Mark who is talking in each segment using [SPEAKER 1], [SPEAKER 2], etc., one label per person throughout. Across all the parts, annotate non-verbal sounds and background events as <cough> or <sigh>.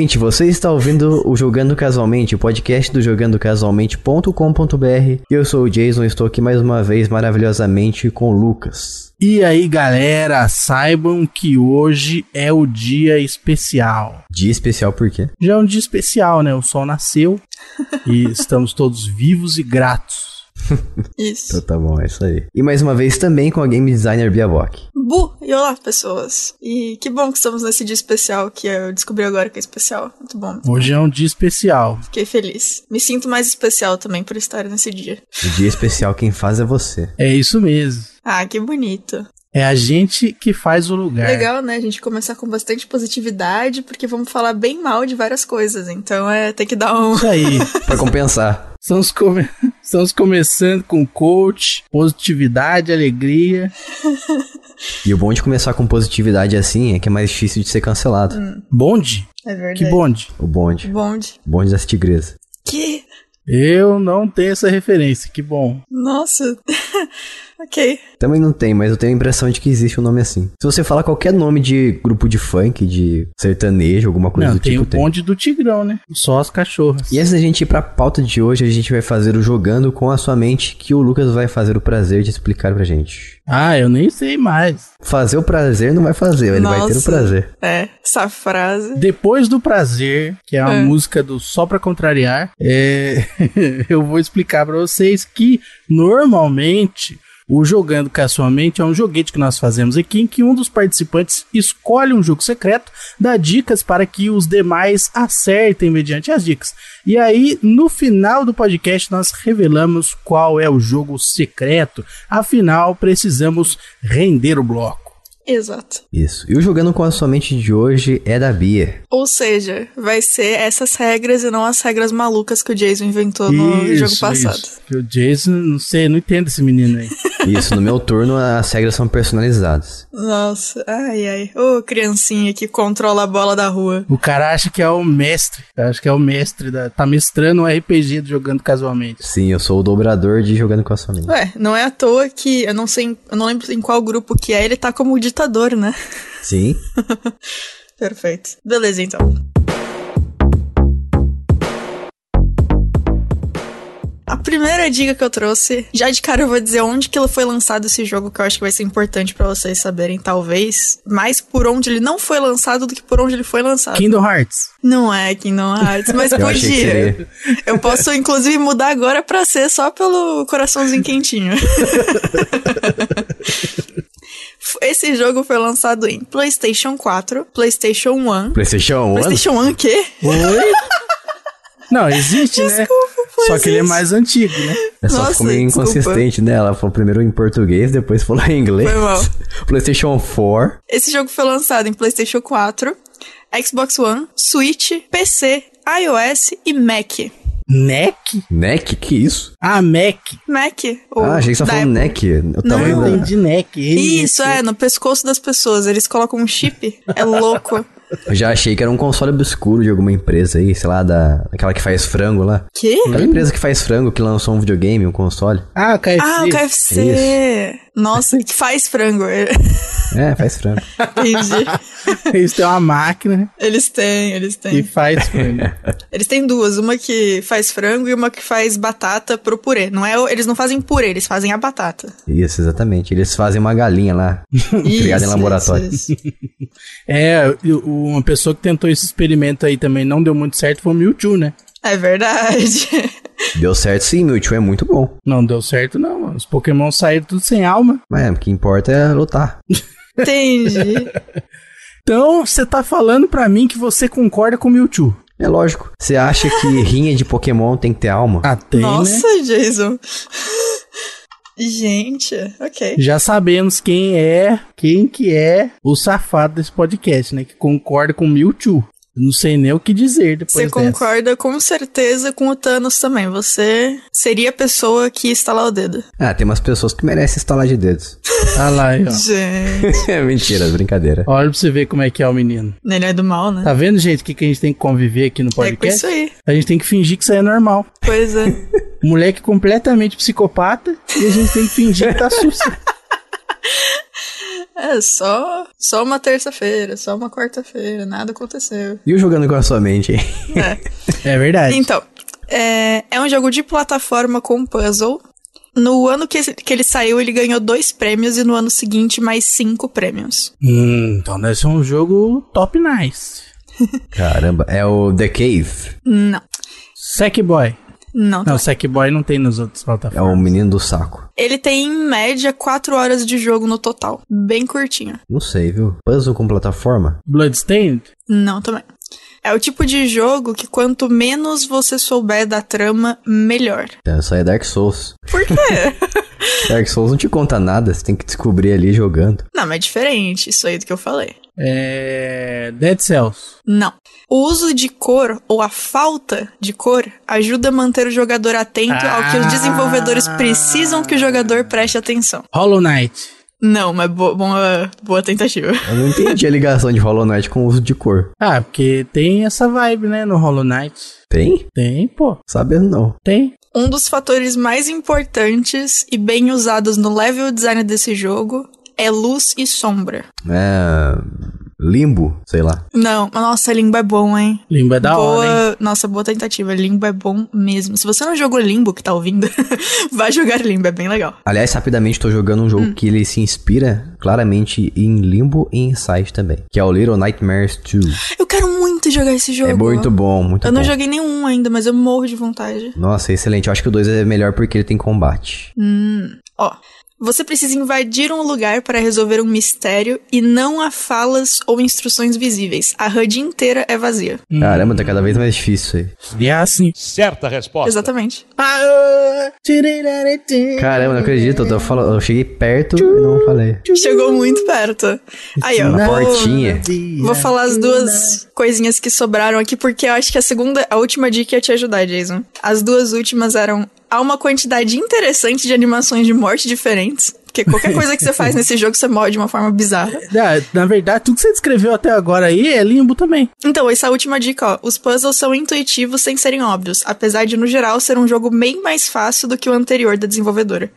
[SPEAKER 1] ouvinte, você está ouvindo o Jogando Casualmente, o podcast do jogandocasualmente.com.br. Eu sou o Jason, estou aqui mais uma vez maravilhosamente com o Lucas.
[SPEAKER 2] E aí, galera, saibam que hoje é o dia especial. Dia especial por quê? Já é um dia especial, né? O sol nasceu <laughs> e estamos todos vivos e gratos
[SPEAKER 1] <laughs> Isso. Então tá bom, é isso aí. E mais uma vez também com a game designer Bia Bock.
[SPEAKER 3] Bu! E olá, pessoas. E que bom que estamos nesse dia especial que eu descobri agora que é especial. Muito bom.
[SPEAKER 2] Hoje é um dia especial.
[SPEAKER 3] Fiquei feliz. Me sinto mais especial também por estar nesse dia.
[SPEAKER 2] O dia especial quem faz é você. É isso mesmo.
[SPEAKER 3] Ah, que bonito.
[SPEAKER 2] É a gente que faz o lugar. Legal,
[SPEAKER 3] né? A gente começar com bastante positividade, porque vamos falar bem mal de várias coisas. Então é tem que dar um.
[SPEAKER 2] Isso aí. <laughs> pra compensar. Estamos, come... Estamos começando com coach, positividade, alegria.
[SPEAKER 4] <laughs>
[SPEAKER 1] e o bom de começar com positividade assim é que é mais difícil de ser cancelado. Hum. Bonde?
[SPEAKER 3] É verdade. Que bonde? O bonde. Bonde.
[SPEAKER 1] Bonde dessa Tigresa. Que? Eu não tenho essa referência, que bom.
[SPEAKER 3] Nossa. <laughs> ok.
[SPEAKER 1] Também não tem, mas eu tenho a impressão de que existe um nome assim. Se você falar qualquer nome de grupo de funk, de sertanejo, alguma coisa não, do tem tipo. Tem o bonde do Tigrão, né? Só as cachorras. E antes da gente ir pra pauta de hoje, a gente vai fazer o Jogando com a Sua Mente, que o Lucas vai fazer o prazer de explicar pra gente.
[SPEAKER 2] Ah, eu nem sei mais. Fazer o prazer não vai fazer, ele Nossa, vai ter o prazer. É, essa frase. Depois do prazer, que é a é. música do Só Pra Contrariar, é... <laughs> eu vou explicar pra vocês que normalmente o Jogando com a Sua Mente é um joguete que nós fazemos aqui em que um dos participantes escolhe um jogo secreto, dá dicas para que os demais acertem mediante as dicas. E aí, no final do podcast, nós revelamos qual é o jogo secreto. Afinal, precisamos render o bloco. Exato. Isso. E o Jogando com a Sua Mente de hoje é da Bia.
[SPEAKER 3] Ou seja, vai ser essas regras e não as regras malucas que o Jason inventou no jogo passado.
[SPEAKER 2] Isso. O Jason, não sei, não entendo esse menino aí.
[SPEAKER 3] <laughs>
[SPEAKER 1] isso, no meu turno as regras são personalizadas.
[SPEAKER 3] Nossa, ai ai. Ô, oh, criancinha que controla a bola da rua.
[SPEAKER 2] O cara acha que é o mestre. Acho que é o mestre. Da... Tá mestrando um RPG do Jogando Casualmente.
[SPEAKER 1] Sim, eu sou o dobrador de Jogando com a Sua Mente.
[SPEAKER 3] Ué, não é à toa que, eu não sei, eu não lembro em qual grupo que é, ele tá como o ditador, né? Sim. <laughs> Perfeito. Beleza, então. A primeira dica que eu trouxe, já de cara eu vou dizer onde que foi lançado esse jogo, que eu acho que vai ser importante para vocês saberem, talvez, mais por onde ele não foi lançado do que por onde ele foi lançado. Kingdom Hearts. Não é Kingdom Hearts, mas <laughs> podia. Eu posso inclusive mudar agora para ser só pelo coraçãozinho quentinho. <laughs> Esse jogo foi lançado em PlayStation 4, PlayStation 1.
[SPEAKER 4] PlayStation 1? PlayStation 1 quê? Oi?
[SPEAKER 3] <laughs> Não, existe, né? desculpa,
[SPEAKER 2] né? Só que ele é mais antigo, né?
[SPEAKER 3] É só Nossa, ficou meio desculpa. inconsistente,
[SPEAKER 2] né? Ela falou primeiro
[SPEAKER 1] em português, depois falou em inglês. Foi mal. <laughs> PlayStation 4.
[SPEAKER 3] Esse jogo foi lançado em PlayStation 4, Xbox One, Switch, PC, iOS e Mac.
[SPEAKER 2] Neck? Neck? Que isso? Ah, Mac.
[SPEAKER 3] Neck. Ah, achei que você tava falando neck.
[SPEAKER 2] Eu
[SPEAKER 1] tava Não,
[SPEAKER 3] eu entendi neck. Isso, é, no pescoço das pessoas. Eles colocam um chip. É louco.
[SPEAKER 1] Eu já achei que era um console obscuro de alguma empresa aí, sei lá, da, aquela que faz frango lá. Que? Aquela empresa que faz frango, que lançou um videogame, um console.
[SPEAKER 3] Ah, o KFC. Ah, o KFC. Isso. Nossa, que faz frango. É, faz frango. Entendi.
[SPEAKER 2] <laughs> Eles têm uma máquina. Eles têm, eles têm. E faz frango.
[SPEAKER 3] <laughs> Eles têm duas, uma que faz frango e uma que faz batata pro purê. Não é, eles não fazem purê, eles fazem a batata.
[SPEAKER 1] Isso, exatamente. Eles fazem uma galinha lá, <laughs> criada em laboratório.
[SPEAKER 4] Isso, isso.
[SPEAKER 2] é, uma pessoa que tentou esse experimento aí também não deu muito certo foi o Mewtwo, né? É
[SPEAKER 3] verdade.
[SPEAKER 2] Deu certo sim, Mewtwo é muito bom. Não deu certo não, mano. os Pokémon saíram tudo sem alma. É, o que importa é lutar. Entendi. <laughs> então, você tá falando pra mim que você concorda com o Mewtwo. É lógico.
[SPEAKER 1] Você acha que <laughs> rinha de
[SPEAKER 2] Pokémon tem que ter alma? Ah, tem, Nossa,
[SPEAKER 3] né? Jason. <laughs> Gente, ok. Já
[SPEAKER 2] sabemos quem é, quem que é o safado desse podcast, né? Que concorda com o Mewtwo. Não sei nem o que dizer depois Você concorda
[SPEAKER 3] dessa. com certeza com o Thanos também. Você seria a pessoa que estalar o dedo.
[SPEAKER 2] Ah, tem umas pessoas que merecem estalar de dedos. ah lá,
[SPEAKER 1] aí, ó.
[SPEAKER 3] Gente.
[SPEAKER 2] <laughs> é mentira, é brincadeira. Olha pra você ver como é que é o menino.
[SPEAKER 3] Ele é do mal, né? Tá
[SPEAKER 2] vendo, gente, o que, que a gente tem que conviver aqui no podcast? É com isso aí. A gente tem que fingir que isso aí é normal. Pois é. <laughs> Moleque completamente psicopata e a gente tem que fingir que
[SPEAKER 3] tá susto. <laughs> É só, só uma terça-feira, só uma quarta-feira, nada aconteceu.
[SPEAKER 1] E o jogando com a sua mente, É, <laughs> é verdade.
[SPEAKER 3] Então, é, é um jogo de plataforma com puzzle. No ano que, que ele saiu, ele ganhou dois prêmios e no ano seguinte, mais cinco prêmios.
[SPEAKER 2] Hum, então deve ser um jogo
[SPEAKER 3] top nice.
[SPEAKER 2] <laughs> <laughs> Caramba, é o The Cave? Não. Sackboy. Não, não tá o Sackboy não tem nos outros plataformas. É o menino do saco.
[SPEAKER 3] Ele tem, em média, 4 horas de jogo no total. Bem curtinho.
[SPEAKER 1] Não sei, viu? Puzzle com plataforma? Bloodstained?
[SPEAKER 3] Não, também. É o tipo de jogo que quanto menos você souber da trama, melhor.
[SPEAKER 1] Então, aí é Dark Souls. Por quê? <laughs> Dark Souls não te conta nada, você tem que descobrir ali jogando.
[SPEAKER 3] Não, mas é diferente isso aí do que eu falei. É... Dead Cells. Não. O uso de cor ou a falta de cor ajuda a manter o jogador atento ah. ao que os ah. desenvolvedores precisam que o jogador preste atenção. Hollow Knight. Não, mas boa, boa, boa, tentativa.
[SPEAKER 1] Eu não entendi a ligação de Hollow
[SPEAKER 2] Knight com o uso de cor. Ah, porque tem essa vibe, né, no Hollow Knight. Tem? Tem, pô. Sabendo não. Tem.
[SPEAKER 3] Um dos fatores mais importantes e bem usados no level design desse jogo é luz e sombra.
[SPEAKER 1] É. Limbo, sei lá.
[SPEAKER 3] Não, nossa, Limbo é bom, hein?
[SPEAKER 1] Limbo é da boa, hora, hein?
[SPEAKER 3] Nossa, boa tentativa. Limbo é bom mesmo. Se você não jogou Limbo, que tá ouvindo, <laughs> vai jogar Limbo, é bem legal.
[SPEAKER 1] Aliás, rapidamente, tô jogando um jogo hum. que ele se inspira claramente em Limbo e Inside também, que é o Little Nightmares 2.
[SPEAKER 3] Eu quero muito jogar esse jogo. É muito
[SPEAKER 1] bom, muito bom. Eu não joguei
[SPEAKER 3] nenhum ainda, mas eu morro de vontade.
[SPEAKER 1] Nossa, excelente. Eu acho que o 2 é melhor porque ele tem combate.
[SPEAKER 3] Hum, ó... Você precisa invadir um lugar para resolver um mistério e não há falas ou instruções visíveis. A HUD inteira é vazia.
[SPEAKER 1] Hum. Caramba, tá cada vez mais difícil aí. E é assim. Certa
[SPEAKER 3] resposta. Exatamente.
[SPEAKER 1] Caramba, não acredito. Eu, falo, eu cheguei perto e não falei.
[SPEAKER 3] Chegou muito perto. Aí, ó. Na portinha. Vou falar as duas coisinhas que sobraram aqui, porque eu acho que a segunda, a última dica ia te ajudar, Jason. As duas últimas eram há uma quantidade interessante de animações de morte diferentes. Porque qualquer coisa que você faz <laughs> nesse jogo, você morre de uma forma bizarra.
[SPEAKER 2] É, na verdade, tudo que você descreveu até
[SPEAKER 3] agora aí é limbo também. Então, essa é última dica, ó. Os puzzles são intuitivos sem serem óbvios, apesar de, no geral, ser um jogo bem mais fácil do que o anterior da desenvolvedora.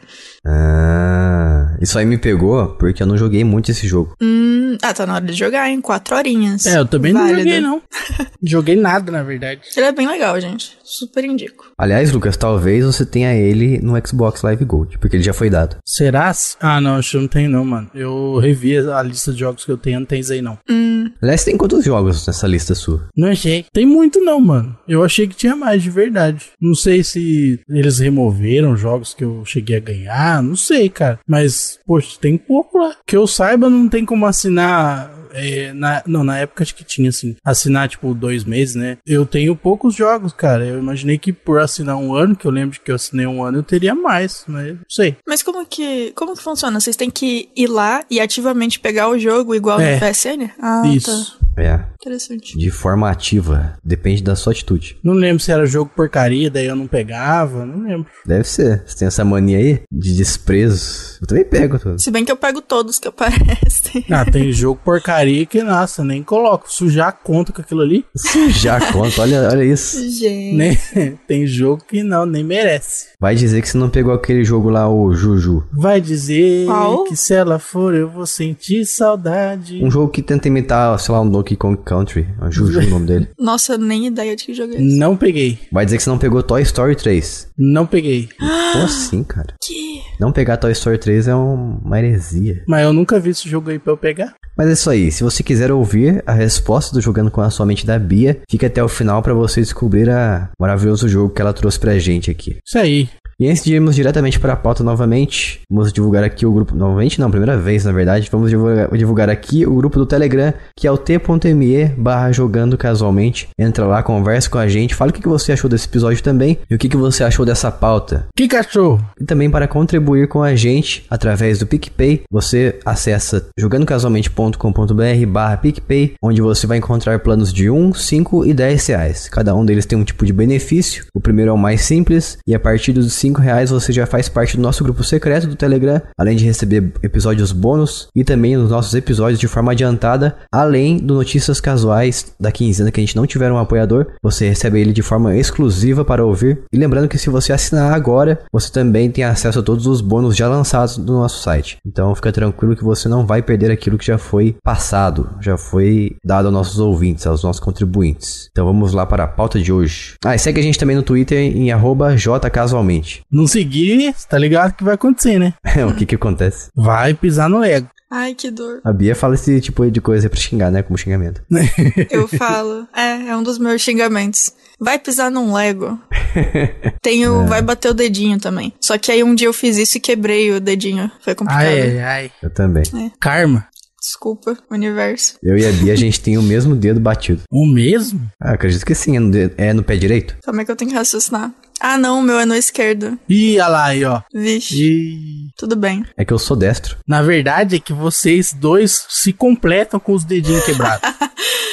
[SPEAKER 3] Ah,
[SPEAKER 1] isso aí me pegou porque eu não joguei muito esse jogo.
[SPEAKER 3] Hum. Ah, tá na hora de jogar, hein? Quatro horinhas. É, eu também Válido. não joguei, não.
[SPEAKER 2] <laughs> joguei nada, na verdade.
[SPEAKER 3] Ele é bem legal, gente. Super indico.
[SPEAKER 1] Aliás, Lucas, talvez você tenha ele no Xbox Live Gold, porque ele já foi dado. Será?
[SPEAKER 2] Ah, não, acho que não tem, não, mano. Eu revi a lista de jogos que eu tenho, não tem aí, não. Hum. Aliás, tem quantos jogos nessa lista sua? Não achei. Tem muito, não, mano. Eu achei que tinha mais, de verdade. Não sei se eles removeram jogos que eu cheguei a ganhar, não sei, cara. Mas, poxa, tem pouco lá. Que eu saiba, não tem como assinar nah É, na, não, na época acho que tinha, assim, assinar, tipo, dois meses, né? Eu tenho poucos jogos, cara. Eu imaginei que por assinar um ano, que eu lembro que eu assinei um ano, eu teria mais, mas não sei.
[SPEAKER 3] Mas como que, como que funciona? Vocês têm que ir lá e ativamente pegar o jogo igual é. no PSN? Ah, tá. Isso. Tá. É. Interessante.
[SPEAKER 1] De forma ativa. Depende da sua atitude.
[SPEAKER 2] Não lembro se era jogo porcaria, daí eu não pegava. Não lembro.
[SPEAKER 1] Deve ser. Você tem essa mania aí de desprezo. Eu
[SPEAKER 2] também pego. Tudo.
[SPEAKER 3] Se bem que eu pego todos que <laughs> aparecem.
[SPEAKER 2] Ah, tem jogo porcaria porcaria que, nossa, nem coloco. Sujar conta com aquilo ali. Sujar conta, olha, olha isso.
[SPEAKER 3] Gente. Nem,
[SPEAKER 2] <laughs> tem jogo que não, nem merece.
[SPEAKER 1] Vai dizer que você não pegou aquele jogo lá, o Juju.
[SPEAKER 2] Vai dizer Qual? que se ela for, eu vou sentir saudade.
[SPEAKER 1] Um jogo que tenta imitar, sei lá, o um Donkey Kong Country. É Juju o nome dele.
[SPEAKER 3] <laughs> Nossa, nem ideia de que jogo é esse.
[SPEAKER 1] Não peguei. Vai dizer que você não pegou Toy Story 3.
[SPEAKER 2] Não peguei. Como assim, cara? Que?
[SPEAKER 1] Não pegar Toy Story 3 é uma heresia.
[SPEAKER 2] Mas eu nunca vi esse jogo aí pra eu pegar.
[SPEAKER 1] Mas é isso aí. Se você quiser ouvir a resposta do Jogando com a Sua Mente da Bia, fica até o final para você descobrir a maravilhoso jogo que ela trouxe pra gente aqui. Isso aí. E antes de irmos diretamente para a pauta novamente, vamos divulgar aqui o grupo. Novamente, não, primeira vez na verdade, vamos divulgar, divulgar aqui o grupo do Telegram, que é o t.me jogando casualmente. Entra lá, conversa com a gente, fala o que você achou desse episódio também e o que você achou dessa pauta. Que cachorro! E também para contribuir com a gente através do PicPay, você acessa jogandocasualmente.com combr barra PicPay, onde você vai encontrar planos de 1, 5 e 10 reais. Cada um deles tem um tipo de benefício. O primeiro é o mais simples, e a partir dos 5 reais você já faz parte do nosso grupo secreto do Telegram, além de receber episódios bônus e também os nossos episódios de forma adiantada, além do Notícias Casuais da quinzena que a gente não tiver um apoiador, você recebe ele de forma exclusiva para ouvir. E lembrando que se você assinar agora, você também tem acesso a todos os bônus já lançados no nosso site. Então fica tranquilo que você não vai perder aquilo que já foi foi passado, já foi dado aos nossos ouvintes, aos nossos contribuintes. Então vamos lá para a pauta de hoje. Ah, e segue a gente também no Twitter em jcasualmente.
[SPEAKER 2] Não seguir, tá ligado que vai acontecer, né? <laughs> o que que
[SPEAKER 1] acontece? Vai pisar no ego.
[SPEAKER 3] Ai, que dor. A
[SPEAKER 1] Bia fala esse tipo de coisa pra xingar, né? Como xingamento.
[SPEAKER 3] <laughs> Eu falo. É, é um dos meus xingamentos. Vai pisar num Lego. <laughs> Tem o é. vai bater o dedinho também. Só que aí um dia eu fiz isso e quebrei o dedinho. Foi complicado. Ai, ai. Eu
[SPEAKER 1] também. É. Karma.
[SPEAKER 3] Desculpa, universo.
[SPEAKER 1] Eu e a Bia, a gente tem o mesmo dedo batido. O mesmo? Ah, acredito que sim, é no, é no pé direito.
[SPEAKER 3] Como é que eu tenho que raciocinar? Ah, não, o meu é no esquerdo.
[SPEAKER 2] Ih, olha lá aí, ó.
[SPEAKER 3] Vixe. Ih. Tudo bem.
[SPEAKER 2] É que eu sou destro. Na verdade, é que vocês dois se completam com os dedinhos quebrados. <laughs>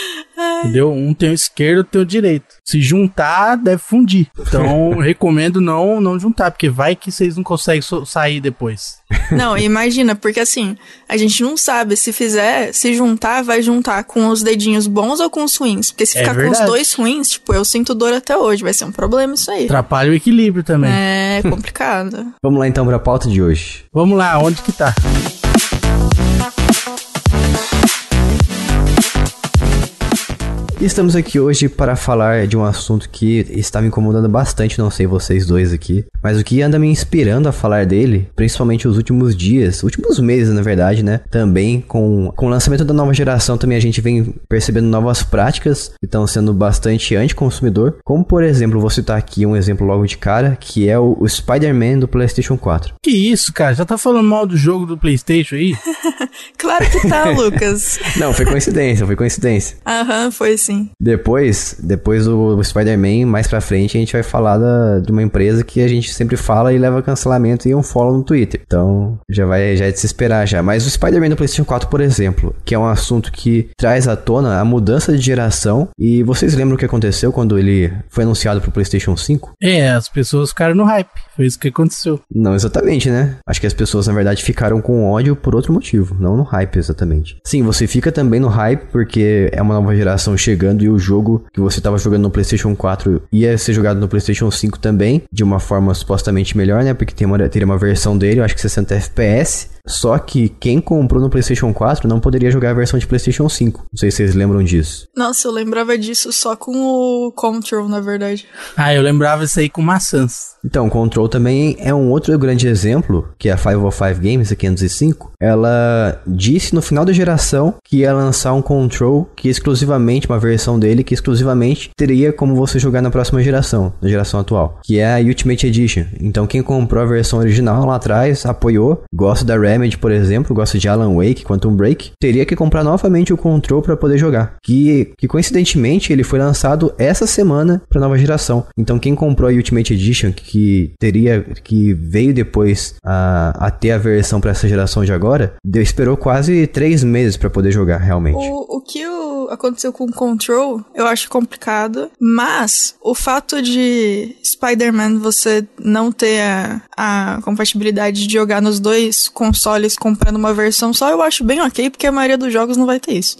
[SPEAKER 2] Entendeu? Um tem o esquerdo, outro tem o direito. Se juntar, deve fundir. Então, <laughs> recomendo não não juntar, porque vai que vocês não conseguem so sair depois.
[SPEAKER 3] Não, imagina, porque assim, a gente não sabe se fizer, se juntar, vai juntar com os dedinhos bons ou com os ruins. Porque se é ficar com os dois ruins, tipo, eu sinto dor até hoje, vai ser um problema isso aí.
[SPEAKER 2] Atrapalha o equilíbrio também. É
[SPEAKER 3] complicado.
[SPEAKER 2] Vamos lá então pra pauta de hoje. Vamos lá, onde que tá?
[SPEAKER 1] Estamos aqui hoje para falar de um assunto que está me incomodando bastante, não sei vocês dois aqui, mas o que anda me inspirando a falar dele, principalmente os últimos dias, últimos meses na verdade, né? Também com, com o lançamento da nova geração, também a gente vem percebendo novas práticas que estão sendo bastante anticonsumidor, como por exemplo, vou citar aqui um exemplo logo de cara, que é o, o Spider-Man do PlayStation 4.
[SPEAKER 2] Que isso, cara? Já tá falando mal do jogo do PlayStation aí?
[SPEAKER 3] <laughs> claro que tá, <laughs> Lucas.
[SPEAKER 1] não, foi coincidência, foi coincidência.
[SPEAKER 3] Aham, foi sim sim.
[SPEAKER 1] Depois, depois do Spider-Man, mais pra frente, a gente vai falar da, de uma empresa que a gente sempre fala e leva cancelamento e um follow no Twitter. Então, já vai já é de se esperar já. Mas o Spider-Man do PlayStation 4, por exemplo, que é um assunto que traz à tona a mudança de geração. E vocês lembram o que aconteceu quando ele foi anunciado pro PlayStation 5? É, as pessoas ficaram no hype. Foi isso que aconteceu. Não exatamente, né? Acho que as pessoas, na verdade, ficaram com ódio por outro motivo, não no hype exatamente. Sim, você fica também no hype porque é uma nova geração chegando chegando e o jogo que você estava jogando no PlayStation 4 ia ser jogado no PlayStation 5 também, de uma forma supostamente melhor, né? Porque tem uma, teria uma versão dele, eu acho que 60 FPS. Só que quem comprou no PlayStation 4 não poderia jogar a versão de PlayStation 5. Não sei se vocês lembram disso.
[SPEAKER 3] Nossa, eu lembrava disso só com o Control, na verdade.
[SPEAKER 1] Ah, eu lembrava isso aí com maçãs. Então, Control também é um outro grande exemplo, que é a 505 Games, a 505. Ela disse no final da geração que ia lançar um Control que exclusivamente, uma versão dele que exclusivamente teria como você jogar na próxima geração, na geração atual, que é a Ultimate Edition. Então, quem comprou a versão original lá atrás, apoiou, gosta da Red Remedy, por exemplo, gosta de Alan Wake, Quantum Break, teria que comprar novamente o Control para poder jogar. Que, que coincidentemente ele foi lançado essa semana para nova geração. Então quem comprou a Ultimate Edition, que teria que veio depois a, a ter a versão para essa geração de agora, deu, esperou quase três meses para poder jogar realmente.
[SPEAKER 3] O, o que o, aconteceu com o Control eu acho complicado, mas o fato de Spider-Man você não ter a, a compatibilidade de jogar nos dois consoles só, eles comprando uma versão só, eu acho bem ok, porque a maioria dos jogos não vai ter isso.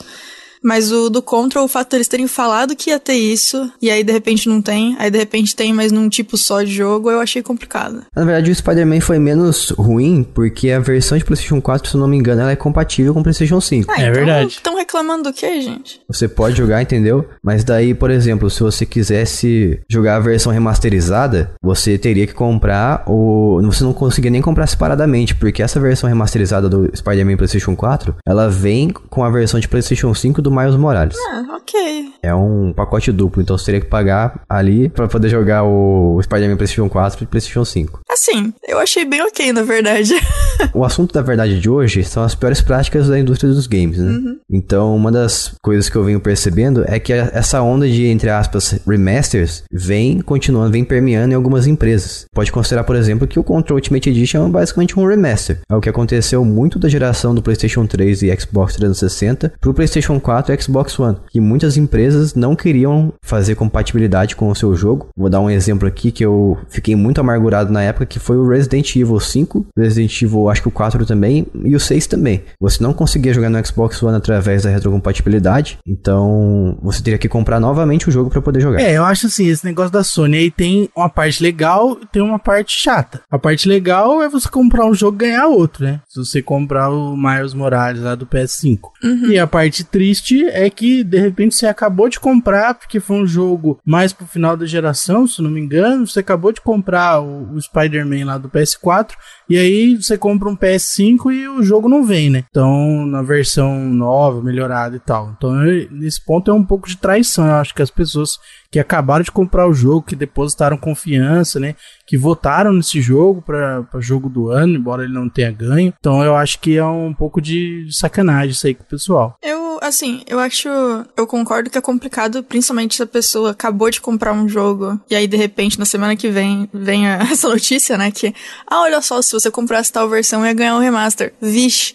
[SPEAKER 3] Mas o do Control, o fato deles de terem falado que ia ter isso, e aí de repente não tem, aí de repente tem, mas num tipo só de jogo, eu achei complicado.
[SPEAKER 1] Na verdade, o Spider-Man foi menos ruim, porque a versão de PlayStation 4, se eu não me engano, ela é compatível com o PlayStation 5. Ah, é então, verdade.
[SPEAKER 3] Estão reclamando do que, gente?
[SPEAKER 1] Você pode jogar, entendeu? Mas daí, por exemplo, se você quisesse jogar a versão remasterizada, você teria que comprar o. Você não conseguia nem comprar separadamente, porque essa versão remasterizada do Spider-Man PlayStation 4, ela vem com a versão de PlayStation 5 do do Miles Morales.
[SPEAKER 3] Ah, ok.
[SPEAKER 1] É um pacote duplo, então você teria que pagar ali para poder jogar o Spider-Man PlayStation 4 e PlayStation 5.
[SPEAKER 3] Assim, eu achei bem ok, na verdade.
[SPEAKER 1] <laughs> o assunto da verdade de hoje são as piores práticas da indústria dos games, né? Uhum. Então, uma das coisas que eu venho percebendo é que essa onda de, entre aspas, remasters vem continuando, vem permeando em algumas empresas. Pode considerar, por exemplo, que o Control Ultimate Edition é basicamente um remaster. É o que aconteceu muito da geração do PlayStation 3 e Xbox 360 pro PlayStation 4 4 e é Xbox One, que muitas empresas não queriam fazer compatibilidade com o seu jogo. Vou dar um exemplo aqui que eu fiquei muito amargurado na época, que foi o Resident Evil 5, Resident Evil acho que o 4 também e o 6 também. Você não conseguia jogar no Xbox One através da retrocompatibilidade, então você teria que comprar novamente o jogo para poder jogar.
[SPEAKER 2] É, eu acho assim, esse negócio da Sony aí tem uma parte legal e tem uma parte chata. A parte legal é você comprar um jogo e ganhar outro, né? Se você comprar o Miles Morales lá do PS5. Uhum. E a parte triste é que, de repente, você acabou de comprar, porque foi um jogo mais pro final da geração, se não me engano, você acabou de comprar o, o Spider-Man lá do PS4, e aí você compra um PS5 e o jogo não vem, né? Então, na versão nova, melhorada e tal. Então, eu, nesse ponto é um pouco de traição, eu acho que as pessoas que acabaram de comprar o jogo, que depositaram confiança, né? Que votaram nesse jogo para jogo do ano, embora ele não tenha ganho. Então eu acho que é um pouco de sacanagem isso aí com o pessoal.
[SPEAKER 3] Eu assim, eu acho. Eu concordo que é complicado, principalmente se a pessoa acabou de comprar um jogo e aí, de repente, na semana que vem, vem <laughs> essa notícia, né? Que, ah, olha só, se você comprasse tal versão, ia ganhar um remaster. Vixe.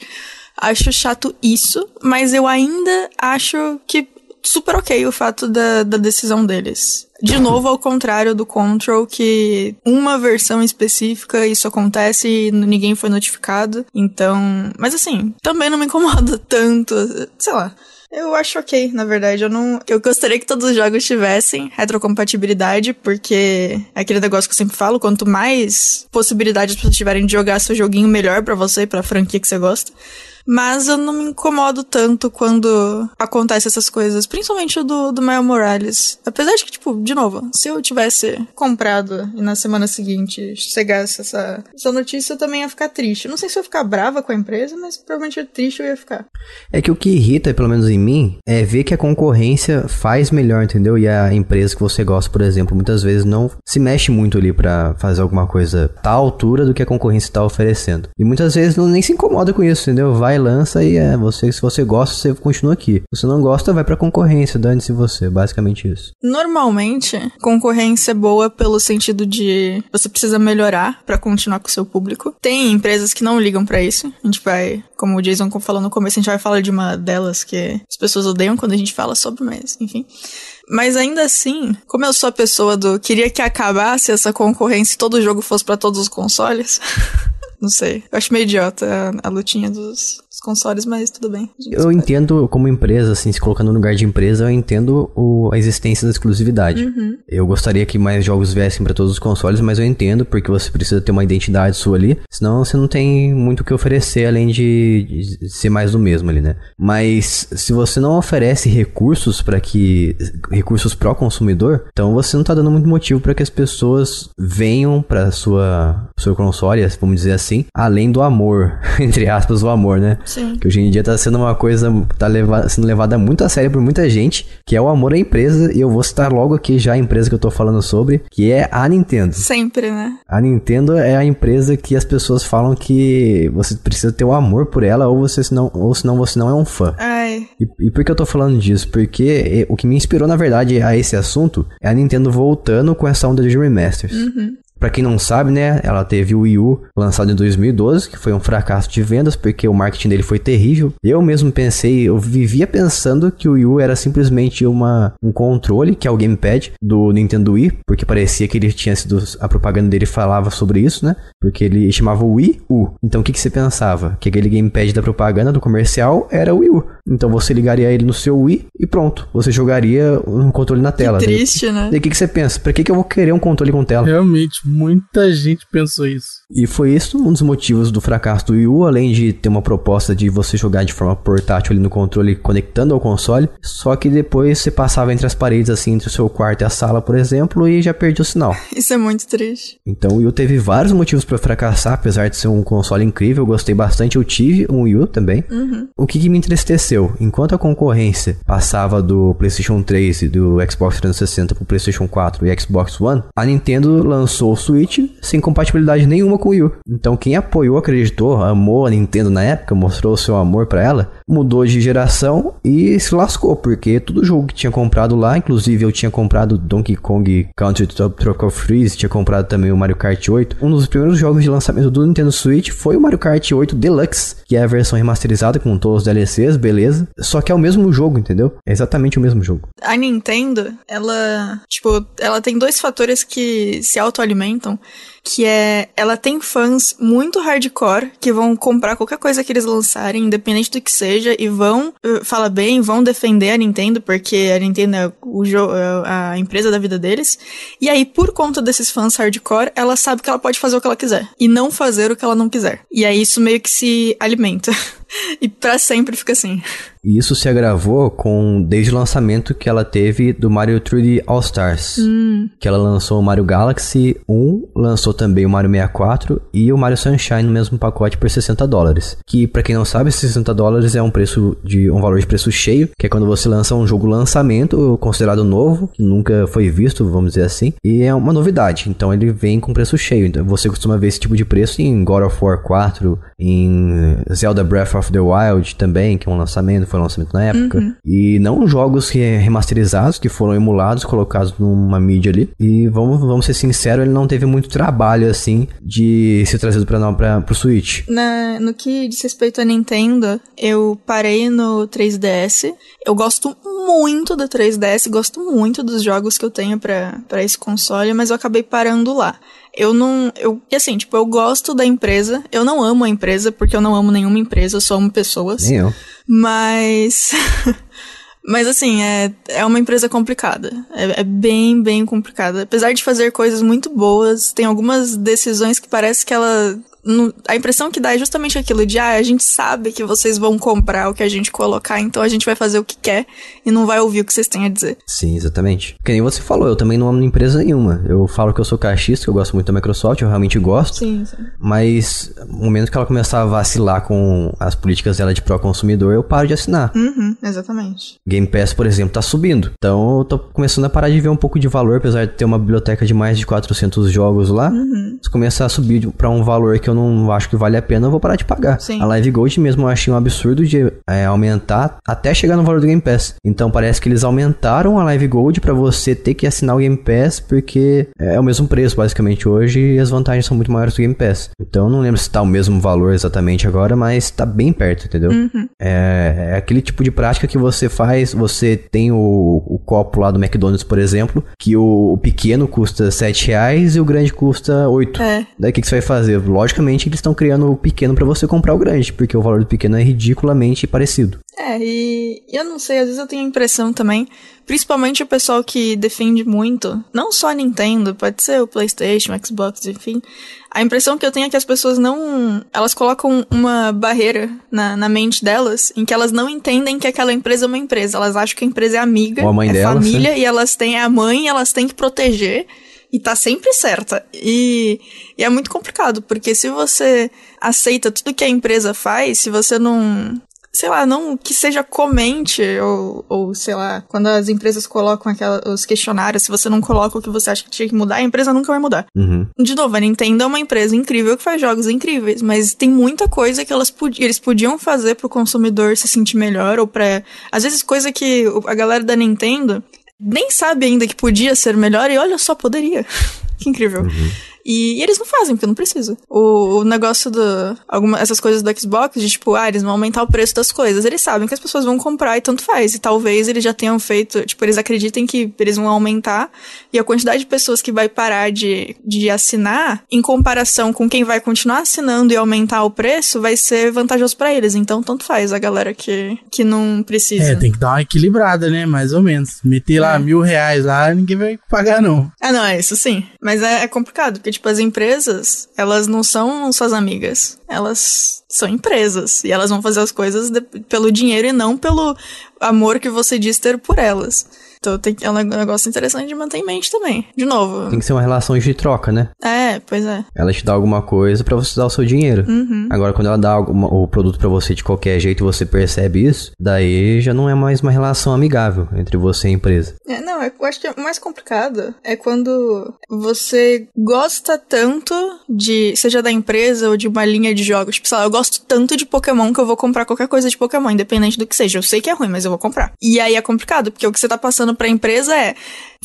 [SPEAKER 3] Acho chato isso, mas eu ainda acho que super ok o fato da, da decisão deles. De novo, ao contrário do Control, que uma versão específica isso acontece e ninguém foi notificado. Então. Mas assim, também não me incomoda <laughs> tanto. Sei lá. Eu acho ok, na verdade. Eu não. Eu gostaria que todos os jogos tivessem retrocompatibilidade, porque é aquele negócio que eu sempre falo: quanto mais possibilidades vocês tiverem de jogar seu joguinho, melhor para você e pra franquia que você gosta. Mas eu não me incomodo tanto quando acontece essas coisas, principalmente o do, do Miles Morales. Apesar de que, tipo, de novo, se eu tivesse comprado e na semana seguinte chegasse essa, essa notícia, eu também ia ficar triste. não sei se eu ia ficar brava com a empresa, mas provavelmente triste eu ia ficar.
[SPEAKER 1] É que o que irrita, pelo menos em mim, é ver que a concorrência faz melhor, entendeu? E a empresa que você gosta, por exemplo, muitas vezes não se mexe muito ali para fazer alguma coisa tal altura do que a concorrência tá oferecendo. E muitas vezes não nem se incomoda com isso, entendeu? Vai vai, lança e é, você, se você gosta, você continua aqui. Se você não gosta, vai pra concorrência, dane-se você, basicamente isso.
[SPEAKER 3] Normalmente, concorrência é boa pelo sentido de você precisa melhorar para continuar com o seu público. Tem empresas que não ligam para isso. A gente vai, como o Jason falou no começo, a gente vai falar de uma delas que as pessoas odeiam quando a gente fala sobre, mas enfim. Mas ainda assim, como eu sou a pessoa do queria que acabasse essa concorrência e todo jogo fosse para todos os consoles, <laughs> Não sei. Eu acho meio idiota a, a lutinha dos, dos, consoles, mas tudo bem.
[SPEAKER 1] Eu espera. entendo, como empresa, assim, se colocando no lugar de empresa, eu entendo o, a existência da exclusividade. Uhum. Eu gostaria que mais jogos viessem para todos os consoles, mas eu entendo porque você precisa ter uma identidade sua ali, senão você não tem muito o que oferecer além de, de ser mais do mesmo ali, né? Mas se você não oferece recursos para que recursos pro consumidor, então você não tá dando muito motivo para que as pessoas venham para sua sua console, vamos dizer assim, assim, além do amor, <laughs> entre aspas, o amor, né? Sim. Que hoje em dia tá sendo uma coisa, tá leva, sendo levada muito a sério por muita gente, que é o amor à empresa, e eu vou citar logo aqui já a empresa que eu tô falando sobre, que é a Nintendo.
[SPEAKER 3] Sempre, né?
[SPEAKER 1] A Nintendo é a empresa que as pessoas falam que você precisa ter o um amor por ela, ou você senão, ou senão você não é um fã. Ai. E, e por que eu tô falando disso? Porque eh, o que me inspirou, na verdade, a esse assunto é a Nintendo voltando com essa onda de remasters. Uhum. Para quem não sabe, né, ela teve o Wii U lançado em 2012, que foi um fracasso de vendas porque o marketing dele foi terrível. Eu mesmo pensei, eu vivia pensando que o Wii U era simplesmente uma, um controle, que é o gamepad do Nintendo Wii, porque parecia que ele tinha sido a propaganda dele falava sobre isso, né? Porque ele chamava Wii U. Então o que, que você pensava? Que aquele gamepad da propaganda do comercial era o Wii U. Então você ligaria ele no seu Wii e pronto. Você jogaria um controle na tela. Que triste, né? E o que, que você pensa? Pra que, que eu vou querer um controle com tela?
[SPEAKER 2] Realmente, muita gente pensou isso.
[SPEAKER 1] E foi isso um dos motivos do fracasso do Wii U, além de ter uma proposta de você jogar de forma portátil ali no controle conectando ao console, só que depois você passava entre as paredes assim, entre o seu quarto e a sala, por exemplo, e já perdia o sinal. <laughs>
[SPEAKER 3] Isso é muito triste.
[SPEAKER 1] Então o Wii U teve vários motivos para fracassar, apesar de ser um console incrível, eu gostei bastante, eu tive um Wii U também. Uhum. O que, que me entristeceu, enquanto a concorrência passava do PlayStation 3 e do Xbox 360 pro PlayStation 4 e Xbox One, a Nintendo lançou o Switch sem compatibilidade nenhuma com o Wii U. Então quem apoiou, acreditou, amou a Nintendo na época, mostrou o seu amor para ela, mudou de geração e se lascou, porque todo jogo que tinha comprado lá, inclusive eu tinha comprado Donkey Kong Country Tropical Freeze, tinha comprado também o Mario Kart 8. Um dos primeiros jogos de lançamento do Nintendo Switch foi o Mario Kart 8 Deluxe, que é a versão remasterizada com todos os DLCs, beleza? Só que é o mesmo jogo, entendeu? É exatamente
[SPEAKER 3] o mesmo jogo. A Nintendo, ela, tipo, ela tem dois fatores que se autoalimentam que é ela tem fãs muito hardcore que vão comprar qualquer coisa que eles lançarem, independente do que seja e vão eh, falar bem, vão defender a Nintendo, porque a Nintendo é o jogo, eh, a empresa da vida deles. E aí, por conta desses fãs hardcore, ela sabe que ela pode fazer o que ela quiser e não fazer o que ela não quiser. E aí isso meio que se alimenta. <laughs> e para sempre fica assim.
[SPEAKER 1] E isso se agravou com desde o lançamento que ela teve do Mario 3D All Stars, hum. que ela lançou o Mario Galaxy 1, lançou também o Mario 64 e o Mario Sunshine no mesmo pacote por 60 dólares. Que para quem não sabe, 60 dólares é um preço de um valor de preço cheio, que é quando você lança um jogo lançamento considerado novo, que nunca foi visto, vamos dizer assim, e é uma novidade. Então ele vem com preço cheio. Então você costuma ver esse tipo de preço em God of War 4, em Zelda Breath of the Wild também, que é um lançamento, foi um lançamento na época. Uhum. E não jogos remasterizados que foram emulados, colocados numa mídia ali. E vamos, vamos ser sinceros, ele não teve muito trabalho assim de ser trazido para para pro Switch.
[SPEAKER 3] Na, no que diz respeito à Nintendo, eu parei no 3DS. Eu gosto muito do 3DS, gosto muito dos jogos que eu tenho para esse console, mas eu acabei parando lá. Eu não. Eu, assim, tipo, eu gosto da empresa. Eu não amo a empresa, porque eu não amo nenhuma empresa, eu só amo pessoas. Nem eu. Mas. <laughs> Mas assim, é, é uma empresa complicada. É, é, bem, bem complicada. Apesar de fazer coisas muito boas, tem algumas decisões que parece que ela no, a impressão que dá é justamente aquilo de, ah, a gente sabe que vocês vão comprar o que a gente colocar, então a gente vai fazer o que quer e não vai ouvir o que vocês têm a dizer.
[SPEAKER 1] Sim, exatamente. Que nem você falou, eu também não amo empresa nenhuma. Eu falo que eu sou caixista, que eu gosto muito da Microsoft, eu realmente gosto. Sim, sim. Mas no momento que ela começar a vacilar com as políticas dela de pró-consumidor, eu paro de assinar.
[SPEAKER 3] Uhum, exatamente.
[SPEAKER 1] Game Pass, por exemplo, tá subindo. Então eu tô começando a parar de ver um pouco de valor, apesar de ter uma biblioteca de mais de 400 jogos lá. Uhum. Isso começa a subir para um valor que eu não acho que vale a pena, eu vou parar de pagar. Sim. A Live Gold mesmo eu achei um absurdo de é, aumentar até chegar no valor do Game Pass. Então parece que eles aumentaram a Live Gold para você ter que assinar o Game Pass, porque é, é o mesmo preço basicamente hoje e as vantagens são muito maiores do Game Pass. Então não lembro se tá o mesmo valor exatamente agora, mas tá bem perto, entendeu? Uhum. É, é, aquele tipo de prática que você faz, você tem o, o copo lá do McDonald's, por exemplo, que o, o pequeno custa 7 reais e o grande custa 8. É. Daí o que, que você vai fazer? Logicamente eles estão criando o pequeno para você comprar o grande, porque o valor do pequeno é ridiculamente parecido.
[SPEAKER 3] É, e eu não sei, às vezes eu tenho a impressão também, principalmente o pessoal que defende muito, não só a Nintendo, pode ser o PlayStation, o Xbox, enfim. A impressão que eu tenho é que as pessoas não. Elas colocam uma barreira na, na mente delas, em que elas não entendem que aquela empresa é uma empresa. Elas acham que a empresa é amiga, a mãe é família, e elas têm a mãe, elas têm que proteger e tá sempre certa. E, e, é muito complicado, porque se você aceita tudo que a empresa faz, se você não. Sei lá, não que seja comente, ou, ou sei lá, quando as empresas colocam aquela, os questionários, se você não coloca o que você acha que tinha que mudar, a empresa nunca vai mudar. Uhum. De novo, a Nintendo é uma empresa incrível que faz jogos incríveis, mas tem muita coisa que elas eles podiam fazer pro consumidor se sentir melhor, ou pra. Às vezes, coisa que a galera da Nintendo nem sabe ainda que podia ser melhor e olha só, poderia. <laughs> que incrível. Uhum. E, e eles não fazem, porque não precisa. O, o negócio do. Alguma, essas coisas do Xbox, de tipo, ah, eles vão aumentar o preço das coisas. Eles sabem que as pessoas vão comprar e tanto faz. E talvez eles já tenham feito. Tipo, eles acreditem que eles vão aumentar. E a quantidade de pessoas que vai parar de, de assinar, em comparação com quem vai continuar assinando e aumentar o preço, vai ser vantajoso para eles. Então, tanto faz a galera que, que não precisa. É, tem
[SPEAKER 2] que dar uma equilibrada, né? Mais ou menos. Meter é. lá mil reais lá, ninguém vai pagar, não.
[SPEAKER 3] Ah, não, é isso sim. Mas é, é complicado, porque tipo, as empresas, elas não são suas amigas. Elas são empresas. E elas vão fazer as coisas de, pelo dinheiro e não pelo amor que você diz ter por elas. Então tem, é um negócio interessante de manter em mente também. De novo. Tem que
[SPEAKER 1] ser uma relação de troca, né?
[SPEAKER 3] É, pois é.
[SPEAKER 1] Ela te dá alguma coisa para você dar o seu dinheiro. Uhum. Agora, quando ela dá alguma, o produto para você de qualquer jeito você percebe isso, daí já não é mais uma relação amigável entre você e a empresa.
[SPEAKER 3] É, não, é, eu acho que o é mais complicado é quando você gosta tanto de, seja da empresa ou de uma linha de jogos. Tipo, sei lá, eu gosto tanto de Pokémon que eu vou comprar qualquer coisa de Pokémon, independente do que seja. Eu sei que é ruim, mas eu vou comprar. E aí é complicado, porque o que você tá passando para a empresa é: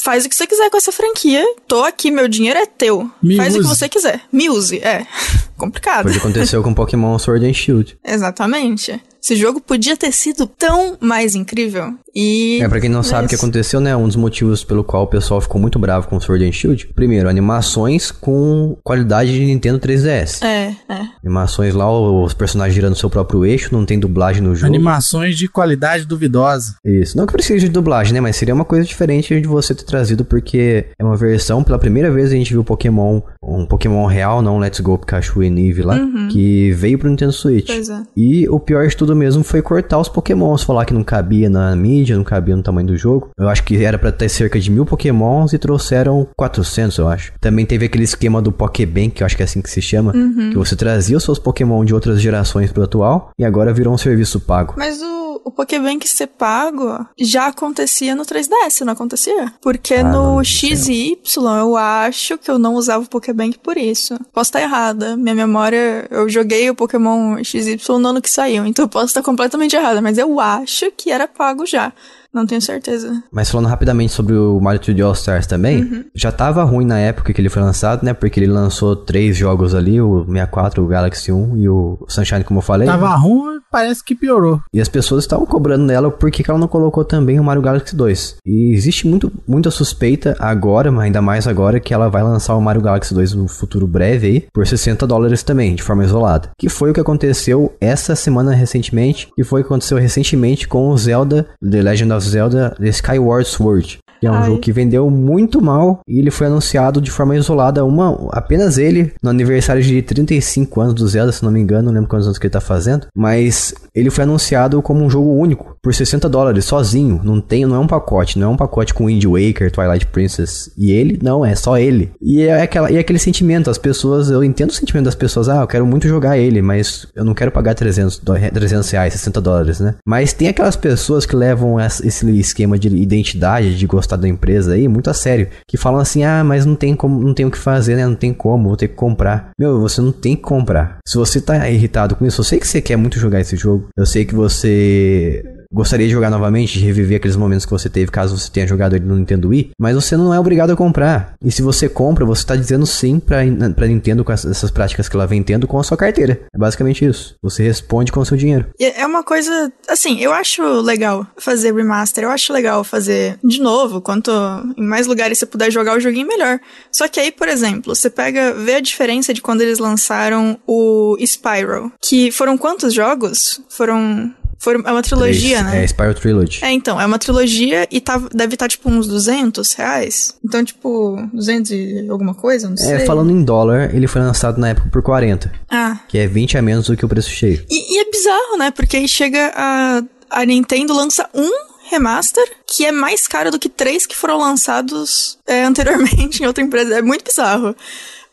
[SPEAKER 3] faz o que você quiser com essa franquia, tô aqui, meu dinheiro é teu. Me faz use. o que você quiser. Me use, é. <laughs> Complicado. pode acontecer
[SPEAKER 1] com Pokémon Sword and Shield.
[SPEAKER 3] Exatamente. Esse jogo podia ter sido tão mais incrível. E. É, pra quem não sabe o que
[SPEAKER 1] aconteceu, né? Um dos motivos pelo qual o pessoal ficou muito bravo com o Sword and Shield. Primeiro, animações com qualidade de Nintendo 3DS. É, é. Animações lá, os personagens girando seu próprio eixo, não tem dublagem no jogo. Animações de qualidade duvidosa. Isso. Não que precise de dublagem, né? Mas seria uma coisa diferente de você ter trazido, porque é uma versão, pela primeira vez a gente viu Pokémon, um Pokémon real, não Let's Go Pikachu e Nive lá, uhum. que veio pro Nintendo Switch. Pois é. E o pior de tudo mesmo foi cortar os Pokémons, falar que não cabia na mídia mídia, não cabia no tamanho do jogo. Eu acho que era para ter cerca de mil pokémons e trouxeram 400, eu acho. Também teve aquele esquema do Pokébank, que eu acho que é assim que se chama, uhum. que você trazia os seus pokémon de outras gerações pro atual e agora virou um serviço pago.
[SPEAKER 3] Mas o o Pokébank ser pago já acontecia no 3DS, não acontecia? Porque ah, no XY eu acho que eu não usava o Pokébank por isso. Posso estar errada. Minha memória, eu joguei o Pokémon XY no ano que saiu, então eu posso estar completamente errada, mas eu acho que era pago já. Não tenho certeza.
[SPEAKER 1] Mas falando rapidamente sobre o Mario 3D All Stars também, uhum. já tava ruim na época que ele foi lançado, né? Porque ele lançou três jogos ali, o 64, o Galaxy 1 e o Sunshine, como eu falei. Tava né?
[SPEAKER 2] ruim, parece que piorou.
[SPEAKER 1] E as pessoas estavam cobrando dela porque ela não colocou também o Mario Galaxy 2. E existe muito, muita suspeita agora, mas ainda mais agora, que ela vai lançar o Mario Galaxy 2 no futuro breve aí, por 60 dólares também, de forma isolada. Que foi o que aconteceu essa semana recentemente, e foi o que aconteceu recentemente com o Zelda The Legend of Zelda Skyward Sword. Que é um Ai. jogo que vendeu muito mal e ele foi anunciado de forma isolada, uma apenas ele, no aniversário de 35 anos do Zelda, se não me engano, não lembro quantos anos que ele tá fazendo, mas ele foi anunciado como um jogo único, por 60 dólares, sozinho, não tem, não é um pacote, não é um pacote com Wind Waker, Twilight Princess e ele, não, é só ele. E é, aquela, e é aquele sentimento, as pessoas, eu entendo o sentimento das pessoas, ah, eu quero muito jogar ele, mas eu não quero pagar 300, 300 reais, 60 dólares, né? Mas tem aquelas pessoas que levam esse esse esquema de identidade, de gostar da empresa aí, muito a sério. Que falam assim, ah, mas não tem como, não tem o que fazer, né? Não tem como, vou ter que comprar. Meu, você não tem que comprar. Se você tá irritado com isso, eu sei que você quer muito jogar esse jogo. Eu sei que você gostaria de jogar novamente, de reviver aqueles momentos que você teve, caso você tenha jogado ele no Nintendo Wii, mas você não é obrigado a comprar. E se você compra, você está dizendo sim para pra Nintendo com essas práticas que ela vem tendo com a sua carteira. É basicamente isso. Você responde com o seu dinheiro.
[SPEAKER 3] É uma coisa, assim, eu acho legal fazer remaster, eu acho legal fazer de novo, quanto em mais lugares você puder jogar o joguinho, melhor. Só que aí, por exemplo, você pega, vê a diferença de quando eles lançaram o Spyro, que foram quantos jogos? Foram é uma trilogia, Três. né? É,
[SPEAKER 1] Spiral Trilogy.
[SPEAKER 3] É, então, é uma trilogia e tá, deve estar, tá, tipo, uns 200 reais. Então, tipo, 200 e alguma coisa, não é, sei. É, falando
[SPEAKER 1] em dólar, ele foi lançado na época por 40. Ah. Que é 20 a menos do que o preço cheio.
[SPEAKER 3] E, e é bizarro, né? Porque aí chega a... A Nintendo lança um remaster, que é mais caro do que três que foram lançados é, anteriormente <laughs> em outra empresa. É muito bizarro.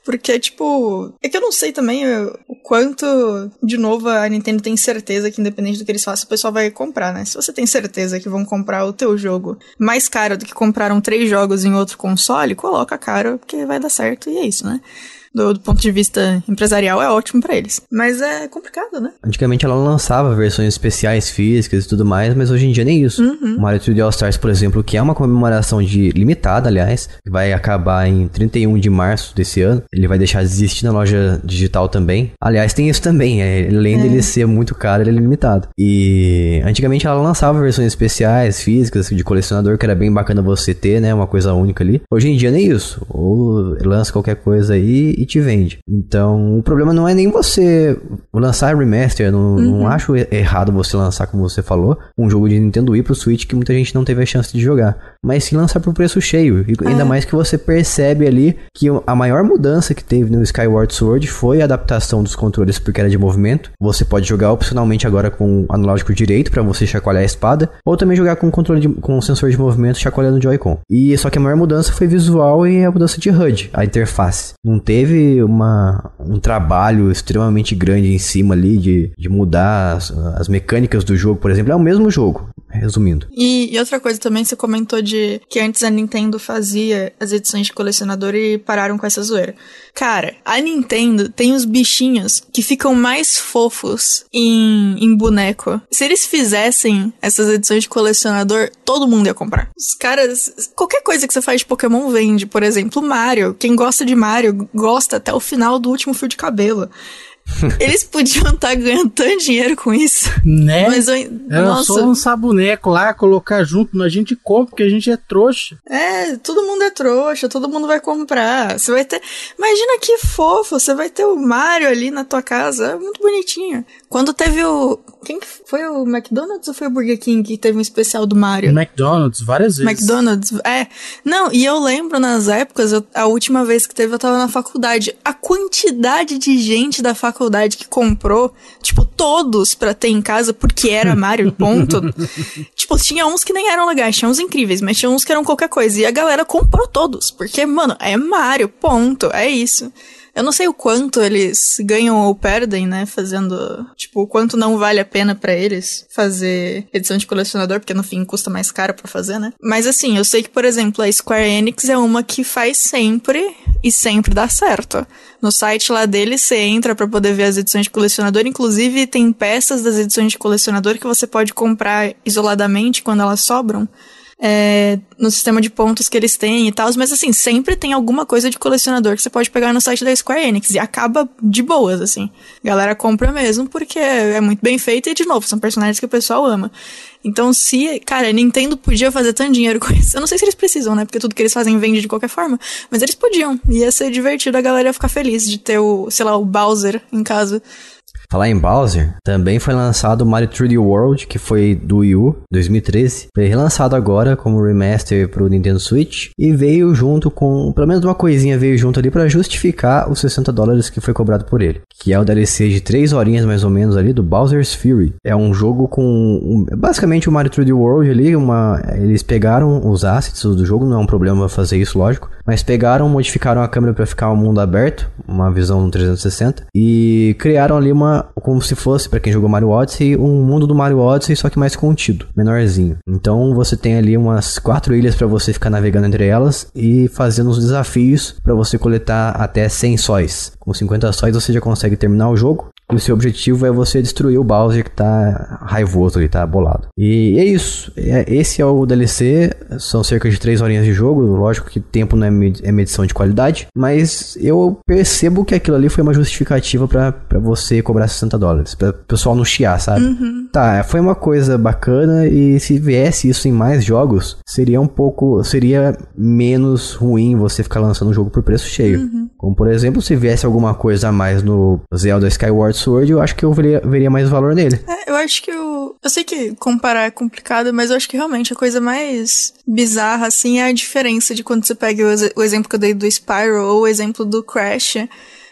[SPEAKER 3] Porque, tipo, é que eu não sei também o quanto, de novo, a Nintendo tem certeza que, independente do que eles façam, o pessoal vai comprar, né? Se você tem certeza que vão comprar o teu jogo mais caro do que compraram três jogos em outro console, coloca caro, porque vai dar certo e é isso, né? do, do ponto de vista empresarial, é ótimo para eles. Mas é complicado, né?
[SPEAKER 1] Antigamente ela lançava versões especiais físicas e tudo mais, mas hoje em dia nem isso. Uhum. Mario 3D All Stars, por exemplo, que é uma comemoração de limitada, aliás, que vai acabar em 31 de março desse ano. Ele vai deixar de existir na loja digital também. Aliás, tem isso também, é, além é. dele ser muito caro, ele é limitado. E antigamente ela lançava versões especiais físicas de colecionador, que era bem bacana você ter, né, uma coisa única ali. Hoje em dia nem isso. Ou lança qualquer coisa aí e te vende. Então, o problema não é nem você lançar remaster, não, uhum. não acho errado você lançar, como você falou, um jogo de Nintendo Wii pro Switch que muita gente não teve a chance de jogar. Mas se lançar por preço cheio, e ah. ainda mais que você percebe ali que a maior mudança que teve no Skyward Sword foi a adaptação dos controles porque era de movimento. Você pode jogar opcionalmente agora com o analógico direito para você chacoalhar a espada, ou também jogar com controle de, com o sensor de movimento chacoalhando o Joy-Con. E só que a maior mudança foi visual e a mudança de HUD, a interface. Não teve teve uma, um trabalho extremamente grande em cima ali de, de mudar as, as mecânicas do jogo, por exemplo. É o mesmo jogo, resumindo.
[SPEAKER 3] E, e, outra coisa também, você comentou de que antes a Nintendo fazia as edições de colecionador e pararam com essa zoeira. Cara, a Nintendo tem os bichinhos que ficam mais fofos em, em boneco. Se eles fizessem essas edições de colecionador, todo mundo ia comprar. Os caras. Qualquer coisa que você faz de Pokémon vende. Por exemplo, Mario. Quem gosta de Mario gosta até o final do último fio de cabelo. <laughs> Eles podiam estar tá ganhando tanto dinheiro com isso.
[SPEAKER 2] Né? Mas
[SPEAKER 3] eu, Era é, só lançar
[SPEAKER 2] boneco lá, colocar junto, mas a gente compra porque
[SPEAKER 3] a gente é trouxa. É, todo mundo é trouxa, todo mundo vai comprar. Você vai ter. Imagina que fofo, você vai ter o Mario ali na tua casa. É muito bonitinho. Quando teve o quem que foi o McDonald's ou foi o Burger King que teve um especial do Mario?
[SPEAKER 2] McDonald's, várias vezes. McDonald's,
[SPEAKER 3] é. Não, e eu lembro nas épocas, eu, a última vez que teve eu tava na faculdade. A quantidade de gente da faculdade que comprou, tipo, todos pra ter em casa, porque era Mario, <laughs> ponto. tipo, tinha uns que nem eram legais, tinha uns incríveis, mas tinha uns que eram qualquer coisa. E a galera comprou todos, porque, mano, é Mario, ponto. É isso. Eu não sei o quanto eles ganham ou perdem, né? Fazendo. Tipo, o quanto não vale a pena para eles fazer edição de colecionador, porque no fim custa mais caro para fazer, né? Mas assim, eu sei que, por exemplo, a Square Enix é uma que faz sempre e sempre dá certo. No site lá dele você entra para poder ver as edições de colecionador, inclusive tem peças das edições de colecionador que você pode comprar isoladamente quando elas sobram é, no sistema de pontos que eles têm e tal, mas assim, sempre tem alguma coisa de colecionador que você pode pegar no site da Square Enix e acaba de boas, assim. A galera compra mesmo porque é muito bem feito e, de novo, são personagens que o pessoal ama. Então, se, cara, Nintendo podia fazer tanto dinheiro <laughs> com isso, eu não sei se eles precisam, né? Porque tudo que eles fazem vende de qualquer forma, mas eles podiam. Ia ser divertido a galera ficar feliz de ter o, sei lá, o Bowser em casa
[SPEAKER 1] Falar em Bowser, também foi lançado Mario 3D World, que foi do Wii U, 2013. Foi relançado agora como remaster pro Nintendo Switch e veio junto com, pelo menos uma coisinha veio junto ali para justificar os 60 dólares que foi cobrado por ele, que é o DLC de 3 horinhas mais ou menos ali do Bowser's Fury. É um jogo com um, basicamente o Mario 3D World ali, uma eles pegaram os assets do jogo, não é um problema fazer isso, lógico, mas pegaram, modificaram a câmera para ficar um mundo aberto, uma visão 360 e criaram ali uma como se fosse, para quem jogou Mario Odyssey, um mundo do Mario Odyssey, só que mais contido, menorzinho. Então você tem ali umas quatro ilhas para você ficar navegando entre elas e fazendo os desafios para você coletar até 100 sóis. Com 50 sóis você já consegue terminar o jogo e o seu objetivo é você destruir o Bowser que tá raivoso ali, tá bolado. E é isso. É, esse é o DLC. São cerca de 3 horinhas de jogo. Lógico que tempo não é, é medição de qualidade. Mas eu percebo que aquilo ali foi uma justificativa para você cobrar 60 dólares. Pra pessoal não chiar, sabe? Uhum. Tá, foi uma coisa bacana. E se viesse isso em mais jogos, seria um pouco. Seria menos ruim você ficar lançando o um jogo por preço cheio. Uhum. Como por exemplo, se viesse alguma coisa a mais no Zelda Skyward Sword, eu acho que eu veria, veria mais valor nele.
[SPEAKER 3] É, eu acho que eu. Eu sei que comparar é complicado, mas eu acho que realmente a coisa mais bizarra, assim, é a diferença de quando você pega o, o exemplo que eu dei do Spyro ou o exemplo do Crash.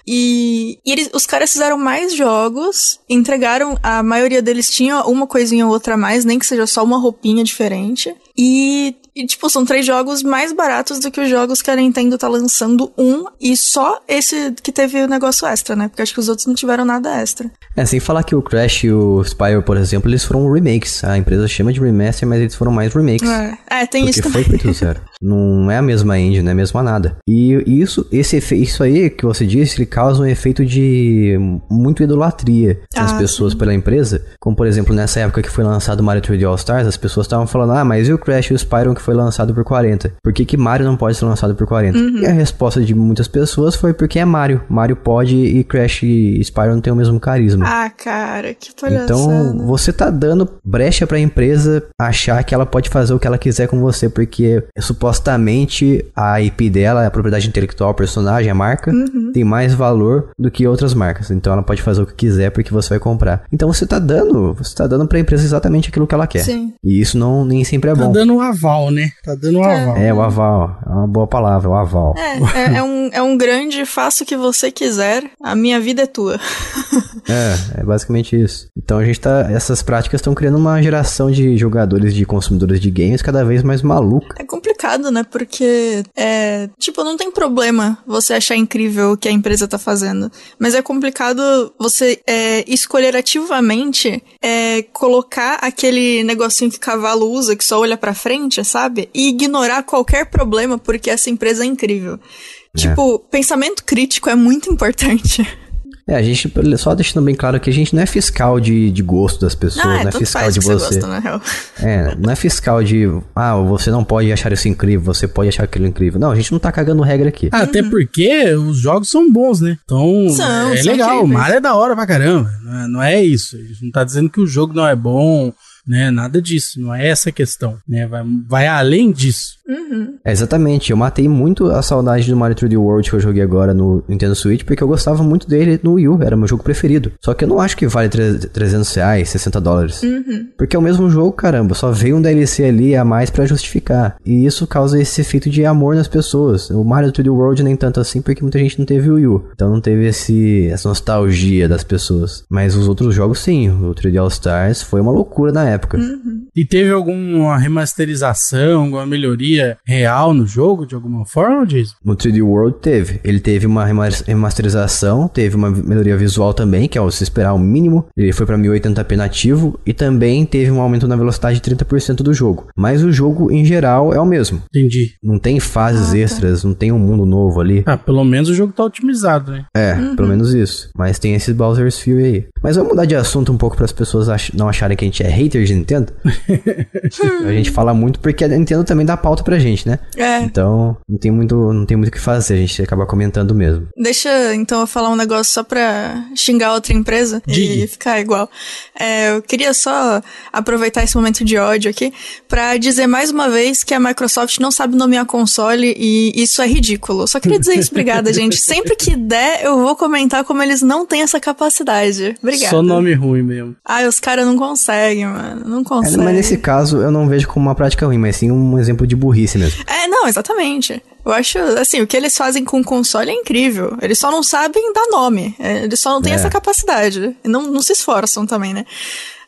[SPEAKER 3] E, e eles, os caras fizeram mais jogos, entregaram, a maioria deles tinha uma coisinha ou outra a mais, nem que seja só uma roupinha diferente. E, e, tipo, são três jogos mais baratos do que os jogos que a Nintendo tá lançando um, e só esse que teve o negócio extra, né? Porque acho que os outros não tiveram nada extra.
[SPEAKER 1] É, sem falar que o Crash e o Spyro, por exemplo, eles foram remakes. A empresa chama de remaster, mas eles foram mais remakes. É,
[SPEAKER 3] é tem isso também. Foi
[SPEAKER 1] <laughs> Não é a mesma engine, não é a mesma nada. E isso, esse isso aí que você disse, ele causa um efeito de muito idolatria das ah, pessoas sim. pela empresa. Como, por exemplo, nessa época que foi lançado Mario 3D All-Stars, as pessoas estavam falando, ah, mas e o Crash e o Spyro que foi lançado por 40? Por que, que Mario não pode ser lançado por 40? Uhum. E a resposta de muitas pessoas foi porque é Mario. Mario pode e Crash e Spyro não tem o mesmo carisma.
[SPEAKER 3] Ah, cara, que palhaçada. Então, né?
[SPEAKER 1] você tá dando brecha pra empresa achar que ela pode fazer o que ela quiser com você, porque é suposto supostamente a IP dela, a propriedade intelectual, o personagem, a marca, uhum. tem mais valor do que outras marcas. Então ela pode fazer o que quiser porque você vai comprar. Então você tá dando, você tá dando pra empresa exatamente aquilo que ela quer. Sim. E isso não nem sempre é tá bom. Tá dando um aval, né? Tá dando um é. aval. É, o aval. É uma boa palavra, o um aval. É, é, é,
[SPEAKER 3] um, é um grande faça o que você quiser, a minha vida é tua.
[SPEAKER 1] <laughs> é, é basicamente isso. Então a gente tá. Essas práticas estão criando uma geração de jogadores de consumidores de games cada vez mais maluca.
[SPEAKER 3] É complicado né? Porque é. Tipo, não tem problema você achar incrível o que a empresa tá fazendo. Mas é complicado você é, escolher ativamente é, colocar aquele negocinho que cavalo usa, que só olha pra frente, sabe? E ignorar qualquer problema porque essa empresa é incrível. É. Tipo, pensamento crítico é muito importante. <laughs>
[SPEAKER 1] É, a gente, só deixando bem claro que a gente não é fiscal de, de gosto das pessoas, ah, é, não é fiscal de você. você gosta, é, não é fiscal de, ah, você não pode achar isso incrível, você pode achar aquilo incrível. Não, a gente não tá cagando regra aqui. Ah, uhum. Até porque os jogos são
[SPEAKER 2] bons, né? Então, são, é são legal, o Mario é da hora pra caramba. Não é, não é isso. A gente não tá dizendo que o jogo não é bom, né? Nada disso, não é essa a questão, né? Vai, vai além
[SPEAKER 1] disso. Uhum. É, exatamente, eu matei muito a saudade do Mario 3D World que eu joguei agora no Nintendo Switch, porque eu gostava muito dele no Wii U, era meu jogo preferido. Só que eu não acho que vale 300 reais, 60 dólares. Uhum. Porque é o mesmo jogo, caramba, só veio um DLC ali a mais para justificar. E isso causa esse efeito de amor nas pessoas. O Mario 3D World nem tanto assim, porque muita gente não teve o Wii U. Então não teve esse, essa nostalgia das pessoas. Mas os outros jogos sim, o 3D All Stars foi uma loucura na época época.
[SPEAKER 2] Uhum. E teve alguma remasterização, alguma melhoria real no jogo, de alguma forma, diz?
[SPEAKER 1] No 3D World teve. Ele teve uma remasterização, teve uma melhoria visual também, que é o se esperar o mínimo. Ele foi para 1080p nativo e também teve um aumento na velocidade de 30% do jogo. Mas o jogo, em geral, é o mesmo. Entendi. Não tem fases ah, tá. extras, não tem um mundo novo ali. Ah, pelo menos o jogo tá otimizado, né? É, uhum. pelo menos isso. Mas tem esse Bowser's Fury aí. Mas vamos mudar de assunto um pouco para as pessoas ach não acharem que a gente é hater de Nintendo. <laughs> a gente fala muito porque a Nintendo também dá pauta pra gente, né? É. Então, não tem muito, não tem muito o que fazer, a gente acaba comentando mesmo.
[SPEAKER 3] Deixa, então, eu falar um negócio só pra xingar outra empresa e ficar igual. É, eu queria só aproveitar esse momento de ódio aqui pra dizer mais uma vez que a Microsoft não sabe nomear console e isso é ridículo. Só queria dizer isso, obrigada, gente. Sempre que der, eu vou comentar como eles não têm essa capacidade. Obrigada. Só nome
[SPEAKER 2] ruim mesmo.
[SPEAKER 3] Ah, os caras não conseguem, mano. Não consegue. É, mas nesse
[SPEAKER 1] caso, eu não vejo como uma prática ruim, mas sim um exemplo de
[SPEAKER 4] burrice mesmo.
[SPEAKER 3] É, não, exatamente. Eu acho, assim, o que eles fazem com o console é incrível. Eles só não sabem dar nome. É, eles só não têm é. essa capacidade. Não, não se esforçam também, né?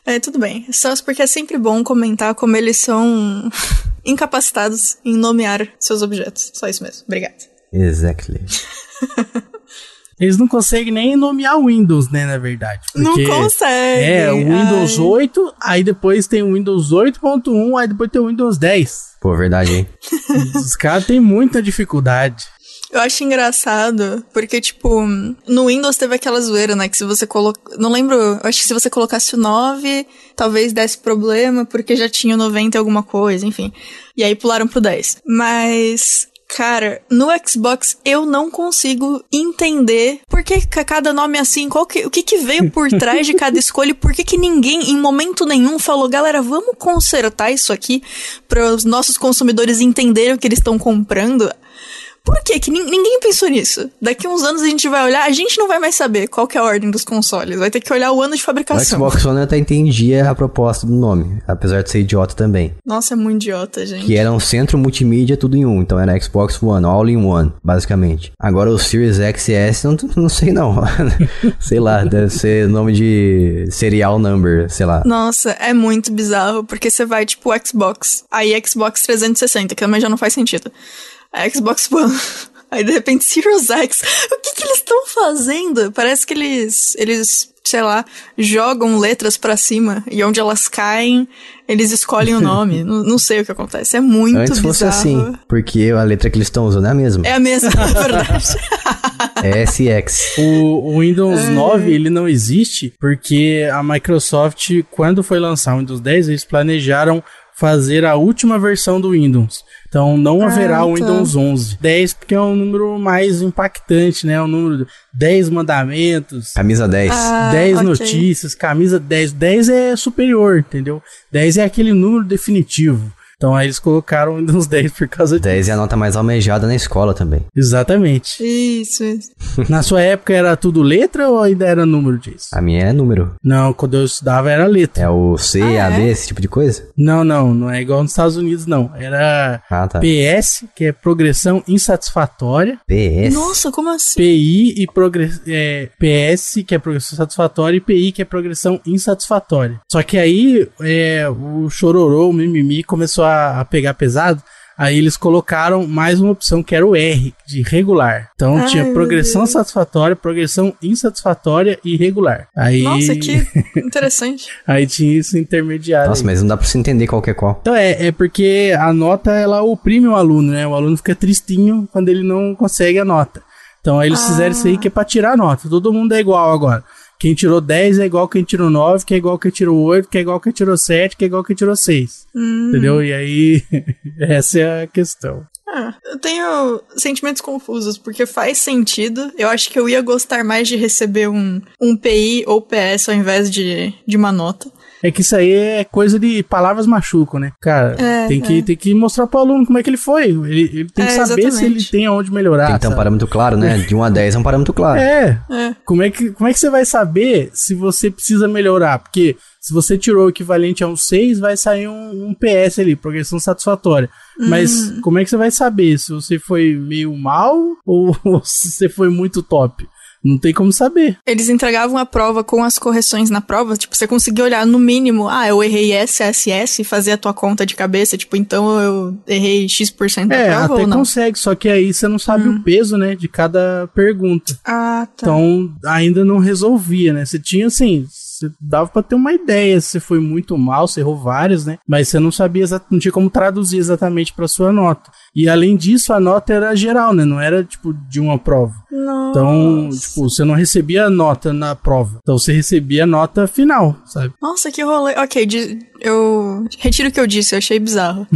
[SPEAKER 3] É, tudo bem. Só porque é sempre bom comentar como eles são <laughs> incapacitados em nomear seus objetos. Só isso mesmo. Obrigada.
[SPEAKER 4] Exactly. <laughs>
[SPEAKER 2] Eles não conseguem nem nomear Windows, né, na verdade.
[SPEAKER 3] Não consegue. É, o Windows
[SPEAKER 1] Ai.
[SPEAKER 2] 8, aí depois tem o Windows 8.1, aí depois tem o Windows 10. Pô, verdade, hein? <laughs> Os caras têm muita dificuldade.
[SPEAKER 3] Eu acho engraçado, porque, tipo, no Windows teve aquela zoeira, né? Que se você colocou Não lembro, eu acho que se você colocasse o 9, talvez desse problema, porque já tinha o 90 e alguma coisa, enfim. E aí pularam pro 10. Mas Cara, no Xbox eu não consigo entender por que cada nome é assim, qual que, o que, que veio por <laughs> trás de cada escolha e por que, que ninguém, em momento nenhum, falou, galera, vamos consertar isso aqui para os nossos consumidores entenderem o que eles estão comprando. Por que que ninguém pensou nisso? Daqui uns anos a gente vai olhar, a gente não vai mais saber qual é a ordem dos consoles, vai ter que olhar o ano de fabricação. O Xbox One
[SPEAKER 1] eu até entendia a proposta do nome, apesar de ser idiota também.
[SPEAKER 3] Nossa, é muito idiota, gente. Que
[SPEAKER 1] era um centro multimídia tudo em um, então era Xbox One, all in one, basicamente. Agora o Series X e S, não, <laughs> não sei não. <laughs> sei lá, deve ser nome de serial number, sei lá.
[SPEAKER 3] Nossa, é muito bizarro, porque você vai tipo Xbox, aí Xbox 360, que também já não faz sentido a Xbox One. <laughs> Aí de repente Series X. O que, que eles estão fazendo? Parece que eles eles, sei lá, jogam letras para cima e onde elas caem, eles escolhem o nome. <laughs> não, não, sei o que acontece. É muito Antes bizarro. fosse assim,
[SPEAKER 2] porque a letra que eles estão usando é a mesma.
[SPEAKER 1] É
[SPEAKER 3] a mesma, é
[SPEAKER 2] <laughs> verdade. SX. O, o Windows é. 9, ele não existe porque a Microsoft, quando foi lançar o Windows 10, eles planejaram fazer a última versão do Windows. Então não ah, haverá o tá. Windows 11. 10 porque é um número mais impactante, né? O é um número de 10 mandamentos. Camisa 10. Ah, 10 okay. notícias, camisa 10. 10 é superior, entendeu? 10 é aquele número definitivo. Então aí eles colocaram uns 10 <laughs> por causa disso. 10 é a nota mais almejada na escola também. Exatamente. Isso, isso. <laughs> na sua época era tudo letra ou ainda era número disso? A minha é número. Não, quando eu estudava era letra. É o C, ah, A, D é? esse tipo de coisa? Não, não, não é igual nos Estados Unidos, não. Era ah, tá. PS, que é progressão insatisfatória. PS? Nossa, como assim? PI e progressão. É, PS, que é progressão satisfatória, e PI, que é progressão insatisfatória. Só que aí é, o chororô, o mimimi começou a a, a pegar pesado, aí eles colocaram mais uma opção que era o R, de regular. Então Ai, tinha progressão satisfatória, progressão insatisfatória e regular. Aí... Nossa, que <laughs>
[SPEAKER 3] interessante.
[SPEAKER 1] aí tinha isso intermediário. Nossa, aí. mas não dá pra se entender qual que é qual.
[SPEAKER 2] Então é, é porque a nota ela oprime o aluno, né? O aluno fica tristinho quando ele não consegue a nota. Então aí eles ah. fizeram isso aí que é pra tirar a nota. Todo mundo é igual agora. Quem tirou 10 é igual quem tirou 9, que é igual quem tirou 8, que é igual quem tirou 7, que é igual quem tirou 6.
[SPEAKER 3] Hum. Entendeu? E
[SPEAKER 2] aí, <laughs> essa é
[SPEAKER 3] a questão. Ah, eu tenho sentimentos confusos, porque faz sentido. Eu acho que eu ia gostar mais de receber um, um PI ou PS ao invés de, de uma nota.
[SPEAKER 2] É que isso aí é coisa de palavras machuco, né? Cara, é, tem, que, é. tem que mostrar pro aluno como é que ele foi. Ele, ele tem que é, saber exatamente. se ele tem aonde
[SPEAKER 1] melhorar. Tem que ter um parâmetro claro, né? De 1 a 10 é um parâmetro claro. É.
[SPEAKER 2] é. Como, é que, como é que você vai saber se você precisa melhorar? Porque se você tirou o equivalente a um 6, vai sair um, um PS ali, progressão satisfatória. Hum. Mas como é que você vai saber se você foi meio mal <laughs> ou se você foi muito top? Não tem como saber.
[SPEAKER 3] Eles entregavam a prova com as correções na prova, tipo, você conseguia olhar no mínimo, ah, eu errei S, S, S, e fazer a tua conta de cabeça, tipo, então eu errei X% da é, prova até ou não?
[SPEAKER 2] consegue, só que aí você não sabe hum. o peso, né, de cada pergunta. Ah, tá. Então, ainda não resolvia, né? Você tinha, assim, você dava para ter uma ideia se foi muito mal, você errou vários, né? Mas você não sabia, não tinha como traduzir exatamente para sua nota. E além disso, a nota era geral, né? Não era tipo de uma prova. Então, Nossa. Então, tipo, você não recebia a nota na prova. Então você recebia a nota final, sabe?
[SPEAKER 3] Nossa, que rolê. Ok, de, eu retiro o que eu disse, eu achei bizarro.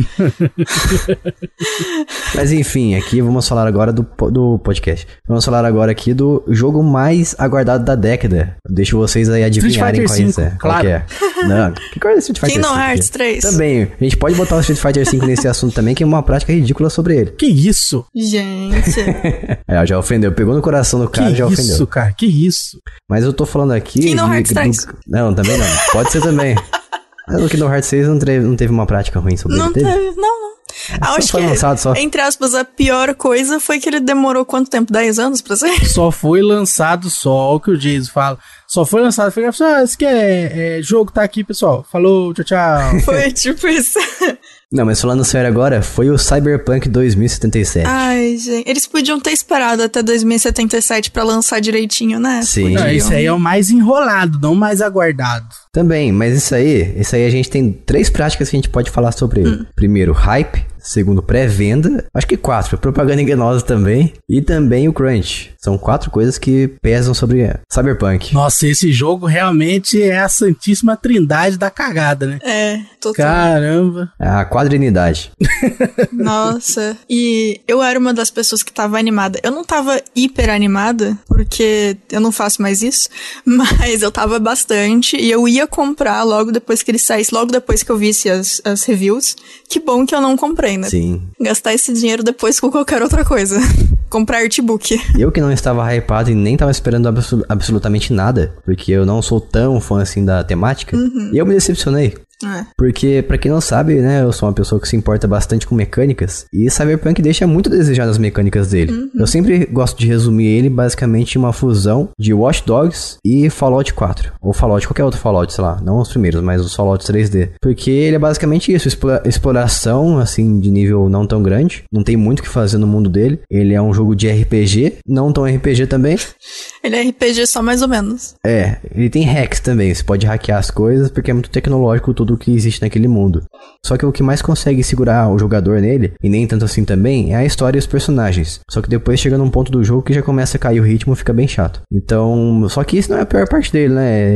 [SPEAKER 1] <laughs> Mas enfim, aqui vamos falar agora do, do podcast. Vamos falar agora aqui do jogo mais aguardado da década. Deixo vocês aí adivinharem. Fighter 5, é, claro. É. Não, que coisa é Street Fighter Kingdom 5?
[SPEAKER 3] Hearts 3.
[SPEAKER 1] Também, a gente pode botar o Street Fighter 5 nesse assunto também, que é uma prática ridícula sobre ele. Que isso?
[SPEAKER 3] Gente. <laughs>
[SPEAKER 1] é, já ofendeu, pegou no coração do cara, que já ofendeu. Que isso, cara, que isso? Mas eu tô falando aqui... Kingdom Hearts 3. Não, também não, pode ser também. <laughs> Mas o Kingdom Hearts 6 não teve, não teve uma prática ruim sobre não ele, teve? Teve, não, não. Ah, acho que, lançado, só...
[SPEAKER 3] entre aspas, a pior coisa foi que ele demorou quanto tempo? 10 anos pra ser?
[SPEAKER 2] Só foi lançado só, o que o Jason fala. Só foi lançado, foi assim, ah, esse que é, é, jogo, tá aqui, pessoal. Falou, tchau, tchau. <laughs> Foi tipo isso.
[SPEAKER 1] Não, mas falando sério agora, foi o Cyberpunk 2077.
[SPEAKER 3] Ai, gente. Eles podiam ter esperado até 2077 para lançar direitinho, né? Sim. Não, esse aí é o
[SPEAKER 1] mais enrolado, não o mais aguardado. Também, mas isso aí, isso aí a gente tem três práticas que a gente pode falar sobre. Hum. Primeiro, hype. Segundo, pré-venda. Acho que quatro, propaganda enganosa também. E também o crunch. São quatro coisas que pesam sobre Cyberpunk.
[SPEAKER 2] Nossa, esse jogo realmente é a santíssima trindade da cagada, né?
[SPEAKER 3] É, total. Caramba.
[SPEAKER 1] É a quadrinidade.
[SPEAKER 3] <laughs> Nossa. E eu era uma das pessoas que tava animada. Eu não tava hiper animada, porque eu não faço mais isso, <laughs> mas eu tava bastante e eu ia ia comprar logo depois que ele saísse, logo depois que eu visse as, as reviews. Que bom que eu não comprei, né? Sim. Gastar esse dinheiro depois com qualquer outra coisa. <laughs> comprar artbook.
[SPEAKER 1] Eu que não estava hypado e nem estava esperando absolutamente nada, porque eu não sou tão fã assim da temática, uhum. eu me decepcionei. É. Porque, para quem não sabe, né, eu sou uma pessoa que se importa bastante com mecânicas. E Cyberpunk deixa muito desejar nas mecânicas dele. Uhum. Eu sempre gosto de resumir ele basicamente em uma fusão de Watch Dogs e Fallout 4. Ou Fallout, qualquer outro Fallout, sei lá. Não os primeiros, mas os Fallout 3D. Porque ele é basicamente isso: exploração, assim, de nível não tão grande. Não tem muito o que fazer no mundo dele. Ele é um jogo de RPG, não tão RPG também.
[SPEAKER 3] <laughs> ele é RPG só mais ou menos.
[SPEAKER 1] É, ele tem hacks também. Você pode hackear as coisas porque é muito tecnológico tudo tudo que existe naquele mundo. Só que o que mais consegue segurar o jogador nele, e nem tanto assim também, é a história e os personagens. Só que depois chega num ponto do jogo que já começa a cair o ritmo, fica bem chato. Então, só que isso não é a pior parte dele, né?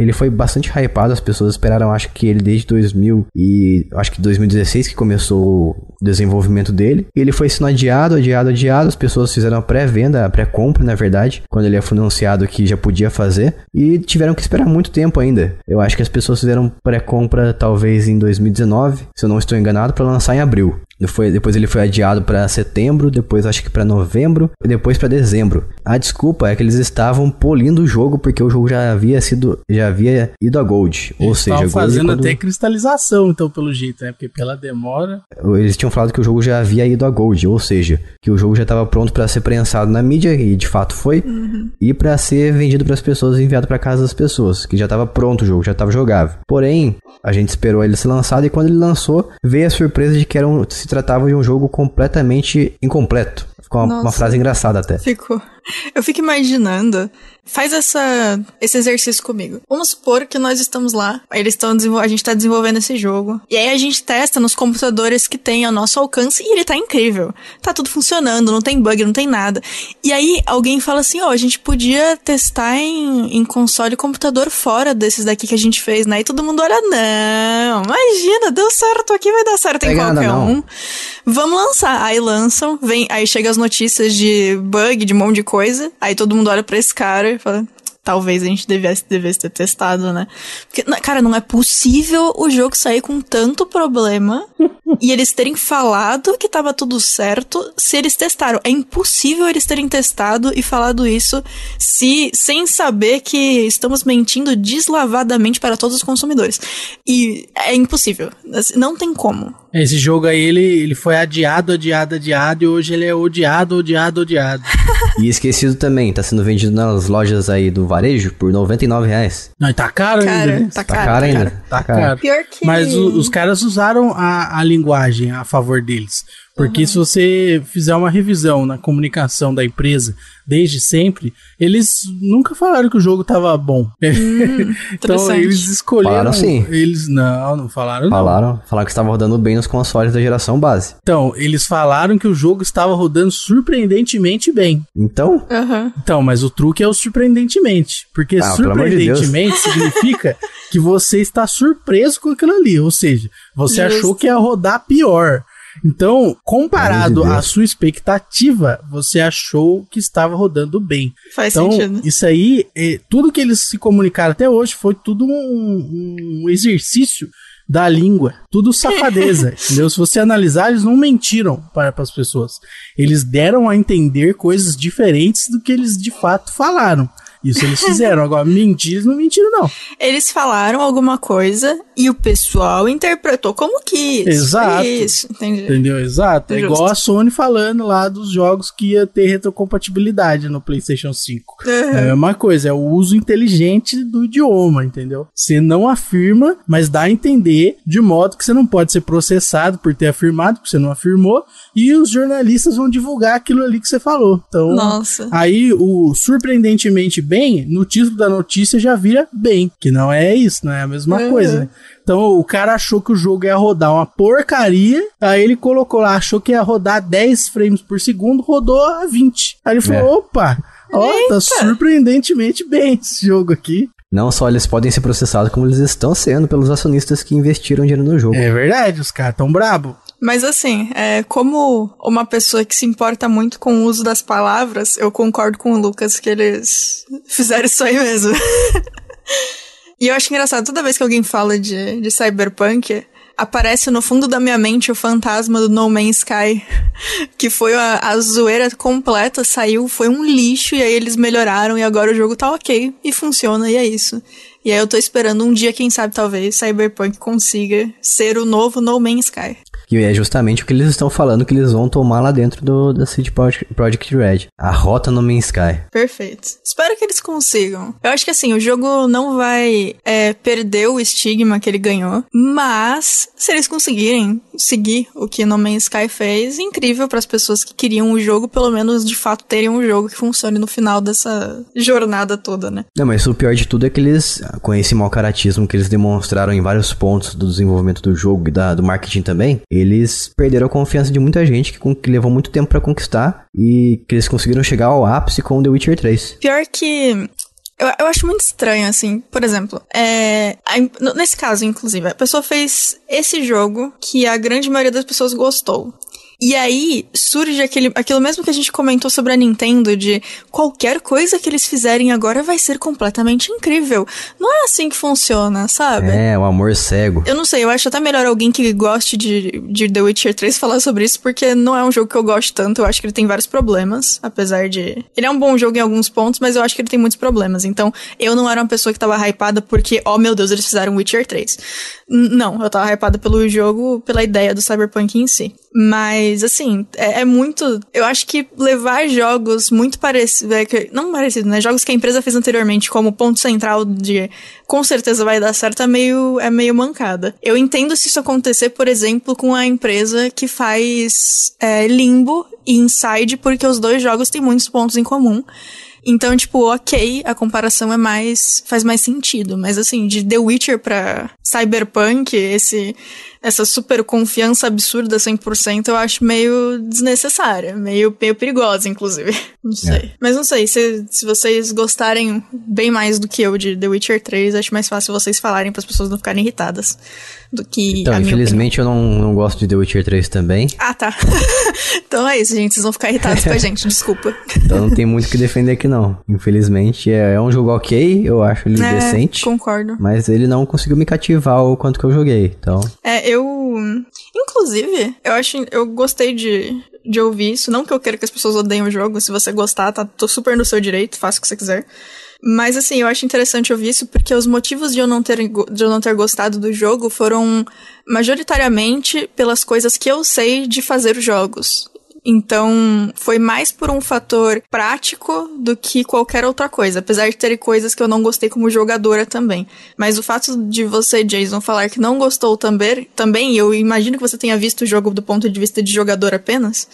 [SPEAKER 1] Ele foi bastante hypado, as pessoas esperaram, acho que ele desde 2000 e acho que 2016 que começou o desenvolvimento dele. E ele foi sendo adiado, adiado, adiado. As pessoas fizeram a pré-venda, a pré-compra, na verdade, quando ele foi anunciado que já podia fazer e tiveram que esperar muito tempo ainda. Eu acho que as pessoas fizeram pré-compra compra talvez em 2019, se eu não estou enganado, para lançar em abril. Foi, depois ele foi adiado para setembro, depois acho que para novembro e depois para dezembro. A desculpa é que eles estavam polindo o jogo porque o jogo já havia sido já havia ido a gold, eles ou seja, estavam fazendo quando... até
[SPEAKER 2] cristalização então pelo jeito, né? Porque pela demora,
[SPEAKER 1] eles tinham falado que o jogo já havia ido a gold, ou seja, que o jogo já estava pronto para ser prensado na mídia e de fato foi uhum. e para ser vendido para as pessoas, enviado para casa das pessoas, que já estava pronto o jogo, já estava jogável. Porém, a gente esperou ele ser lançado e quando ele lançou, veio a surpresa de que era um se tratava de um jogo completamente incompleto. Ficou uma, uma, frase engraçada até.
[SPEAKER 3] Ficou. Eu fico imaginando. Faz essa, esse exercício comigo. Vamos supor que nós estamos lá, eles estão a gente está desenvolvendo esse jogo. E aí a gente testa nos computadores que tem ao nosso alcance e ele tá incrível. Tá tudo funcionando, não tem bug, não tem nada. E aí alguém fala assim: ó, oh, a gente podia testar em, em console e computador fora desses daqui que a gente fez, né? E todo mundo olha: não, imagina, deu certo aqui, vai dar certo em qualquer um. Vamos lançar. Aí lançam, vem, aí chega chega as notícias de bug, de um monte de coisa, aí todo mundo olha para esse cara e fala, talvez a gente devesse, devesse ter testado, né? Porque, cara, não é possível o jogo sair com tanto problema <laughs> e eles terem falado que tava tudo certo se eles testaram. É impossível eles terem testado e falado isso se sem saber que estamos mentindo deslavadamente para todos os consumidores. E é impossível. Assim, não tem como.
[SPEAKER 2] Esse jogo aí, ele, ele foi adiado, adiado, adiado, e hoje ele é odiado, odiado, odiado.
[SPEAKER 1] <laughs> e esquecido também, tá sendo vendido
[SPEAKER 2] nas lojas aí do varejo por 99 reais. Não, e tá, tá, tá caro cara, ainda. Tá, tá caro, caro ainda. Tá caro. Tá caro. Pior que... Mas o, os caras usaram a, a linguagem a favor deles. Porque uhum. se você fizer uma revisão na comunicação da empresa desde sempre, eles nunca falaram que o jogo tava bom. Hum, <laughs> então eles escolheram. Falaram sim. Eles não, não falaram. Falaram, não.
[SPEAKER 1] falaram que estava rodando bem nos consoles da geração base.
[SPEAKER 2] Então eles falaram que o jogo estava rodando surpreendentemente bem. Então? Uhum. Então, mas o truque é o surpreendentemente, porque ah, surpreendentemente de significa que você está surpreso com aquilo ali, ou seja, você achou que ia rodar pior. Então, comparado à sua expectativa, você achou que estava rodando bem. Faz então, sentido. Isso aí, é, tudo que eles se comunicaram até hoje foi tudo um, um exercício da língua. Tudo safadeza, <laughs> entendeu? Se você analisar, eles não mentiram para as pessoas. Eles deram a entender coisas diferentes do que eles de fato falaram. Isso eles fizeram.
[SPEAKER 3] Agora, mentir, não mentiram, não. Eles falaram alguma coisa e o pessoal interpretou como quis. Exato. Isso, entendi. Entendeu? Exato. Justo. É igual
[SPEAKER 2] a Sony falando lá dos jogos que ia ter retrocompatibilidade no PlayStation 5. Uhum.
[SPEAKER 4] É a mesma
[SPEAKER 2] coisa, é o uso inteligente do idioma, entendeu? Você não afirma, mas dá a entender de modo que você não pode ser processado por ter afirmado, porque você não afirmou, e os jornalistas vão divulgar aquilo ali que você falou. Então, Nossa. aí o surpreendentemente bem bem, no título da notícia já vira bem, que não é isso, não é a mesma uhum. coisa, né? Então o cara achou que o jogo ia rodar uma porcaria, aí ele colocou lá, achou que ia rodar 10 frames por segundo, rodou a 20. Aí ele falou: é. opa, ó, tá
[SPEAKER 3] surpreendentemente bem esse jogo aqui.
[SPEAKER 1] Não só eles podem ser processados, como eles estão sendo pelos acionistas que investiram dinheiro no jogo. É verdade, os caras tão brabo.
[SPEAKER 3] Mas assim, é, como uma pessoa que se importa muito com o uso das palavras, eu concordo com o Lucas que eles fizeram isso aí mesmo. <laughs> e eu acho engraçado, toda vez que alguém fala de, de cyberpunk, aparece no fundo da minha mente o fantasma do No Man's Sky, <laughs> que foi a, a, zoeira completa, saiu, foi um lixo, e aí eles melhoraram, e agora o jogo tá ok, e funciona, e é isso. E aí eu tô esperando um dia, quem sabe, talvez, Cyberpunk consiga ser o novo No Man's Sky.
[SPEAKER 1] Que é justamente o que eles estão falando que eles vão tomar lá dentro do, da City Project Red. A rota no Man's Sky.
[SPEAKER 3] Perfeito. Espero que eles consigam. Eu acho que assim, o jogo não vai é, perder o estigma que ele ganhou, mas se eles conseguirem seguir o que No Man's Sky fez, é incrível para as pessoas que queriam o jogo, pelo menos de fato terem um jogo que funcione no final dessa jornada toda, né?
[SPEAKER 1] Não, mas o pior de tudo é que eles, com esse mau caratismo que eles demonstraram em vários pontos do desenvolvimento do jogo e da, do marketing também, eles perderam a confiança de muita gente que, que levou muito tempo para conquistar e que eles conseguiram chegar ao ápice com The Witcher 3.
[SPEAKER 3] Pior que eu, eu, acho muito estranho, assim. Por exemplo, é, a, nesse caso, inclusive, a pessoa fez esse jogo que a grande maioria das pessoas gostou. E aí surge aquele, aquilo mesmo que a gente comentou sobre a Nintendo, de qualquer coisa que eles fizerem agora vai ser completamente incrível. Não é assim que funciona, sabe? É, o
[SPEAKER 4] um
[SPEAKER 1] amor cego.
[SPEAKER 3] Eu não sei, eu acho até melhor alguém que goste de, de The Witcher 3 falar sobre isso, porque não é um jogo que eu gosto tanto. Eu acho que ele tem vários problemas, apesar de. Ele é um bom jogo em alguns pontos, mas eu acho que ele tem muitos problemas. Então, eu não era uma pessoa que tava hypada porque, oh meu Deus, eles fizeram Witcher 3. N não, eu tava hypada pelo jogo, pela ideia do Cyberpunk em si. Mas mas, assim, é, é muito. Eu acho que levar jogos muito parecidos. É, não parecidos, né? Jogos que a empresa fez anteriormente como ponto central de com certeza vai dar certo é meio, é meio mancada. Eu entendo se isso acontecer, por exemplo, com a empresa que faz é, Limbo e Inside, porque os dois jogos têm muitos pontos em comum. Então, tipo, ok, a comparação é mais. faz mais sentido. Mas assim, de The Witcher pra Cyberpunk, esse essa super confiança absurda 100% eu acho meio desnecessária, meio, meio perigosa, inclusive. <laughs> Não sei. É. Mas não sei, se, se vocês gostarem bem mais do que eu de The Witcher 3, acho mais fácil vocês falarem para as pessoas não ficarem irritadas do que. Então, infelizmente
[SPEAKER 1] eu não, não gosto de The Witcher 3 também. Ah, tá.
[SPEAKER 3] <laughs> então é isso, gente. Vocês vão ficar irritados com a <laughs> gente, desculpa. Então não tem
[SPEAKER 1] muito o que defender aqui, não. Infelizmente. É, é um jogo ok, eu acho ele é, decente. Concordo. Mas ele não conseguiu me cativar o quanto que eu joguei. Então.
[SPEAKER 3] É, eu. Inclusive, eu acho. Eu gostei de, de ouvir isso. Não que eu queira que as pessoas odeiem o jogo. Se você gostar, tá, tô super no seu direito, faça o que você quiser. Mas assim, eu acho interessante ouvir isso porque os motivos de eu não ter, de eu não ter gostado do jogo foram majoritariamente pelas coisas que eu sei de fazer os jogos. Então, foi mais por um fator prático do que qualquer outra coisa, apesar de ter coisas que eu não gostei como jogadora também. Mas o fato de você, Jason, falar que não gostou também, também eu imagino que você tenha visto o jogo do ponto de vista de jogador apenas,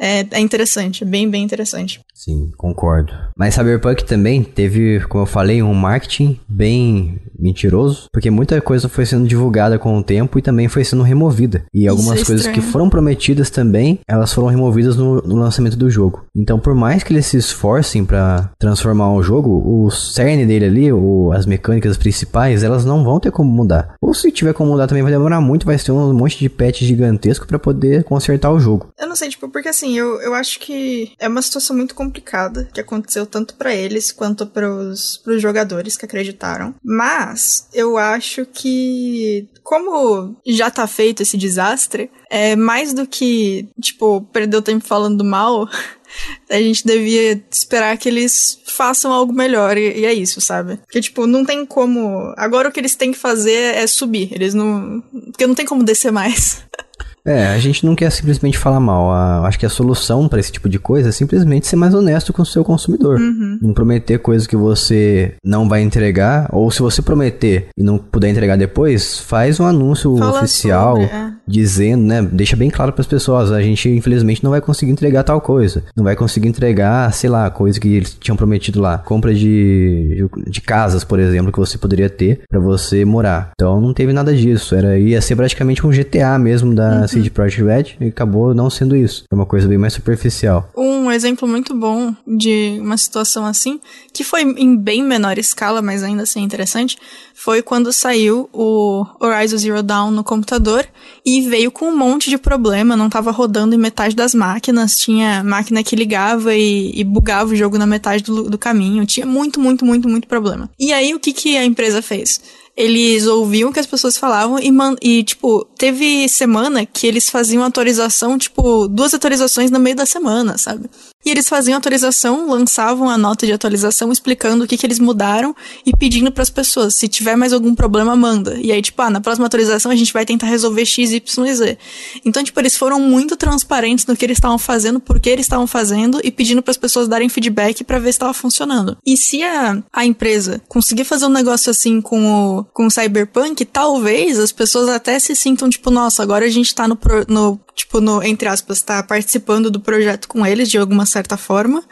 [SPEAKER 3] é, é interessante, é bem, bem interessante. Sim,
[SPEAKER 1] concordo. Mas Cyberpunk também teve, como eu falei, um marketing bem mentiroso, porque muita coisa foi sendo divulgada com o tempo e também foi sendo removida. E algumas é coisas que foram prometidas também, elas foram removidas no, no, lançamento do jogo. Então, por mais que eles se esforcem para transformar o jogo, o cerne dele ali, ou as mecânicas principais, elas não vão ter como mudar. Ou se tiver como mudar também vai demorar muito, vai ser um monte de patch gigantesco para poder consertar o jogo.
[SPEAKER 3] Eu não sei, tipo, porque assim, eu, eu acho que é uma situação muito complicada complicada que aconteceu tanto para eles quanto para os jogadores que acreditaram. Mas eu acho que, como já tá feito esse desastre, é mais do que, tipo, perder o tempo falando mal. <laughs> A gente devia esperar que eles façam algo melhor, e, e, é isso, sabe? Porque, tipo, não tem como. Agora o que eles têm que fazer é subir. Eles não. Porque não tem como descer mais. <laughs>
[SPEAKER 1] É, a gente não quer simplesmente falar mal. A, acho que a solução para esse tipo de coisa é simplesmente ser mais honesto com o seu consumidor. Uhum. Não prometer coisas que você não vai entregar, ou se você prometer e não puder entregar depois, faz um anúncio Fala oficial sobre, é. dizendo, né? Deixa bem claro para as pessoas: a gente infelizmente não vai conseguir entregar tal coisa. Não vai conseguir entregar, sei lá, coisa que eles tinham prometido lá. Compra de, de casas, por exemplo, que você poderia ter para você morar. Então não teve nada disso. Era, ia ser praticamente um GTA mesmo da. Uhum CD assim, Projekt Red e acabou não sendo isso. é uma coisa bem mais superficial.
[SPEAKER 3] Um exemplo muito bom de uma situação assim, que foi em bem menor escala, mas ainda assim é interessante, foi quando saiu o Horizon Zero Dawn no computador e veio com um monte de problema, não estava rodando em metade das máquinas, tinha máquina que ligava e, e bugava o jogo na metade do, do caminho, tinha muito, muito, muito, muito problema. E aí o que, que a empresa fez? eles ouviam o que as pessoas falavam e, man e, tipo, teve semana que eles faziam atualização, tipo, duas atualizações no meio da semana, sabe? E eles faziam atualização, lançavam a nota de atualização explicando o que, que eles mudaram e pedindo para as pessoas, se tiver mais algum problema, manda. E aí, tipo, ah, na próxima atualização a gente vai tentar resolver X, Y e Z. Então, tipo, eles foram muito transparentes no que eles estavam fazendo, por que eles estavam fazendo e pedindo para as pessoas darem feedback para ver se estava funcionando. E se a, a empresa conseguir fazer um negócio assim com o, com o Cyberpunk, talvez as pessoas até se sintam tipo, nossa, agora a gente tá no, no tipo, no, entre aspas, tá participando do projeto com eles de alguma certa forma,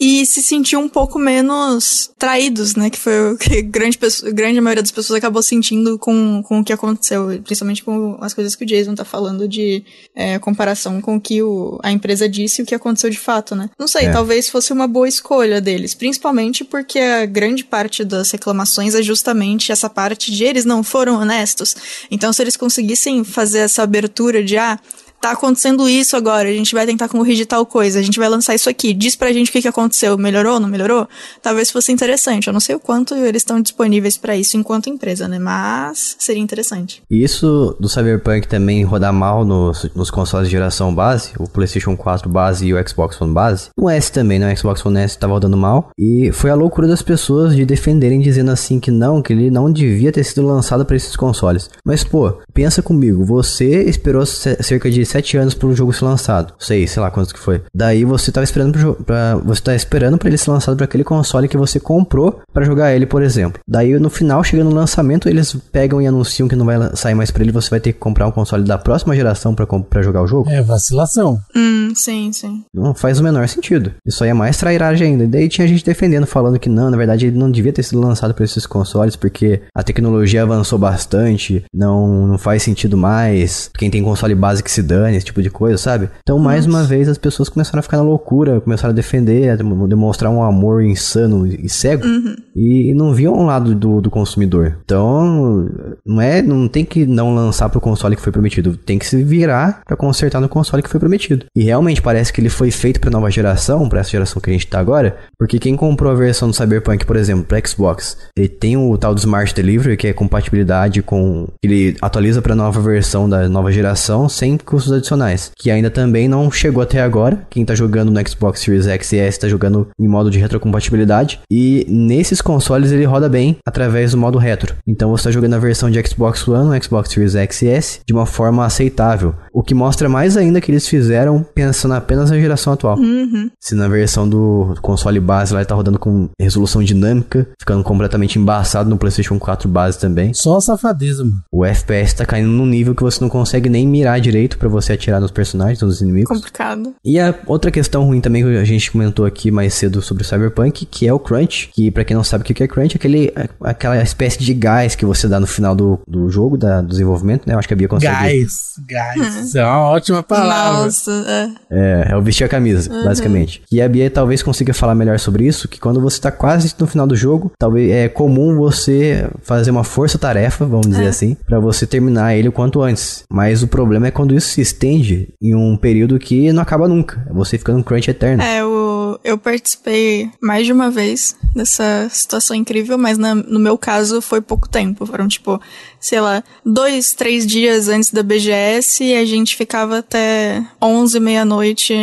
[SPEAKER 3] e se sentiu um pouco menos traídos, né? Que foi o que grande, grande maioria das pessoas acabou sentindo com, com o que aconteceu, principalmente com as coisas que o Jason tá falando de é, comparação com o que o, a empresa disse e o que aconteceu de fato, né? Não sei, é. talvez fosse uma boa escolha deles, principalmente porque a grande parte das reclamações é justamente essa parte de eles não foram honestos. Então, se eles conseguissem fazer essa abertura de, ah, tá acontecendo isso agora, a gente vai tentar corrigir tal coisa, a gente vai lançar isso aqui, diz pra gente o que, que aconteceu, melhorou, não melhorou? Talvez fosse interessante, eu não sei o quanto eles estão disponíveis para isso enquanto empresa, né, mas seria interessante.
[SPEAKER 1] E isso do Cyberpunk também rodar mal nos, nos consoles de geração base, o PlayStation 4 base e o Xbox One base, o S também, né, o Xbox One S tava tá rodando mal, e foi a loucura das pessoas de defenderem dizendo assim que não, que ele não devia ter sido lançado para esses consoles. Mas pô, pensa comigo, você esperou cerca de sete anos para o jogo ser lançado. Sei, sei lá quantos que foi. Daí você tava tá esperando para você tá esperando para ele ser lançado para aquele console que você comprou para jogar ele, por exemplo. Daí no final, chegando no lançamento, eles pegam e anunciam que não vai sair mais para ele, você vai ter que comprar um console da próxima geração para jogar o jogo. É vacilação.
[SPEAKER 3] Hum, sim, sim.
[SPEAKER 1] Não faz o menor sentido. Isso aí é mais trairagem ainda. E daí tinha gente defendendo falando que não, na verdade ele não devia ter sido lançado para esses consoles porque a tecnologia avançou bastante, não não faz sentido mais. Quem tem console base que se dane Ucrânia, esse tipo de coisa, sabe? Então, mais Nossa. uma vez, as pessoas começaram a ficar na loucura, começaram a defender, a demonstrar um amor insano e cego, uhum. e, não viam um lado do, do consumidor. Então, não é, não tem que não lançar pro console que foi prometido, tem que se virar para consertar no console que foi prometido. E realmente parece que ele foi feito para nova geração, para essa geração que a gente tá agora, porque quem comprou a versão do Cyberpunk, por exemplo, para Xbox, ele tem o tal do Smart Delivery, que é compatibilidade com ele atualiza para nova versão da nova geração sem que o recursos adicionais, que ainda também não chegou até agora. Quem está jogando no Xbox Series X e S está jogando em modo de retrocompatibilidade, e nesses consoles ele roda bem através do modo retro. Então você está jogando a versão de Xbox One, Xbox Series X e S de uma forma aceitável, o que mostra mais ainda que eles fizeram pensando apenas na geração atual. Uhum. Se na versão do console base lá está rodando com resolução dinâmica, ficando completamente embaçado no PlayStation 4 base também. Só safadeza, mano. O FPS está caindo num nível que você não consegue nem mirar direito pra você atirar nos personagens, nos inimigos. Complicado. E a outra questão ruim também que a gente comentou aqui mais cedo sobre o Cyberpunk, que é o crunch, que para quem não sabe o que é crunch, é aquele, é aquela espécie de gás que você dá no final do, do jogo, da, do desenvolvimento, né? Eu acho que a Bia consegue... Gás,
[SPEAKER 4] gás,
[SPEAKER 2] isso é uma ótima
[SPEAKER 1] palavra.
[SPEAKER 4] Nossa,
[SPEAKER 1] é. É, é o vestir a camisa, uhum. basicamente. E a Bia talvez consiga falar melhor sobre isso, que quando você tá quase no final do jogo, talvez é comum você fazer uma força-tarefa, vamos dizer é. assim, para você terminar ele o quanto antes. Mas o problema é quando isso se estende em um período que não acaba nunca. É você fica num crunch eterno. É,
[SPEAKER 3] eu, eu participei mais de uma vez dessa situação incrível, mas na, no meu caso foi pouco tempo. Foram, tipo, sei lá, dois, três dias antes da BGS e a gente ficava até 11, meia-noite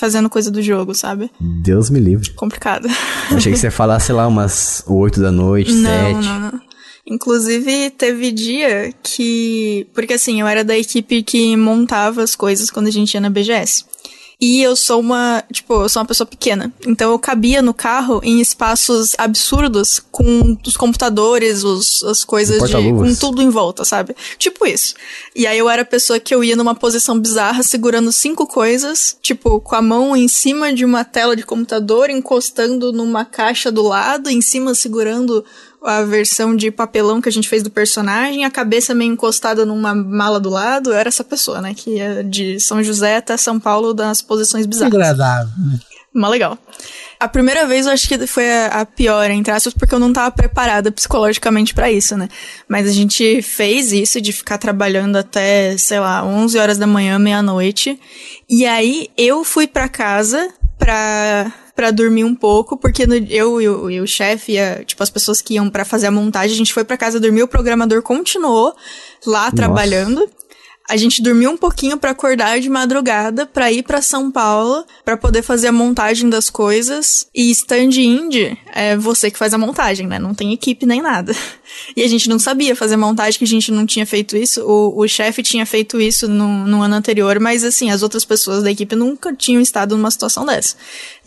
[SPEAKER 3] fazendo coisa do jogo, sabe?
[SPEAKER 1] Deus me livre.
[SPEAKER 3] Complicado. Achei que você ia
[SPEAKER 1] falar, sei lá, umas 8 da noite, <laughs> não, 7. Não,
[SPEAKER 3] não. Inclusive, teve dia que. Porque assim, eu era da equipe que montava as coisas quando a gente ia na BGS. E eu sou uma, tipo, eu sou uma pessoa pequena. Então eu cabia no carro em espaços absurdos com os computadores, os, as coisas de. com tudo em volta, sabe? Tipo isso. E aí eu era a pessoa que eu ia numa posição bizarra segurando cinco coisas, tipo, com a mão em cima de uma tela de computador, encostando numa caixa do lado, em cima segurando a versão de papelão que a gente fez do personagem, a cabeça meio encostada numa mala do lado, eu era essa pessoa, né? Que ia é de São José até São Paulo das posições bizarras. Agradável, né? Mas legal. A primeira vez eu acho que foi a, pior, entre aspas, porque eu não estava preparada psicologicamente para isso, né? Mas a gente fez isso de ficar trabalhando até, sei lá, 11 horas da manhã, meia-noite. E aí eu fui para casa pra para dormir um pouco, porque no, eu, e o chefe, tipo, as pessoas que iam para fazer a montagem, a gente foi para casa dormir, o programador continuou lá Nossa. trabalhando. A gente dormiu um pouquinho para acordar de madrugada para ir para São Paulo para poder fazer a montagem das coisas. E stand indie é você que faz a montagem, né? Não tem equipe nem nada. <laughs> E a gente não sabia fazer montagem, que a gente não tinha feito isso. O, o chefe tinha feito isso no, no ano anterior, mas assim, as outras pessoas da equipe nunca tinham estado numa situação dessa.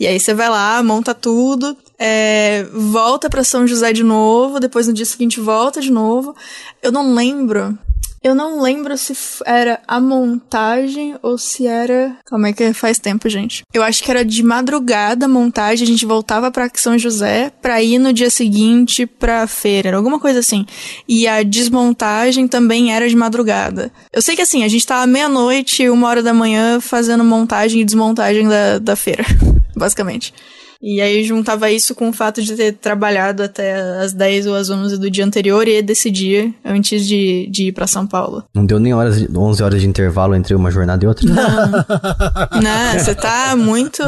[SPEAKER 3] E aí você vai lá, monta tudo, é, volta para São José de novo, depois no dia seguinte volta de novo. Eu não lembro eu não lembro se era a montagem ou se era. Calma é que é? faz tempo, gente. Eu acho que era de madrugada a montagem, a gente voltava pra São José pra ir no dia seguinte pra feira, era alguma coisa assim. E a desmontagem também era de madrugada. Eu sei que assim, a gente tava tá meia-noite, uma hora da manhã fazendo montagem e desmontagem da, da feira, <laughs> basicamente. E aí juntava isso com o fato de ter trabalhado até as 10 ou as 11 do dia anterior e decidir antes de, de ir para São Paulo.
[SPEAKER 1] Não deu nem horas, 11 horas de intervalo entre uma jornada e outra? Não,
[SPEAKER 3] não você tá muito...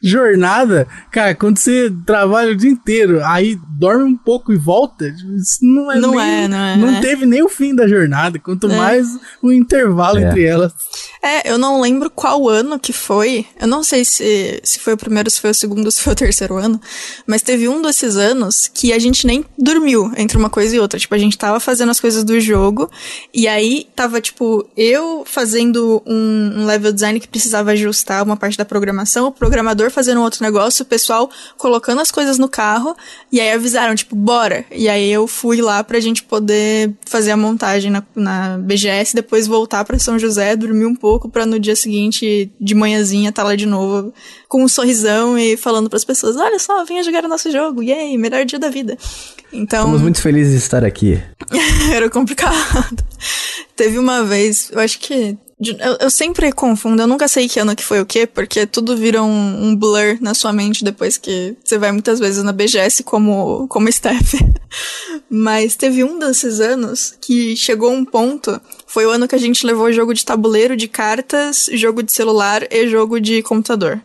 [SPEAKER 2] jornada? Cara, quando você trabalha o dia inteiro, aí dorme um pouco e volta, isso não é Não nem, é, não é. Não é. teve nem o fim da jornada, quanto é. mais o intervalo é. entre elas.
[SPEAKER 3] É, eu não lembro qual ano que foi, eu não sei se, se foi o primeiro se foi o segundo ou se foi o terceiro ano, mas teve um desses anos que a gente nem dormiu entre uma coisa e outra. Tipo, a gente tava fazendo as coisas do jogo, e aí tava, tipo, eu fazendo um, um level design que precisava ajustar uma parte da programação, o programador fazendo um outro negócio, o pessoal colocando as coisas no carro, e aí avisaram, tipo, bora. E aí eu fui lá pra gente poder fazer a montagem na, na BGS, depois voltar pra São José, dormir um pouco pra no dia seguinte, de manhãzinha, tá lá de novo, com um sorrisão e falando para as pessoas: olha só, vim jogar o nosso jogo, yay, melhor dia da vida. Então. Estamos muito
[SPEAKER 1] felizes de estar aqui.
[SPEAKER 3] <laughs> era complicado. Teve uma vez, eu acho que. Eu, eu, sempre confundo, eu nunca sei que ano que foi o quê, porque tudo vira um, um blur na sua mente depois que você vai muitas vezes na BGS como, como Steph. <laughs> Mas teve um desses anos que chegou um ponto. Foi o ano que a gente levou jogo de tabuleiro, de cartas, jogo de celular e jogo de computador.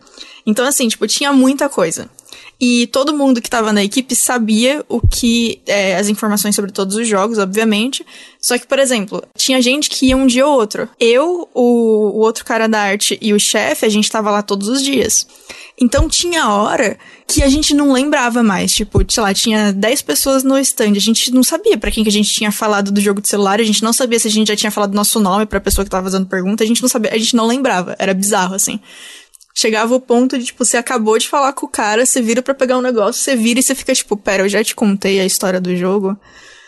[SPEAKER 3] Então, assim, tipo, tinha muita coisa. E todo mundo que estava na equipe sabia o que. É, as informações sobre todos os jogos, obviamente. Só que, por exemplo, tinha gente que ia um dia ou outro. Eu, o, o outro cara da arte e o chefe, a gente tava lá todos os dias. Então tinha hora que a gente não lembrava mais. Tipo, sei lá, tinha 10 pessoas no stand. A gente não sabia para quem que a gente tinha falado do jogo de celular. A gente não sabia se a gente já tinha falado nosso nome pra pessoa que tava fazendo pergunta. A gente não sabia, a gente não lembrava. Era bizarro, assim. Chegava o ponto de, tipo, você acabou de falar com o cara, você vira para pegar um negócio, você vira e você fica, tipo, pera, eu já te contei a história do jogo.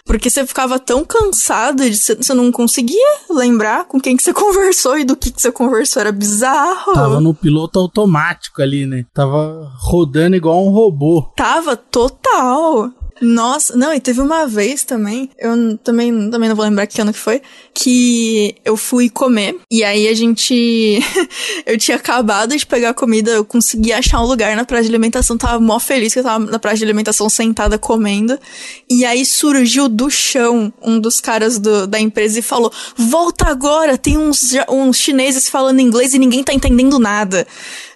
[SPEAKER 3] Porque você ficava tão cansado de você não conseguia lembrar com quem que você <laughs> conversou e do que que você conversou, era bizarro. Tava no
[SPEAKER 2] piloto automático ali, né? Tava rodando igual um robô.
[SPEAKER 3] Tava total. Nossa, não, e teve uma vez também, eu também, também não vou lembrar que ano que foi, que eu fui comer e aí a gente. <laughs> eu tinha acabado de pegar comida, eu consegui achar um lugar na praia de alimentação, tava mó feliz que eu tava na praia de alimentação sentada comendo. E aí surgiu do chão um dos caras do, da empresa e falou: Volta agora, tem uns, uns chineses falando inglês e ninguém tá entendendo nada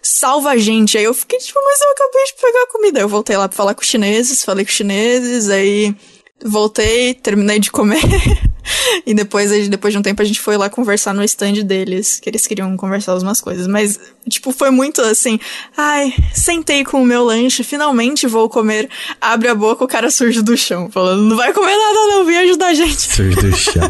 [SPEAKER 3] salva a gente. Aí eu fiquei tipo, mas eu acabei de pegar a comida. Eu voltei lá pra falar com os chineses, falei com os chineses, aí voltei, terminei de comer. <laughs> e depois, depois de um tempo, a gente foi lá conversar no stand deles, que eles queriam conversar umas coisas. Mas, tipo, foi muito assim. Ai, sentei com o meu lanche, finalmente vou comer. Abre a boca, o cara surge do chão, falando: Não vai comer nada, não, vem ajudar a gente.
[SPEAKER 4] Surge do chão.
[SPEAKER 1] <laughs>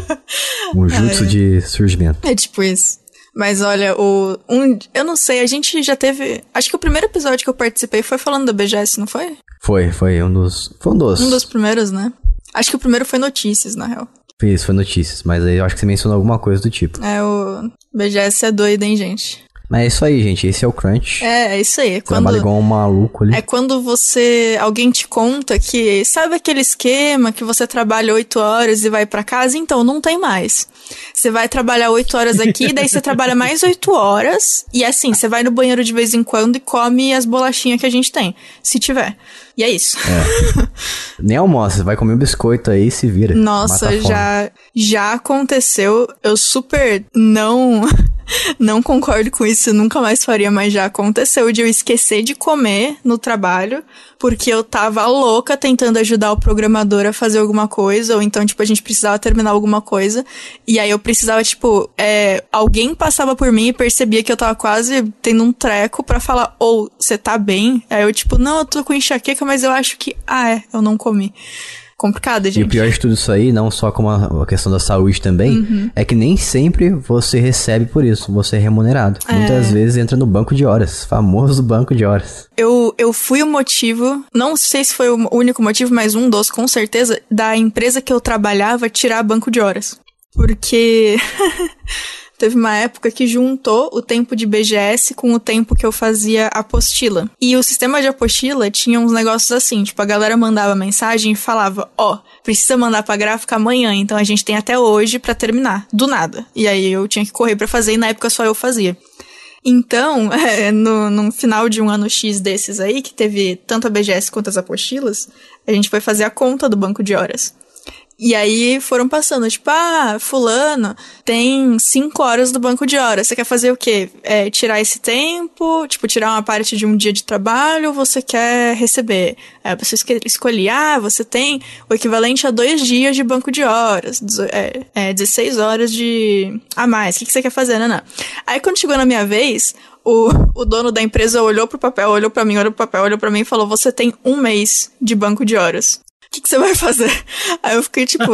[SPEAKER 1] Um jutsu de surgimento.
[SPEAKER 3] É tipo isso. Mas olha, o. Um, eu não sei, a gente já teve. Acho que o primeiro episódio que eu participei foi falando da BGS, não foi?
[SPEAKER 1] Foi, foi um dos. Foi um dos. Um dos
[SPEAKER 3] primeiros, né? Acho que o primeiro foi notícias, na real.
[SPEAKER 1] Isso, foi notícias, mas aí eu acho que você mencionou alguma coisa do tipo.
[SPEAKER 3] É, o BGS é doido, hein, gente?
[SPEAKER 1] Mas é isso aí, gente. Esse é o crunch.
[SPEAKER 3] É, é isso aí. quando, trabalha
[SPEAKER 1] igual um maluco ali. É
[SPEAKER 3] quando você. Alguém te conta que. Sabe aquele esquema que você trabalha oito horas e vai para casa? Então, não tem mais. Você vai trabalhar oito horas aqui, daí você trabalha mais oito horas. E assim, você vai no banheiro de vez em quando e come as bolachinhas que a gente tem. Se tiver. E é isso.
[SPEAKER 1] É. <laughs> Nem almoça, vai comer um biscoito aí e se vira. Nossa, já,
[SPEAKER 3] já aconteceu. Eu super não. <laughs> Não concordo com isso, nunca mais faria, mas já aconteceu de eu esquecer de comer no trabalho, porque eu tava louca tentando ajudar o programador a fazer alguma coisa, ou então, tipo, a gente precisava terminar alguma coisa, e aí eu precisava, tipo, é, alguém passava por mim e percebia que eu tava quase tendo um treco para falar, ou, oh, você tá bem? Aí eu, tipo, não, eu tô com enxaqueca, mas eu acho que, ah, é, eu não comi. Complicado, gente. E o pior
[SPEAKER 1] de tudo isso aí, não só com a, questão da saúde também, uhum. é que nem sempre você recebe por isso, você é remunerado. É... Muitas vezes entra no banco de horas, famoso banco de horas.
[SPEAKER 3] Eu, eu fui o motivo, não sei se foi o único motivo, mas um dos, com certeza, da empresa que eu trabalhava tirar banco de horas. Porque. <laughs> Teve uma época que juntou o tempo de BGS com o tempo que eu fazia apostila. E o sistema de apostila tinha uns negócios assim, tipo, a galera mandava mensagem e falava: "Ó, oh, precisa mandar pra gráfica amanhã, então a gente tem até hoje para terminar". Do nada. E aí eu tinha que correr para fazer e na época só eu fazia. Então, <laughs> é, no, no, final de um ano X desses aí, que teve tanto a BGS quanto as apostilas, a gente foi fazer a conta do banco de horas. E aí foram passando, tipo, ah, fulano tem cinco horas do banco de horas. Você quer fazer o quê? É, tirar esse tempo? Tipo, tirar uma parte de um dia de trabalho ou você quer receber? É, você escolher, ah, você tem o equivalente a dois dias de banco de horas, é, é 16 horas de a mais. O que, que você quer fazer, Nanã? Aí quando chegou na minha vez, o, o, dono da empresa olhou pro papel, olhou para mim, olhou pro papel, olhou para mim e falou: Você tem um mês de banco de horas que, que você vai fazer? <laughs> Aí eu fiquei tipo.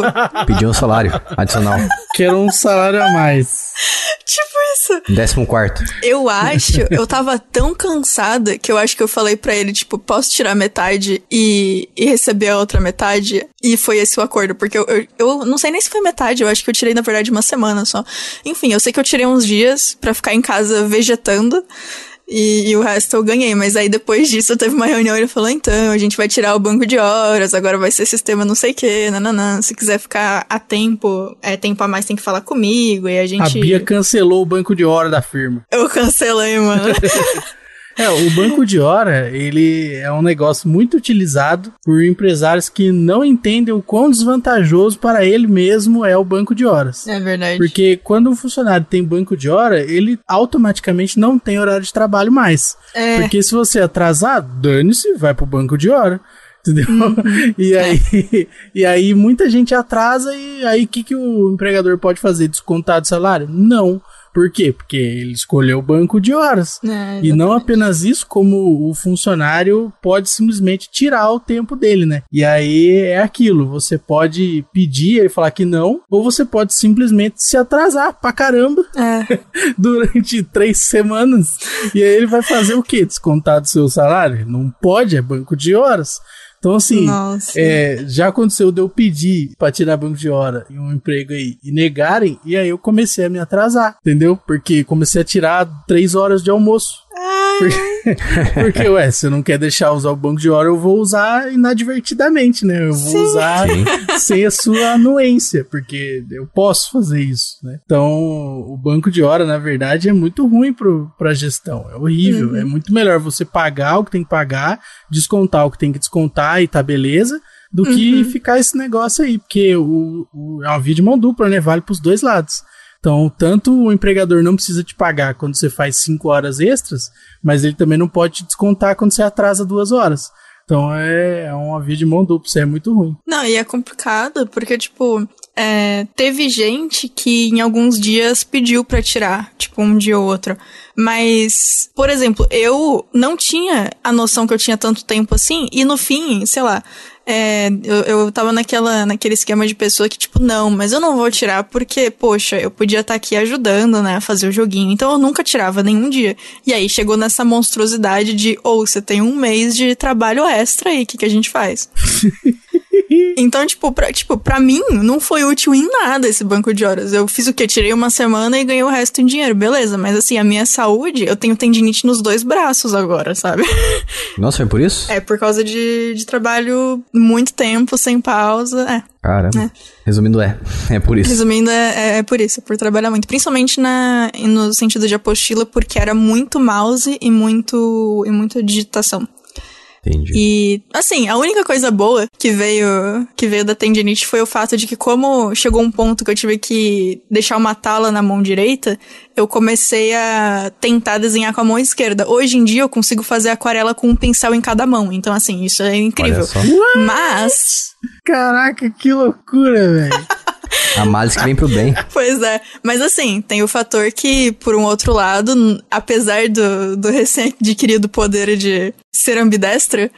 [SPEAKER 1] Pediu um salário adicional.
[SPEAKER 2] Quero um salário a mais. Tipo isso. Décimo quarto.
[SPEAKER 3] Eu acho, eu tava tão cansada que eu acho que eu falei para ele, tipo, posso tirar metade e, e receber a outra metade? E foi esse o acordo, porque eu, eu, eu não sei nem se foi metade, eu acho que eu tirei, na verdade, uma semana só. Enfim, eu sei que eu tirei uns dias para ficar em casa vegetando. E, e, o resto eu ganhei. Mas aí depois disso teve uma reunião e ele falou: então, a gente vai tirar o banco de horas, agora vai ser sistema não sei o quê, nananã. Se quiser ficar a tempo, é tempo a mais tem que falar comigo. E a gente. A Bia
[SPEAKER 2] cancelou o banco de hora da firma.
[SPEAKER 3] Eu cancelei,
[SPEAKER 2] mano. <laughs> É, o banco de hora, ele é um negócio muito utilizado por empresários que não entendem o quão desvantajoso para ele mesmo é o banco de horas. É verdade. Porque quando um funcionário tem banco de hora, ele automaticamente não tem horário de trabalho mais. É. Porque se você atrasar, dane-se, vai pro banco de hora entendeu? Uhum. <laughs> E, aí, e aí muita gente atrasa e aí o que, que o empregador pode fazer? Descontar do salário? Não. Por quê? Porque ele escolheu o banco de horas. É, e não apenas isso, como o funcionário pode simplesmente tirar o tempo dele, né? E aí é aquilo, você pode pedir, e falar que não, ou você pode simplesmente se atrasar pra caramba é. <laughs> durante três semanas. E aí ele vai fazer o quê? Descontar do seu salário? Não pode, é banco de horas. Então, assim, é, já aconteceu de eu pedir pra tirar banco de hora em um emprego aí e negarem, e aí eu comecei a me atrasar, entendeu? Porque comecei a tirar três horas de almoço. <laughs> Porque, ué, se eu não quer deixar usar o banco de hora, eu vou usar inadvertidamente, né? Eu vou Sim. usar Sim. sem a sua anuência, porque eu posso fazer isso, né? Então, o banco de hora, na verdade, é muito ruim pro, pra gestão. É horrível. Uhum. É muito melhor você pagar o que tem que pagar, descontar o que tem que descontar e tá beleza do uhum. que ficar esse negócio aí, porque o, o, é uma via de mão dupla, né? Vale pros dois lados. Então, tanto o empregador não precisa te pagar quando você faz cinco horas extras, mas ele também não pode te descontar quando você atrasa duas horas. Então é, é uma via de mão dupla, isso é muito ruim.
[SPEAKER 3] Não, e é complicado, porque, tipo, é, teve gente que em alguns dias pediu para tirar, tipo, um dia ou outro. Mas, por exemplo, eu não tinha a noção que eu tinha tanto tempo assim, e no fim, sei lá, é, eu, eu tava naquela, naquele esquema de pessoa que, tipo, não, mas eu não vou tirar porque, poxa, eu podia estar tá aqui ajudando, né, a fazer o joguinho. Então eu nunca tirava nenhum dia. E aí chegou nessa monstruosidade de, ou oh, você tem um mês de trabalho extra aí, o que, que a gente faz? <laughs> <laughs> então, tipo pra, tipo, pra mim, não foi útil em nada esse banco de horas. Eu fiz o quê? Tirei uma semana e ganhei o resto em dinheiro, beleza. Mas assim, a minha saúde, eu tenho tendinite nos dois braços agora, sabe?
[SPEAKER 1] <laughs> Nossa, é por isso?
[SPEAKER 3] É, por causa de, de trabalho muito tempo, sem pausa. É.
[SPEAKER 1] Cara. É. Resumindo, é. <laughs> É por isso. Resumindo,
[SPEAKER 3] é, é, é, por isso, por trabalhar muito. Principalmente na, no sentido de apostila, porque era muito mouse e muito, e muito digitação. Entendi. E, assim, a única coisa boa que veio, que veio da tendinite foi o fato de que, como chegou um ponto que eu tive que deixar uma tala na mão direita, eu comecei a tentar desenhar com a mão esquerda. Hoje em dia eu consigo fazer aquarela com um pincel em cada mão. Então, assim, isso é incrível. Mas. Caraca, que loucura, velho.
[SPEAKER 1] A males que vem pro
[SPEAKER 4] bem. <laughs>
[SPEAKER 3] Pois é. Mas assim, tem o fator que, por um outro lado, apesar do, do recém-adquirido poder de ser ambidestra,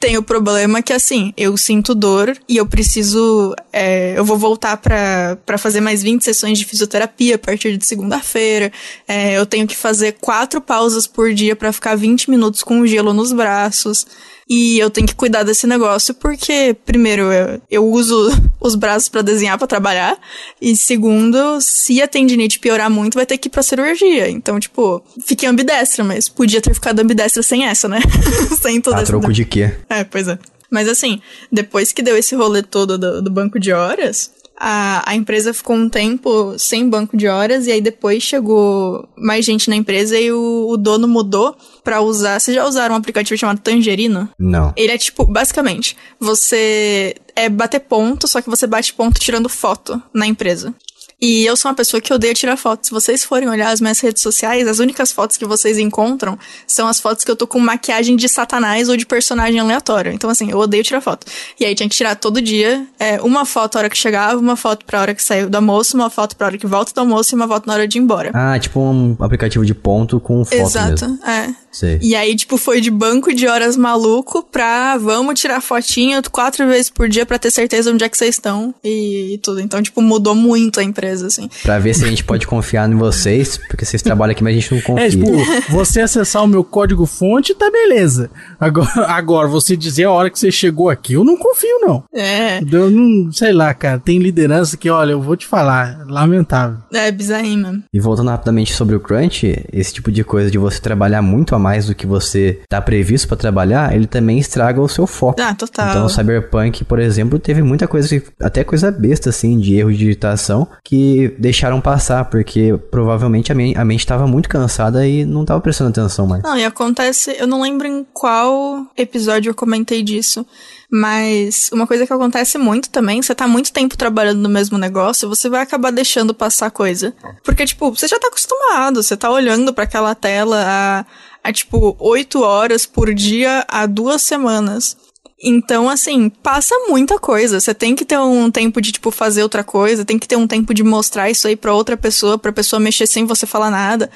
[SPEAKER 3] tem o problema que, assim, eu sinto dor e eu preciso. É, eu vou voltar para fazer mais 20 sessões de fisioterapia a partir de segunda-feira. É, eu tenho que fazer quatro pausas por dia para ficar 20 minutos com gelo nos braços. E eu tenho que cuidar desse negócio porque, primeiro, eu, eu uso <laughs> os braços para desenhar, para trabalhar. E segundo, se a tendinite piorar muito, vai ter que ir pra cirurgia. Então, tipo, fiquei ambidestra, mas podia ter ficado ambidestra sem essa, né? <laughs> sem toda ah, essa. troco de quê? É, pois é. Mas assim, depois que deu esse rolê todo do, do banco de horas, a, a empresa ficou um tempo sem banco de horas e aí depois chegou mais gente na empresa e o, o dono mudou para usar. Vocês já usaram um aplicativo chamado Tangerino? Não. Ele é tipo, basicamente, você é bater ponto, só que você bate ponto tirando foto na empresa. E eu sou uma pessoa que odeia tirar foto. Se vocês forem olhar as minhas redes sociais, as únicas fotos que vocês encontram são as fotos que eu tô com maquiagem de satanás ou de personagem aleatório. Então, assim, eu odeio tirar foto. E aí tinha que tirar todo dia, é, uma foto na hora que chegava, uma foto pra hora que saiu do almoço, uma foto pra hora que volta do almoço e uma foto na hora de ir embora.
[SPEAKER 1] Ah, tipo um aplicativo de ponto com foto Exato,
[SPEAKER 3] mesmo. é. E aí, tipo, foi de banco de horas maluco pra vamos tirar fotinho quatro vezes por dia pra ter certeza onde é que vocês estão e tudo. Então, tipo, mudou muito a empresa ideias, assim.
[SPEAKER 1] Pra ver se a gente pode confiar em vocês, porque vocês trabalham aqui, mas a gente não confia. É, tipo,
[SPEAKER 3] você
[SPEAKER 2] acessar o meu código-fonte, tá beleza. Agora, <laughs> agora, você dizer a hora que você chegou aqui, eu não confio, não. É. Eu não, sei lá, cara, tem liderança que, olha, eu vou te falar, lamentável.
[SPEAKER 3] É, é bizarrinho mano.
[SPEAKER 1] E voltando rapidamente sobre o crunch, esse tipo de coisa de você trabalhar muito a mais do que você tá previsto para trabalhar, ele também estraga o seu foco. Ah, total. Então, o Cyberpunk, por exemplo, teve muita coisa, até coisa besta, assim, de erro de digitação, que deixaram passar, porque provavelmente a, a mente estava muito cansada e não estava prestando atenção mais. Não,
[SPEAKER 3] e acontece, eu não lembro em qual episódio eu comentei disso, mas uma coisa que acontece muito também, você tá muito tempo trabalhando no mesmo negócio, você vai acabar deixando passar coisa. Porque, tipo, você já tá acostumado, você tá olhando para aquela tela a há, tipo, oito horas por dia há duas semanas. Então, assim, passa muita coisa. Você tem que ter um tempo de, tipo, fazer outra coisa, tem que ter um tempo de mostrar isso aí pra outra pessoa, pra pessoa mexer sem você falar nada.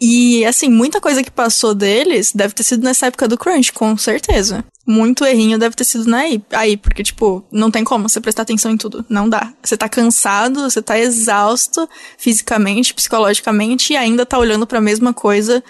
[SPEAKER 3] E, assim, muita coisa que passou deles deve ter sido nessa época do Crunch, com certeza. Muito errinho deve ter sido aí, aí, porque, tipo, não tem como você prestar atenção em tudo. Não dá. Você tá cansado, você tá exausto fisicamente, psicologicamente, e ainda tá olhando para a mesma coisa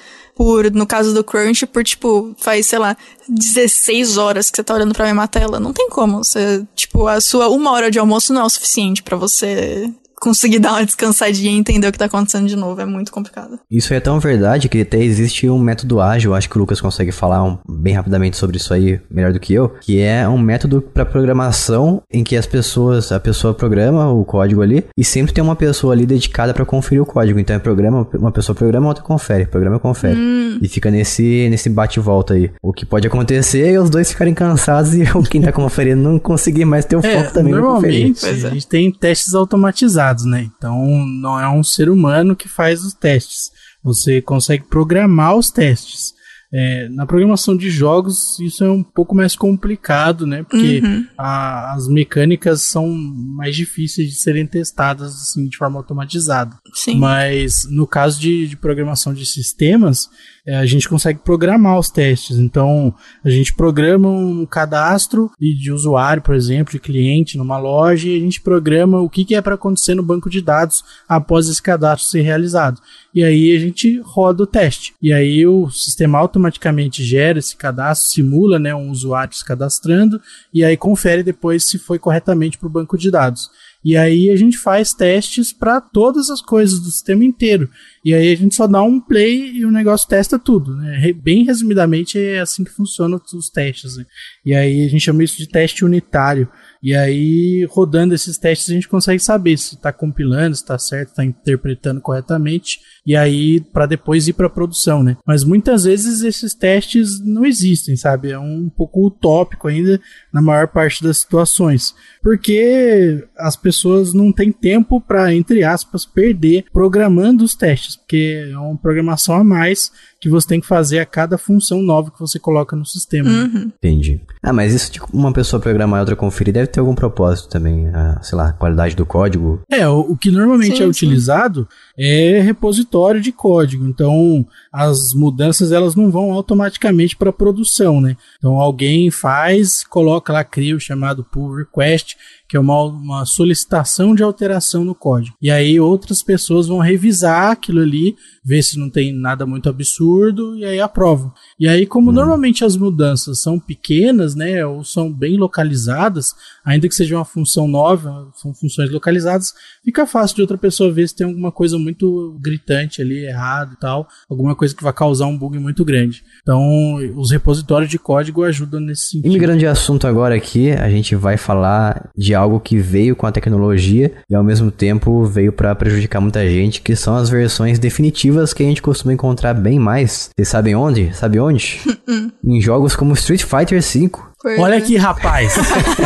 [SPEAKER 3] por, no caso do Crunch, por tipo, faz, sei lá, 16 horas que você tá olhando pra mesma tela. Não tem como. Você, tipo, a sua uma hora de almoço não é o suficiente para você conseguir dar uma descansadinha e entender o que tá acontecendo de novo. É muito complicado.
[SPEAKER 1] Isso é tão verdade que até existe um método ágil, acho que o Lucas consegue falar um, bem rapidamente sobre isso aí, melhor do que eu, que é um método para programação em que as pessoas, a pessoa programa o código ali e sempre tem uma pessoa ali dedicada para conferir o código. Então é programa, uma pessoa programa, outra confere, programa confere. Hum. E fica nesse nesse bate volta aí. O que pode acontecer é os dois ficarem cansados <laughs> e quem tá conferindo não conseguir mais ter o é, foco é, também. Normalmente, a gente
[SPEAKER 2] tem testes automatizados dados, né? Então não é um ser humano que faz os testes. Você consegue programar os testes. É, na programação de jogos isso é um pouco mais complicado, né? Porque uhum. a, as mecânicas são mais difíceis de serem testadas assim, de forma automatizada. Sim. Mas no caso de, de programação de sistemas, é, a gente consegue programar os testes. Então, a gente programa um cadastro de usuário, por exemplo, de cliente numa loja, e a gente programa o que, que é para acontecer no banco de dados após esse cadastro ser realizado. E aí a gente roda o teste. E aí o sistema automaticamente gera esse cadastro, simula né, um usuário se cadastrando, e aí confere depois se foi corretamente para o banco de dados. E aí a gente faz testes para todas as coisas do sistema inteiro. E aí a gente só dá um play e o negócio testa tudo. Né? Bem resumidamente é assim que funcionam os testes. Né? E aí a gente chama isso de teste unitário. E aí, rodando esses testes, a gente consegue saber se está compilando, se está certo, está interpretando corretamente, e aí para depois ir para produção, né? Mas muitas vezes esses testes não existem, sabe? É um pouco utópico ainda, na maior parte das situações, porque as pessoas não têm tempo para, entre aspas, perder programando os testes, porque é uma programação a mais que você tem que fazer a cada função nova que você coloca no sistema. Né? Uhum.
[SPEAKER 1] Entendi. Ah, mas isso de tipo, uma pessoa programar e outra conferir deve ter algum propósito também, a, sei lá, a qualidade do código.
[SPEAKER 2] É, o, o que normalmente sim, é sim. utilizado é repositório de código. Então, as mudanças elas não vão automaticamente para produção, né? Então, alguém faz, coloca coloca lá, cria o chamado pull request que é uma, uma solicitação de alteração no código. E aí outras pessoas vão revisar aquilo ali, ver se não tem nada muito absurdo e aí aprovam. E aí, como hum. normalmente as mudanças são pequenas, né, ou são bem localizadas, ainda que seja uma função nova, são funções localizadas, fica fácil de outra pessoa ver se tem alguma coisa muito gritante ali, errado e tal, alguma coisa que vai causar um bug muito grande. Então, os repositórios de código ajudam nesse sentido. E migrando
[SPEAKER 1] assunto agora aqui, a gente vai falar de algo que veio com a tecnologia e ao mesmo tempo veio para prejudicar muita gente, que são as versões definitivas que a gente costuma encontrar bem mais. Vocês sabem onde? Sabe onde? <laughs> em jogos como Street Fighter V, Coisa. Olha né? aqui, rapaz.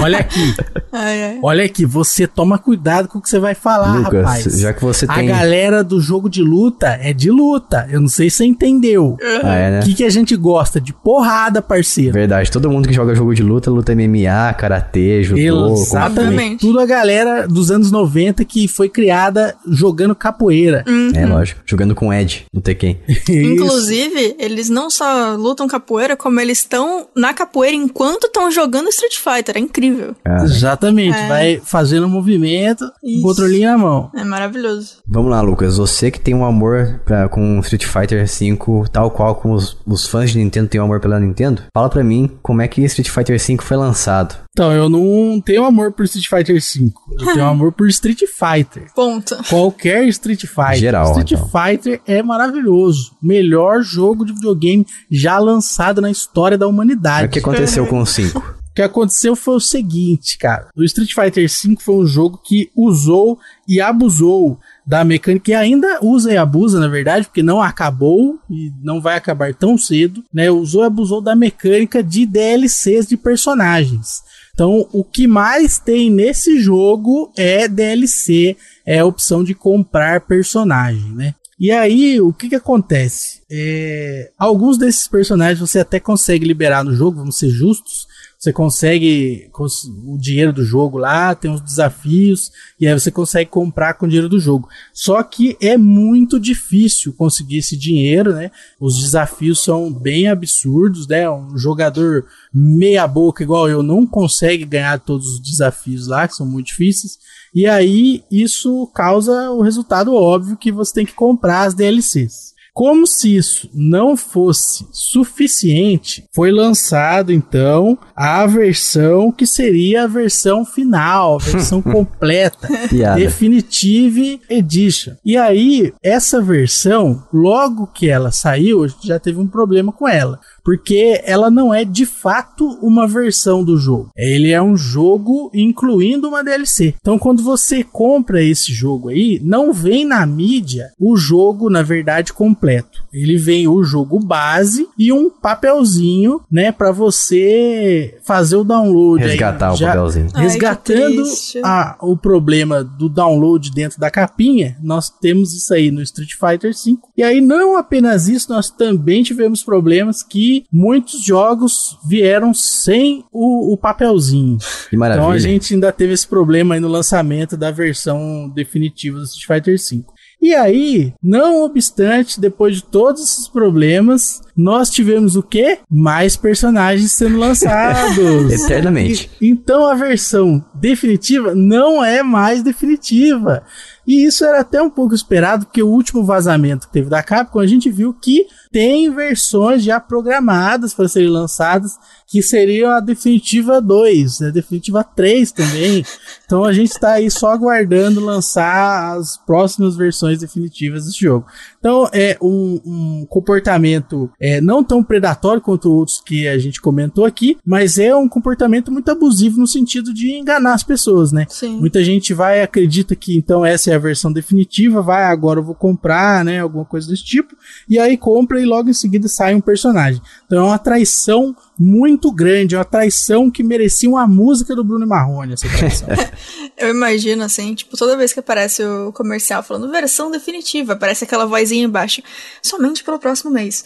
[SPEAKER 2] Olha aqui. <laughs> Ai, ai. Olha aqui, você toma cuidado com o que você vai falar,
[SPEAKER 1] Lucas, rapaz. Já que você tem... A
[SPEAKER 2] galera do jogo de luta é de luta. Eu não sei se você entendeu. O ah, é, né? que, que a gente gosta? De porrada, parceiro. Verdade, todo mundo que joga jogo de luta, luta MMA,
[SPEAKER 1] karatê, judô. Exatamente.
[SPEAKER 2] Tudo a galera dos anos 90 que foi criada jogando capoeira.
[SPEAKER 3] Uhum. É, lógico.
[SPEAKER 1] Jogando com Ed no Tekken. <laughs> Inclusive,
[SPEAKER 3] eles não só lutam capoeira, como eles estão na capoeira enquanto enquanto estão jogando Street Fighter, é incrível.
[SPEAKER 2] É. Exatamente,
[SPEAKER 1] é.
[SPEAKER 3] vai
[SPEAKER 2] fazendo movimento e controle na mão.
[SPEAKER 3] É maravilhoso.
[SPEAKER 1] Vamos lá, Lucas, você que tem um amor pra, com Street Fighter V, tal qual como os, os fãs de Nintendo têm um amor pela Nintendo, fala pra mim como é que Street Fighter V foi lançado. Então,
[SPEAKER 2] eu não tenho amor por Street Fighter V. Eu tenho amor por Street Fighter. Ponto. Qualquer Street Fighter. Geral, Street então. Fighter é maravilhoso. Melhor jogo de videogame já lançado na história da humanidade. O que aconteceu com o 5? <laughs> O que aconteceu foi o seguinte, cara. O Street Fighter V foi um jogo que usou e abusou da mecânica e ainda usa e abusa, na verdade, porque não acabou e não vai acabar tão cedo, né? Usou e abusou da mecânica de DLCs de personagens. Então, o que mais tem nesse jogo é DLC, é a opção de comprar personagem, né? E aí, o que que acontece? É, alguns desses personagens você até consegue liberar no jogo, vamos ser justos, você consegue cons o dinheiro do jogo lá, tem os desafios, e aí você consegue comprar com o dinheiro do jogo. Só que é muito difícil conseguir esse dinheiro, né? Os desafios são bem absurdos, né? Um jogador meia boca igual eu não consegue ganhar todos os desafios lá, que são muito difíceis. E aí isso causa o resultado óbvio que você tem que comprar as DLCs. Como se isso não fosse suficiente, foi lançado então a versão que seria a versão final, a versão <laughs> completa, Definitive Edition. E aí, essa versão, logo que ela saiu, já teve um problema com ela porque ela não é de fato uma versão do jogo. Ele é um jogo incluindo uma DLC. Então, quando você compra esse jogo aí, não vem na mídia o jogo, na verdade, completo. Ele vem o jogo base e um papelzinho, né, para você fazer o download. Resgatar aí, o já, papelzinho. Resgatando Ai, a, o problema do download dentro da capinha, nós temos isso aí no Street Fighter V. E aí, não apenas isso, nós também tivemos problemas que muitos jogos vieram sem o, o papelzinho. Que maravilha. Então a gente ainda teve esse problema aí no lançamento da versão definitiva do Street Fighter V. E aí, não obstante, depois de todos esses problemas, nós tivemos o quê? Mais personagens sendo lançados. <laughs> Eternamente. E, então a versão definitiva não é mais definitiva. E isso era até um pouco esperado, porque o último vazamento que teve da Capcom, a gente viu que tem versões já programadas para serem lançadas, que seriam a definitiva 2, a né? definitiva 3 também. Então a gente está aí só aguardando lançar as próximas versões definitivas desse jogo. Então é um, um comportamento é, não tão predatório quanto outros que a gente comentou aqui, mas é um comportamento muito abusivo no sentido de enganar as pessoas, né? Sim. Muita gente vai acredita que então essa é a versão definitiva, vai agora eu vou comprar, né, alguma coisa desse tipo, e aí compra e logo em seguida sai um personagem. Então é uma traição muito grande, é uma traição que merecia uma música do Bruno Marrone, essa traição.
[SPEAKER 3] <laughs> eu imagino, assim, tipo, toda vez que aparece o comercial falando versão definitiva, aparece aquela vozinha embaixo, somente pelo próximo mês.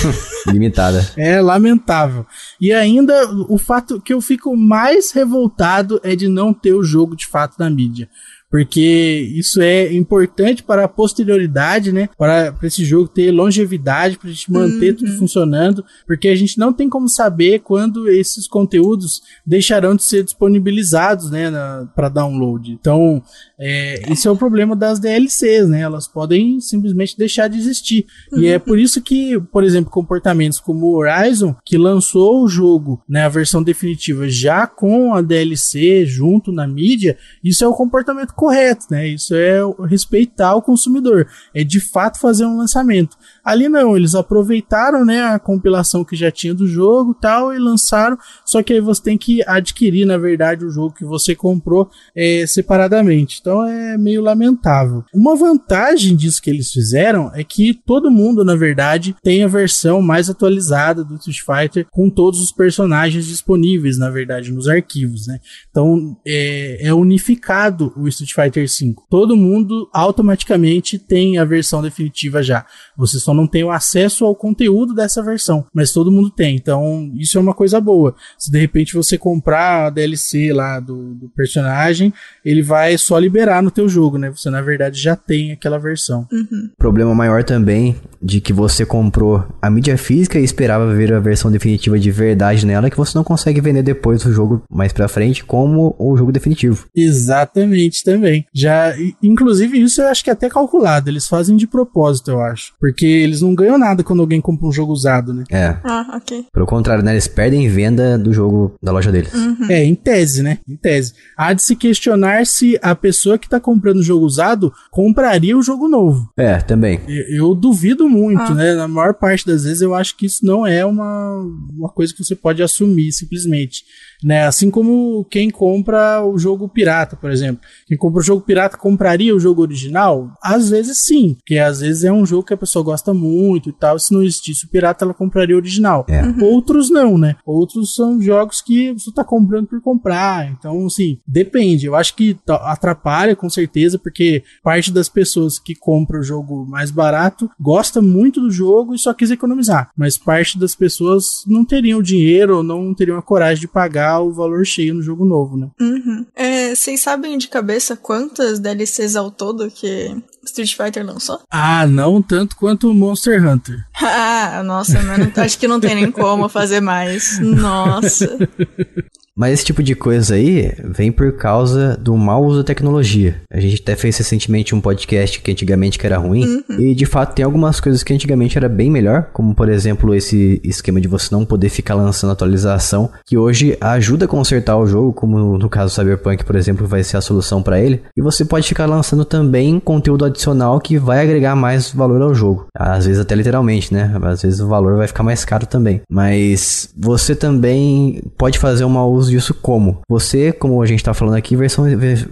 [SPEAKER 2] <laughs> Limitada. É lamentável. E ainda, o fato que eu fico mais revoltado é de não ter o jogo de fato na mídia porque isso é importante para a posterioridade, né? Para, para esse jogo ter longevidade, para a gente manter uhum. tudo funcionando, porque a gente não tem como saber quando esses conteúdos deixarão de ser disponibilizados, né? Para download. Então, é, esse é o problema das DLCs, né? Elas podem simplesmente deixar de existir. Uhum. E é por isso que, por exemplo, comportamentos como o Horizon, que lançou o jogo, né? A versão definitiva já com a DLC junto na mídia, isso é o comportamento correto, né? Isso é respeitar o consumidor, é de fato fazer um lançamento. Ali não, eles aproveitaram, né, a compilação que já tinha do jogo, tal, e lançaram, só que aí você tem que adquirir, na verdade, o jogo que você comprou é, separadamente. Então é meio lamentável. Uma vantagem disso que eles fizeram é que todo mundo, na verdade, tem a versão mais atualizada do Street Fighter com todos os personagens disponíveis, na verdade, nos arquivos, né? Então é, é unificado o Street Fighter 5. Todo mundo automaticamente tem a versão definitiva já. Você só não tenho acesso ao conteúdo dessa versão, mas todo mundo tem. Então, isso é uma coisa boa. Se de repente você comprar a DLC lá do, do personagem, ele vai só liberar no teu jogo, né? Você, na verdade, já tem aquela versão.
[SPEAKER 4] Uhum.
[SPEAKER 1] Problema maior também de que você comprou a mídia física e esperava ver a versão definitiva de verdade nela, que você não consegue vender depois o jogo mais pra
[SPEAKER 2] frente como o jogo definitivo. Exatamente, também. Já, inclusive, isso eu acho que é até calculado. Eles fazem de propósito, eu acho. Porque eles não ganham nada quando alguém compra um jogo usado, né? É.
[SPEAKER 4] Ah, ok.
[SPEAKER 2] Pelo contrário, né? Eles perdem venda do jogo da loja deles.
[SPEAKER 1] Uhum.
[SPEAKER 4] É,
[SPEAKER 2] em tese, né? Em tese. Há de se questionar se a pessoa que tá comprando o jogo usado compraria o jogo novo. É, também. Eu, eu duvido muito, ah. né? Na maior parte das vezes eu acho que isso não é uma, uma coisa que você pode assumir simplesmente. Né? Assim como quem compra o jogo pirata, por exemplo. Quem compra o jogo pirata compraria o jogo original? Às vezes sim, porque às vezes é um jogo que a pessoa gosta muito e tal. Se não existisse o pirata, ela compraria o original. É. Uhum. Outros não, né? Outros são jogos que você tá comprando por comprar. Então, assim, depende. Eu acho que atrapalha com certeza, porque parte das pessoas que compra o jogo mais barato gosta muito do jogo e só quis economizar. Mas parte das pessoas não teriam dinheiro ou não teriam a coragem de pagar pagar o valor cheio no jogo novo, né?
[SPEAKER 3] Uhum. É, vocês sabem de cabeça quantas DLCs ao todo que Street Fighter lançou?
[SPEAKER 2] Ah, não tanto quanto Monster Hunter.
[SPEAKER 3] <laughs> ah, nossa, mano, acho que não tem nem como fazer mais. Nossa.
[SPEAKER 2] <laughs> Mas esse tipo de coisa
[SPEAKER 1] aí vem por causa do mau uso da tecnologia. A gente até fez recentemente um podcast que antigamente que era ruim, uhum. e de fato tem algumas coisas que antigamente era bem melhor, como por exemplo esse esquema de você não poder ficar lançando atualização, que hoje ajuda a consertar o jogo, como no caso do Cyberpunk, por exemplo, vai ser a solução para ele, e você pode ficar lançando também conteúdo adicional que vai agregar mais valor ao jogo. Às vezes até literalmente, né? Às vezes o valor vai ficar mais caro também. Mas você também pode fazer uma uso disso como você, como a gente tá falando aqui, versão,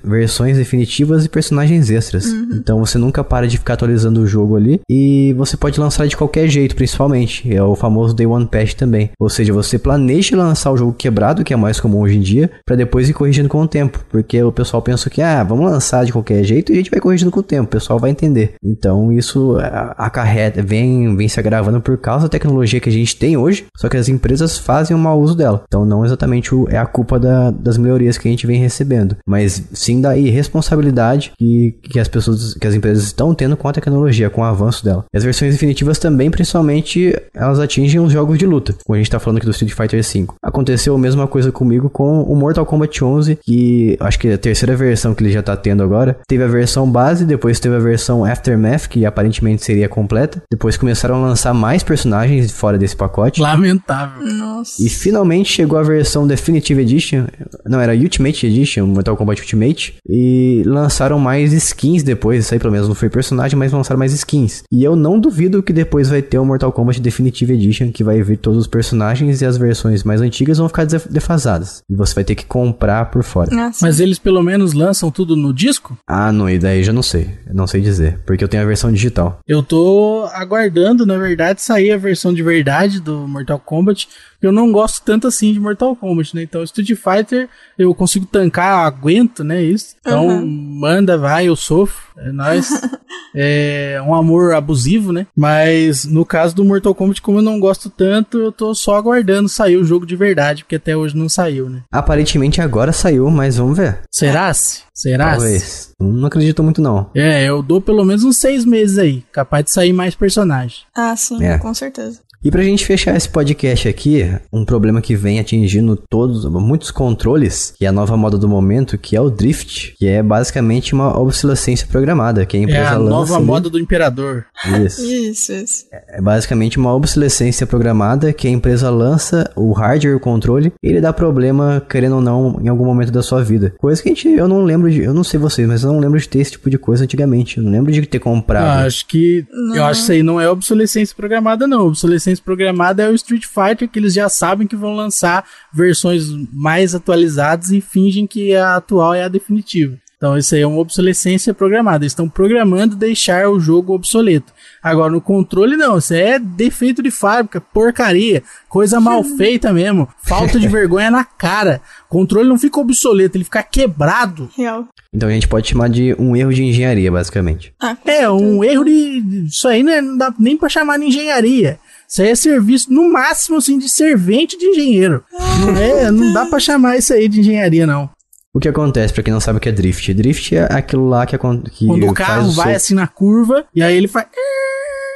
[SPEAKER 1] versões definitivas e personagens extras. Uhum. Então você nunca para de ficar atualizando o jogo ali e você pode lançar de qualquer jeito, principalmente. É o famoso Day One Patch também. Ou seja, você planeja lançar o jogo quebrado, que é mais comum hoje em dia, para depois ir corrigindo com o tempo. Porque o pessoal pensa que, ah, vamos lançar de qualquer jeito e a gente vai corrigindo com o tempo, o pessoal vai entender. Então isso é, acarreta, vem, vem se agravando por causa da tecnologia que a gente tem hoje, só que as empresas fazem um mau uso dela. Então não exatamente o, é a culpa da, das melhorias que a gente vem recebendo, mas sim da irresponsabilidade que, que as pessoas, que as empresas estão tendo com a tecnologia, com o avanço dela. E as versões definitivas também, principalmente, elas atingem os jogos de luta, como a gente está falando aqui do Street Fighter V. Aconteceu a mesma coisa comigo com o Mortal Kombat 11, que acho que é a terceira versão que ele já está tendo agora. Teve a versão base, depois teve a versão Aftermath, que aparentemente seria completa. Depois começaram a lançar mais personagens fora desse pacote. Lamentável. Nossa. E finalmente chegou a versão definitiva Definitive Edition, não, era Ultimate Edition, Mortal Kombat Ultimate, e lançaram mais skins depois, isso aí pelo menos não foi personagem, mas lançaram mais skins. E eu não duvido que depois vai ter o Mortal Kombat Definitive Edition, que vai vir todos os personagens e as versões mais antigas vão ficar defasadas. E você vai ter que comprar por fora. Nossa.
[SPEAKER 2] Ah, mas eles pelo menos lançam tudo no disco?
[SPEAKER 1] Ah, não, e daí já não sei. Eu não sei dizer, porque eu tenho a versão digital.
[SPEAKER 2] Eu tô aguardando, na verdade, sair a versão de verdade do Mortal Kombat eu não gosto tanto assim de Mortal Kombat, né? Então, Street Fighter, eu consigo tancar, aguento, né? Isso. Então, uhum. manda, vai, eu sofro. É nóis. <laughs> é um amor abusivo, né? Mas no caso do Mortal Kombat, como eu não gosto tanto, eu tô só aguardando sair o jogo de verdade, porque até hoje não saiu, né? Aparentemente agora saiu, mas vamos ver. Será-se? Será? Talvez. Não acredito muito, não. É, eu dou pelo menos uns seis meses aí. Capaz de sair mais personagem.
[SPEAKER 3] Ah, sim, é. com certeza.
[SPEAKER 2] E pra gente
[SPEAKER 1] fechar esse podcast aqui, um problema que vem atingindo todos, muitos controles, que é a nova moda do momento, que é o drift, que é basicamente uma obsolescência programada, que a empresa é a lança nova ali... moda
[SPEAKER 2] do imperador.
[SPEAKER 4] Isso. isso, isso.
[SPEAKER 1] É, é basicamente uma obsolescência programada que a empresa lança o hardware, o controle, e ele dá problema, querendo ou não, em algum momento da sua vida. Coisa que a gente, eu não lembro de, eu não sei vocês, mas eu não lembro de ter esse tipo de coisa antigamente. Eu não lembro
[SPEAKER 2] de ter comprado. Eu ah, acho que, não. eu acho que isso aí não é obsolescência programada não, obsolescência programada é o Street Fighter, que eles já sabem que vão lançar versões mais atualizadas e fingem que a atual é a definitiva. Então isso aí é uma obsolescência programada. Eles estão programando deixar o jogo obsoleto. Agora no controle não, isso é defeito de fábrica, porcaria, coisa <laughs> mal feita mesmo, falta de vergonha na cara. O controle não fica obsoleto, ele fica quebrado.
[SPEAKER 4] Real.
[SPEAKER 1] Então a gente pode chamar de um erro de engenharia, basicamente.
[SPEAKER 2] Ah, é, um erro de. Isso aí não, é, não dá nem pra chamar de engenharia. Isso aí é serviço, no máximo, assim, de servente de engenheiro. Não, é, não dá para chamar isso aí de engenharia, não.
[SPEAKER 1] O que acontece, pra quem não sabe o que é drift? Drift é aquilo lá que acontece. Quando o carro vai assim
[SPEAKER 2] na curva
[SPEAKER 1] e aí ele faz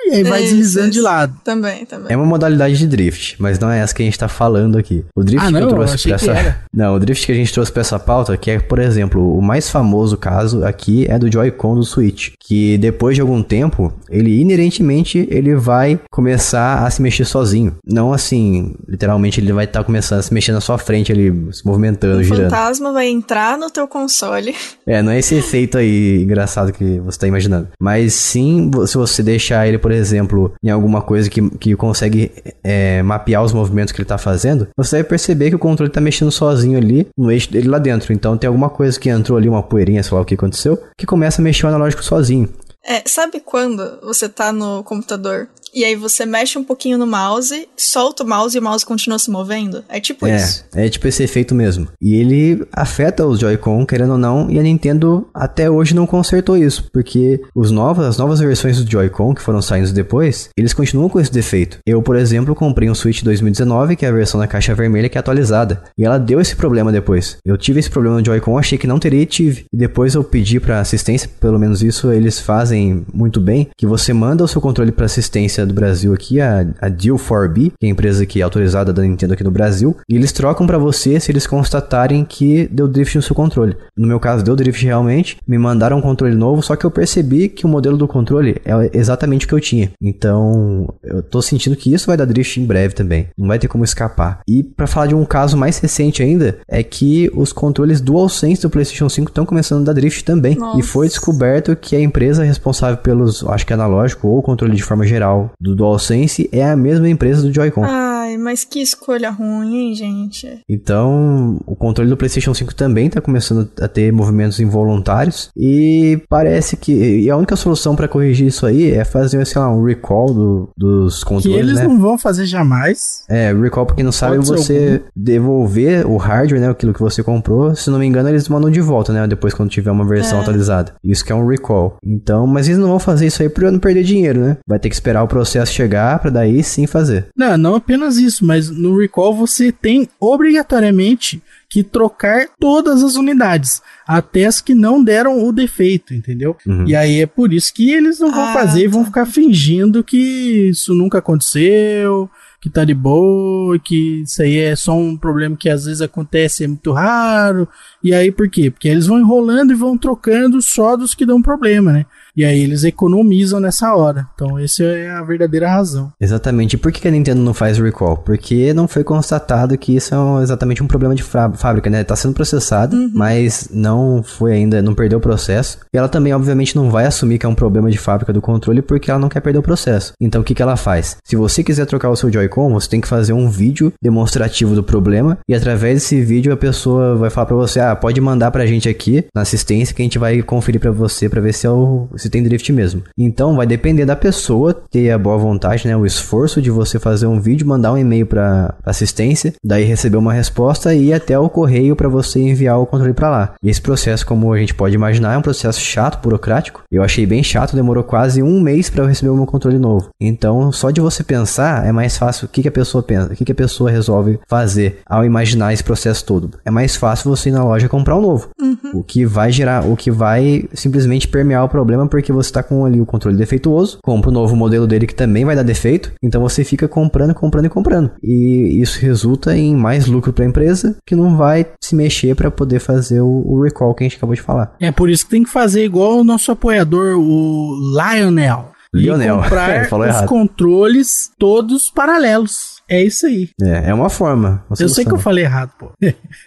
[SPEAKER 3] e aí vai isso, deslizando isso. de lado. Também, também.
[SPEAKER 1] É uma modalidade de drift, mas não é essa que a gente tá falando aqui. O drift ah, que não, eu trouxe eu pra essa. <laughs> Não, o drift que a gente trouxe pra essa pauta, que é, por exemplo, o mais famoso caso aqui é do Joy-Con do Switch. Que depois de algum tempo, ele inerentemente ele vai começar a se mexer sozinho. Não assim, literalmente, ele vai estar tá começando a se mexer na sua frente ali, se movimentando, o girando. O
[SPEAKER 3] fantasma vai entrar no teu console.
[SPEAKER 1] É, não é esse efeito aí engraçado que você tá imaginando. Mas sim, se você deixar ele, por exemplo, em alguma coisa que, que consegue é, mapear os movimentos que ele está fazendo, você vai perceber que o controle está mexendo sozinho ali no eixo dele lá dentro. Então tem alguma coisa que entrou ali, uma poeirinha, sei lá o que aconteceu, que começa a mexer o analógico sozinho.
[SPEAKER 3] É, sabe quando você tá no computador e aí você mexe um pouquinho no mouse, solta o mouse e o mouse continua se movendo. É tipo é, isso.
[SPEAKER 1] É tipo esse efeito mesmo. E ele afeta os Joy-Con, querendo ou não, e a Nintendo até hoje não consertou isso, porque os novos, as novas versões do Joy-Con que foram saindo depois, eles continuam com esse defeito. Eu, por exemplo, comprei um Switch 2019, que é a versão da caixa vermelha que é atualizada, e ela deu esse problema depois. Eu tive esse problema no Joy-Con, achei que não teria e tive. E depois eu pedi para assistência, pelo menos isso eles fazem muito bem, que você manda o seu controle para assistência do Brasil aqui, a, a Deal 4B, que é a empresa que é autorizada da Nintendo aqui no Brasil, e eles trocam para você se eles constatarem que deu drift no seu controle. No meu caso, deu drift realmente, me mandaram um controle novo, só que eu percebi que o modelo do controle é exatamente o que eu tinha. Então, eu tô sentindo que isso vai dar drift em breve também. Não vai ter como escapar. E para falar de um caso mais recente ainda, é que os controles DualSense do PlayStation 5 estão começando a dar drift também. Nossa. E foi descoberto que a empresa responsável pelos, acho que analógico ou controle de forma geral do DualSense é a mesma empresa do Joy-Con.
[SPEAKER 3] Ah mas que escolha ruim, hein, gente?
[SPEAKER 1] Então, o controle do PlayStation 5 também está começando a ter movimentos involuntários e parece que e a única solução para corrigir isso aí é fazer, sei lá, um recall do, dos controles, Que eles né? não
[SPEAKER 2] vão fazer jamais. É, recall, porque não sabe, Pode você
[SPEAKER 1] devolver o hardware, né, aquilo que você comprou, se não me engano, eles mandam de volta, né, depois quando tiver uma versão é. atualizada. Isso que é um recall. Então, mas eles não vão fazer isso aí para não perder dinheiro, né? Vai ter que esperar o processo chegar para daí sim fazer.
[SPEAKER 2] Não, não apenas isso isso, mas no recall você tem obrigatoriamente que trocar todas as unidades, até as que não deram o defeito, entendeu? Uhum. E aí é por isso que eles não vão ah, fazer e vão tá. ficar fingindo que isso nunca aconteceu, que tá de boa, que isso aí é só um problema que às vezes acontece, é muito raro. E aí por quê? Porque eles vão enrolando e vão trocando só dos que dão problema, né? E aí eles economizam nessa hora. Então, essa é a verdadeira razão.
[SPEAKER 1] Exatamente. E por que a Nintendo não faz recall? Porque não foi constatado que isso é um, exatamente um problema de fábrica, né? Tá sendo processado, uhum. mas não foi ainda, não perdeu o processo. E ela também, obviamente, não vai assumir que é um problema de fábrica do controle porque ela não quer perder o processo. Então, o que, que ela faz? Se você quiser trocar o seu Joy-Con, você tem que fazer um vídeo demonstrativo do problema e através desse vídeo a pessoa vai falar para você: ah, pode mandar pra gente aqui na assistência que a gente vai conferir para você para ver se é o se tem drift mesmo. Então vai depender da pessoa ter a boa vontade, né, o esforço de você fazer um vídeo, mandar um e-mail para assistência, daí receber uma resposta e ir até o correio para você enviar o controle para lá. E esse processo, como a gente pode imaginar, é um processo chato, burocrático. Eu achei bem chato, demorou quase um mês para eu receber o meu controle novo. Então, só de você pensar é mais fácil o que, que a pessoa pensa, o que, que a pessoa resolve fazer ao imaginar esse processo todo. É mais fácil você ir na loja comprar um novo, uhum. o que vai gerar, o que vai simplesmente permear o problema porque você está com ali o controle defeituoso, compra o um novo modelo dele que também vai dar defeito, então você fica comprando, comprando e comprando. E isso resulta em mais lucro para a empresa, que não vai se mexer para poder fazer o, recall que a gente acabou de falar.
[SPEAKER 2] É por isso que tem que fazer igual o nosso apoiador, o Lionel. Lionel, comprar <laughs> é, falou os errado. controles todos paralelos. É isso aí.
[SPEAKER 1] É, é uma forma. eu sei que eu né?
[SPEAKER 2] falei errado, pô. <laughs>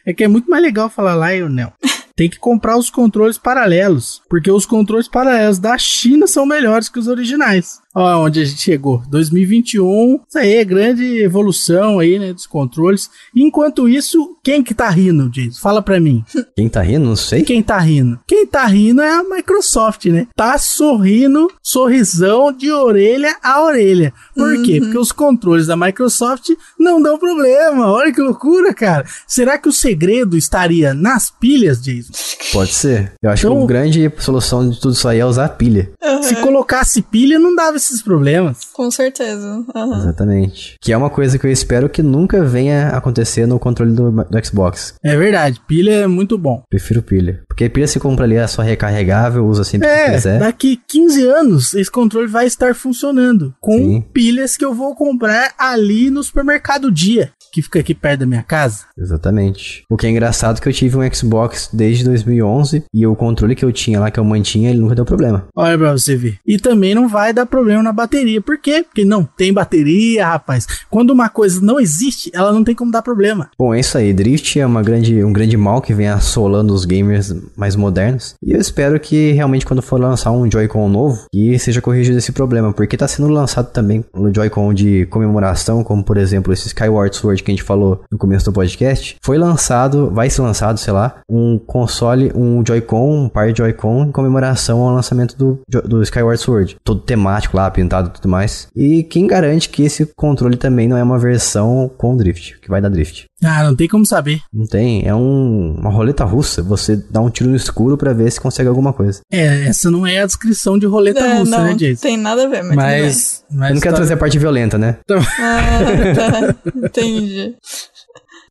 [SPEAKER 2] É que é muito mais legal falar Lionel. <laughs> tem que comprar os controles paralelos, porque os controles paralelos da China são melhores que os originais. Olha onde a gente chegou. 2021, isso aí é grande evolução aí, né, dos controles. Enquanto isso, quem que tá rindo, Jason? Fala pra mim. <laughs> Quem tá rindo? Não sei. Quem tá rindo? Quem tá rindo é a Microsoft, né? Tá sorrindo, sorrisão de orelha a orelha. Por uhum. quê? Porque os controles da Microsoft não dão problema. Olha que loucura, cara. Será que o segredo estaria nas pilhas, Jason?
[SPEAKER 1] Pode ser. Eu acho então, que uma grande solução de tudo isso aí é usar pilha. Uhum. Se colocasse pilha, não dava esses problemas.
[SPEAKER 3] Com certeza. Uhum.
[SPEAKER 1] Exatamente. Que é uma coisa que eu espero que nunca venha acontecer no controle do, do Xbox.
[SPEAKER 2] É verdade, pilha é muito
[SPEAKER 1] bom. Prefiro pilha. Porque pilha se compra ali, é só recarregável, usa sempre é, que quiser.
[SPEAKER 2] Daqui 15 anos, esse controle vai estar funcionando. Com Sim. pilhas que eu vou comprar ali no supermercado dia que fica aqui perto da minha casa. Exatamente. O que é engraçado é que eu tive um
[SPEAKER 1] Xbox desde 2011 e o controle que eu tinha lá, que eu mantinha, ele nunca deu problema.
[SPEAKER 2] Olha pra você ver. E também não vai dar problema problema na bateria. Por quê? Porque não tem bateria, rapaz. Quando uma coisa não existe, ela não tem como dar problema.
[SPEAKER 1] Bom, é isso aí. Drift é uma grande, um grande mal que vem assolando os gamers mais modernos. E eu espero que realmente quando for lançar um Joy-Con novo, que seja corrigido esse problema, porque está sendo lançado também um Joy-Con de comemoração, como por exemplo esse Skyward Sword que a gente falou no começo do podcast. Foi lançado, vai ser lançado, sei lá, um console, um Joy-Con, um par de Joy-Con em comemoração ao lançamento do, do Skyward Sword. Todo temático lá, pintado e tudo mais. E quem garante que esse controle também não é uma versão com drift, que vai dar drift?
[SPEAKER 2] Ah, não tem como saber.
[SPEAKER 1] Não tem, é um, uma roleta russa. Você dá um tiro no escuro para ver se consegue alguma coisa.
[SPEAKER 2] É, essa não é a descrição de roleta
[SPEAKER 1] é,
[SPEAKER 3] russa, né, não, né, Jason? Não tem nada a ver, mas. Mas,
[SPEAKER 1] mas eu não quero tá- trazer a parte violenta, né?
[SPEAKER 2] Então...
[SPEAKER 3] Ah, tá. Entendi.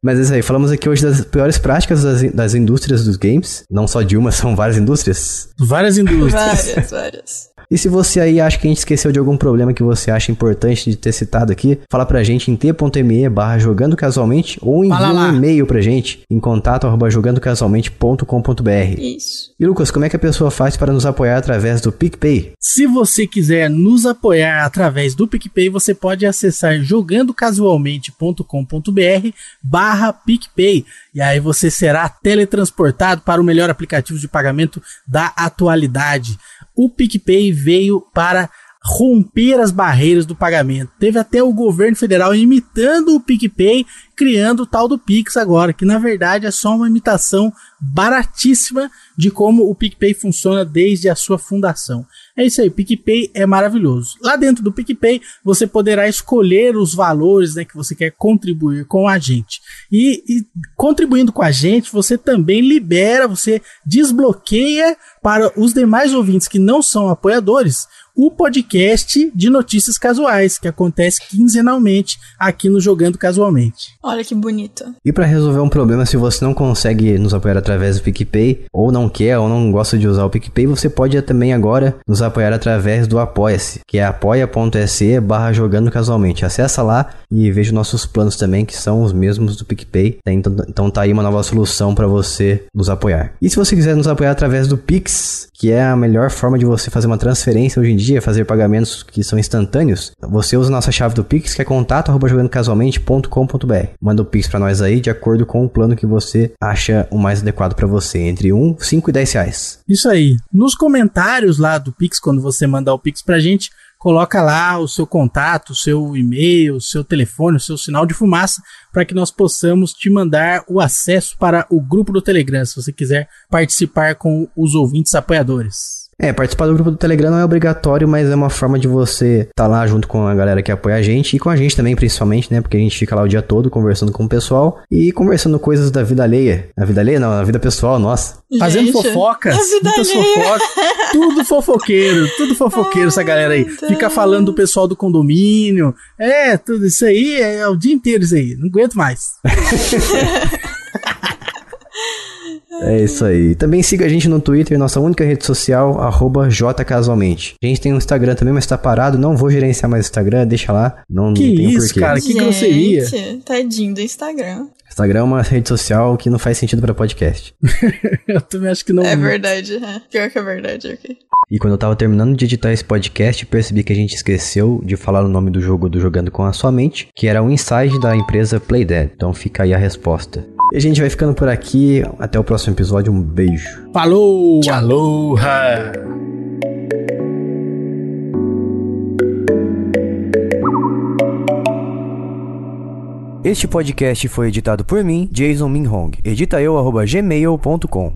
[SPEAKER 1] Mas é isso aí, falamos aqui hoje das piores práticas das, das indústrias dos games. Não só de uma, <laughs> são várias indústrias.
[SPEAKER 2] Várias indústrias. várias, várias.
[SPEAKER 1] E se você aí acha que a gente esqueceu de algum problema que você acha importante de ter citado aqui, fala pra gente em t.me barra jogando casualmente ou envia um e-mail pra gente em contato jogandocasualmente.com.br. Isso. E Lucas, como é que a pessoa faz para nos apoiar através do PicPay?
[SPEAKER 2] Se você quiser nos apoiar através do PicPay, você pode acessar jogandocasualmente.com.br barra PicPay e aí você será teletransportado para o melhor aplicativo de pagamento da atualidade. O PicPay veio para romper as barreiras do pagamento. Teve até o governo federal imitando o PicPay, criando o tal do Pix agora, que na verdade é só uma imitação baratíssima de como o PicPay funciona desde a sua fundação. É isso aí, PicPay é maravilhoso. Lá dentro do PicPay, você poderá escolher os valores né, que você quer contribuir com a gente. E, e contribuindo com a gente, você também libera, você desbloqueia para os demais ouvintes que não são apoiadores o podcast de notícias casuais, que acontece quinzenalmente aqui no Jogando Casualmente.
[SPEAKER 3] Olha que bonito.
[SPEAKER 1] E para resolver um problema, se você não consegue nos apoiar através do PicPay, ou não quer, ou não gosta de usar o PicPay, você pode também agora nos apoiar através do Apoia-se, que é apoia.se barra Jogando Casualmente. Acessa lá e veja nossos planos também, que são os mesmos do PicPay. Então, então tá aí uma nova solução para você nos apoiar. E se você quiser nos apoiar através do Pix, que é a melhor forma de você fazer uma transferência hoje em dia, dia, fazer pagamentos que são instantâneos, você usa a nossa chave do Pix, que é contato.jogandocasualmente.com.br. Manda o Pix para nós aí, de acordo com o plano que você acha o mais adequado para você, entre 1, 5 e 10 reais.
[SPEAKER 2] Isso aí. Nos comentários lá do Pix, quando você mandar o Pix pra gente, coloca lá o seu contato, o seu e-mail, o seu telefone, o seu sinal de fumaça, para que nós possamos te mandar o acesso para o grupo do Telegram, se você quiser participar com os ouvintes apoiadores.
[SPEAKER 1] É, participar do grupo do Telegram não é obrigatório, mas é uma forma de você estar tá lá junto com a galera que apoia a gente e com a gente também, principalmente, né? Porque a gente fica lá o dia todo conversando com o pessoal e conversando coisas da vida alheia. Na vida alheia, não, na vida pessoal, nossa.
[SPEAKER 2] Gente, Fazendo fofocas, muitas fofocas. Tudo fofoqueiro, tudo fofoqueiro essa galera aí. Fica tá. falando do pessoal do condomínio. É, tudo isso aí, é, é o dia inteiro isso aí. Não aguento mais. <laughs>
[SPEAKER 1] É isso aí. Também siga a gente no Twitter, nossa única rede social, arroba jcasualmente. A gente tem um Instagram também, mas tá parado, não vou gerenciar mais o Instagram, deixa lá. Não, que não tem isso, porquê. cara, que gente, grosseria.
[SPEAKER 3] Tadinho do Instagram.
[SPEAKER 1] Instagram é uma rede social que não faz sentido para podcast.
[SPEAKER 4] <laughs> eu
[SPEAKER 3] também acho que não. É verdade, é. pior que é verdade, ok.
[SPEAKER 1] E quando eu tava terminando de editar esse podcast, percebi que a gente esqueceu de falar o nome do jogo do Jogando com a Sua Mente, que era um insight da empresa Playdead. Então fica aí a resposta. E A gente vai ficando por aqui. Até o próximo episódio. Um beijo.
[SPEAKER 2] Falou! Aloha!
[SPEAKER 4] Este podcast foi editado por mim, Jason Minhong. Edita eu, gmail.com.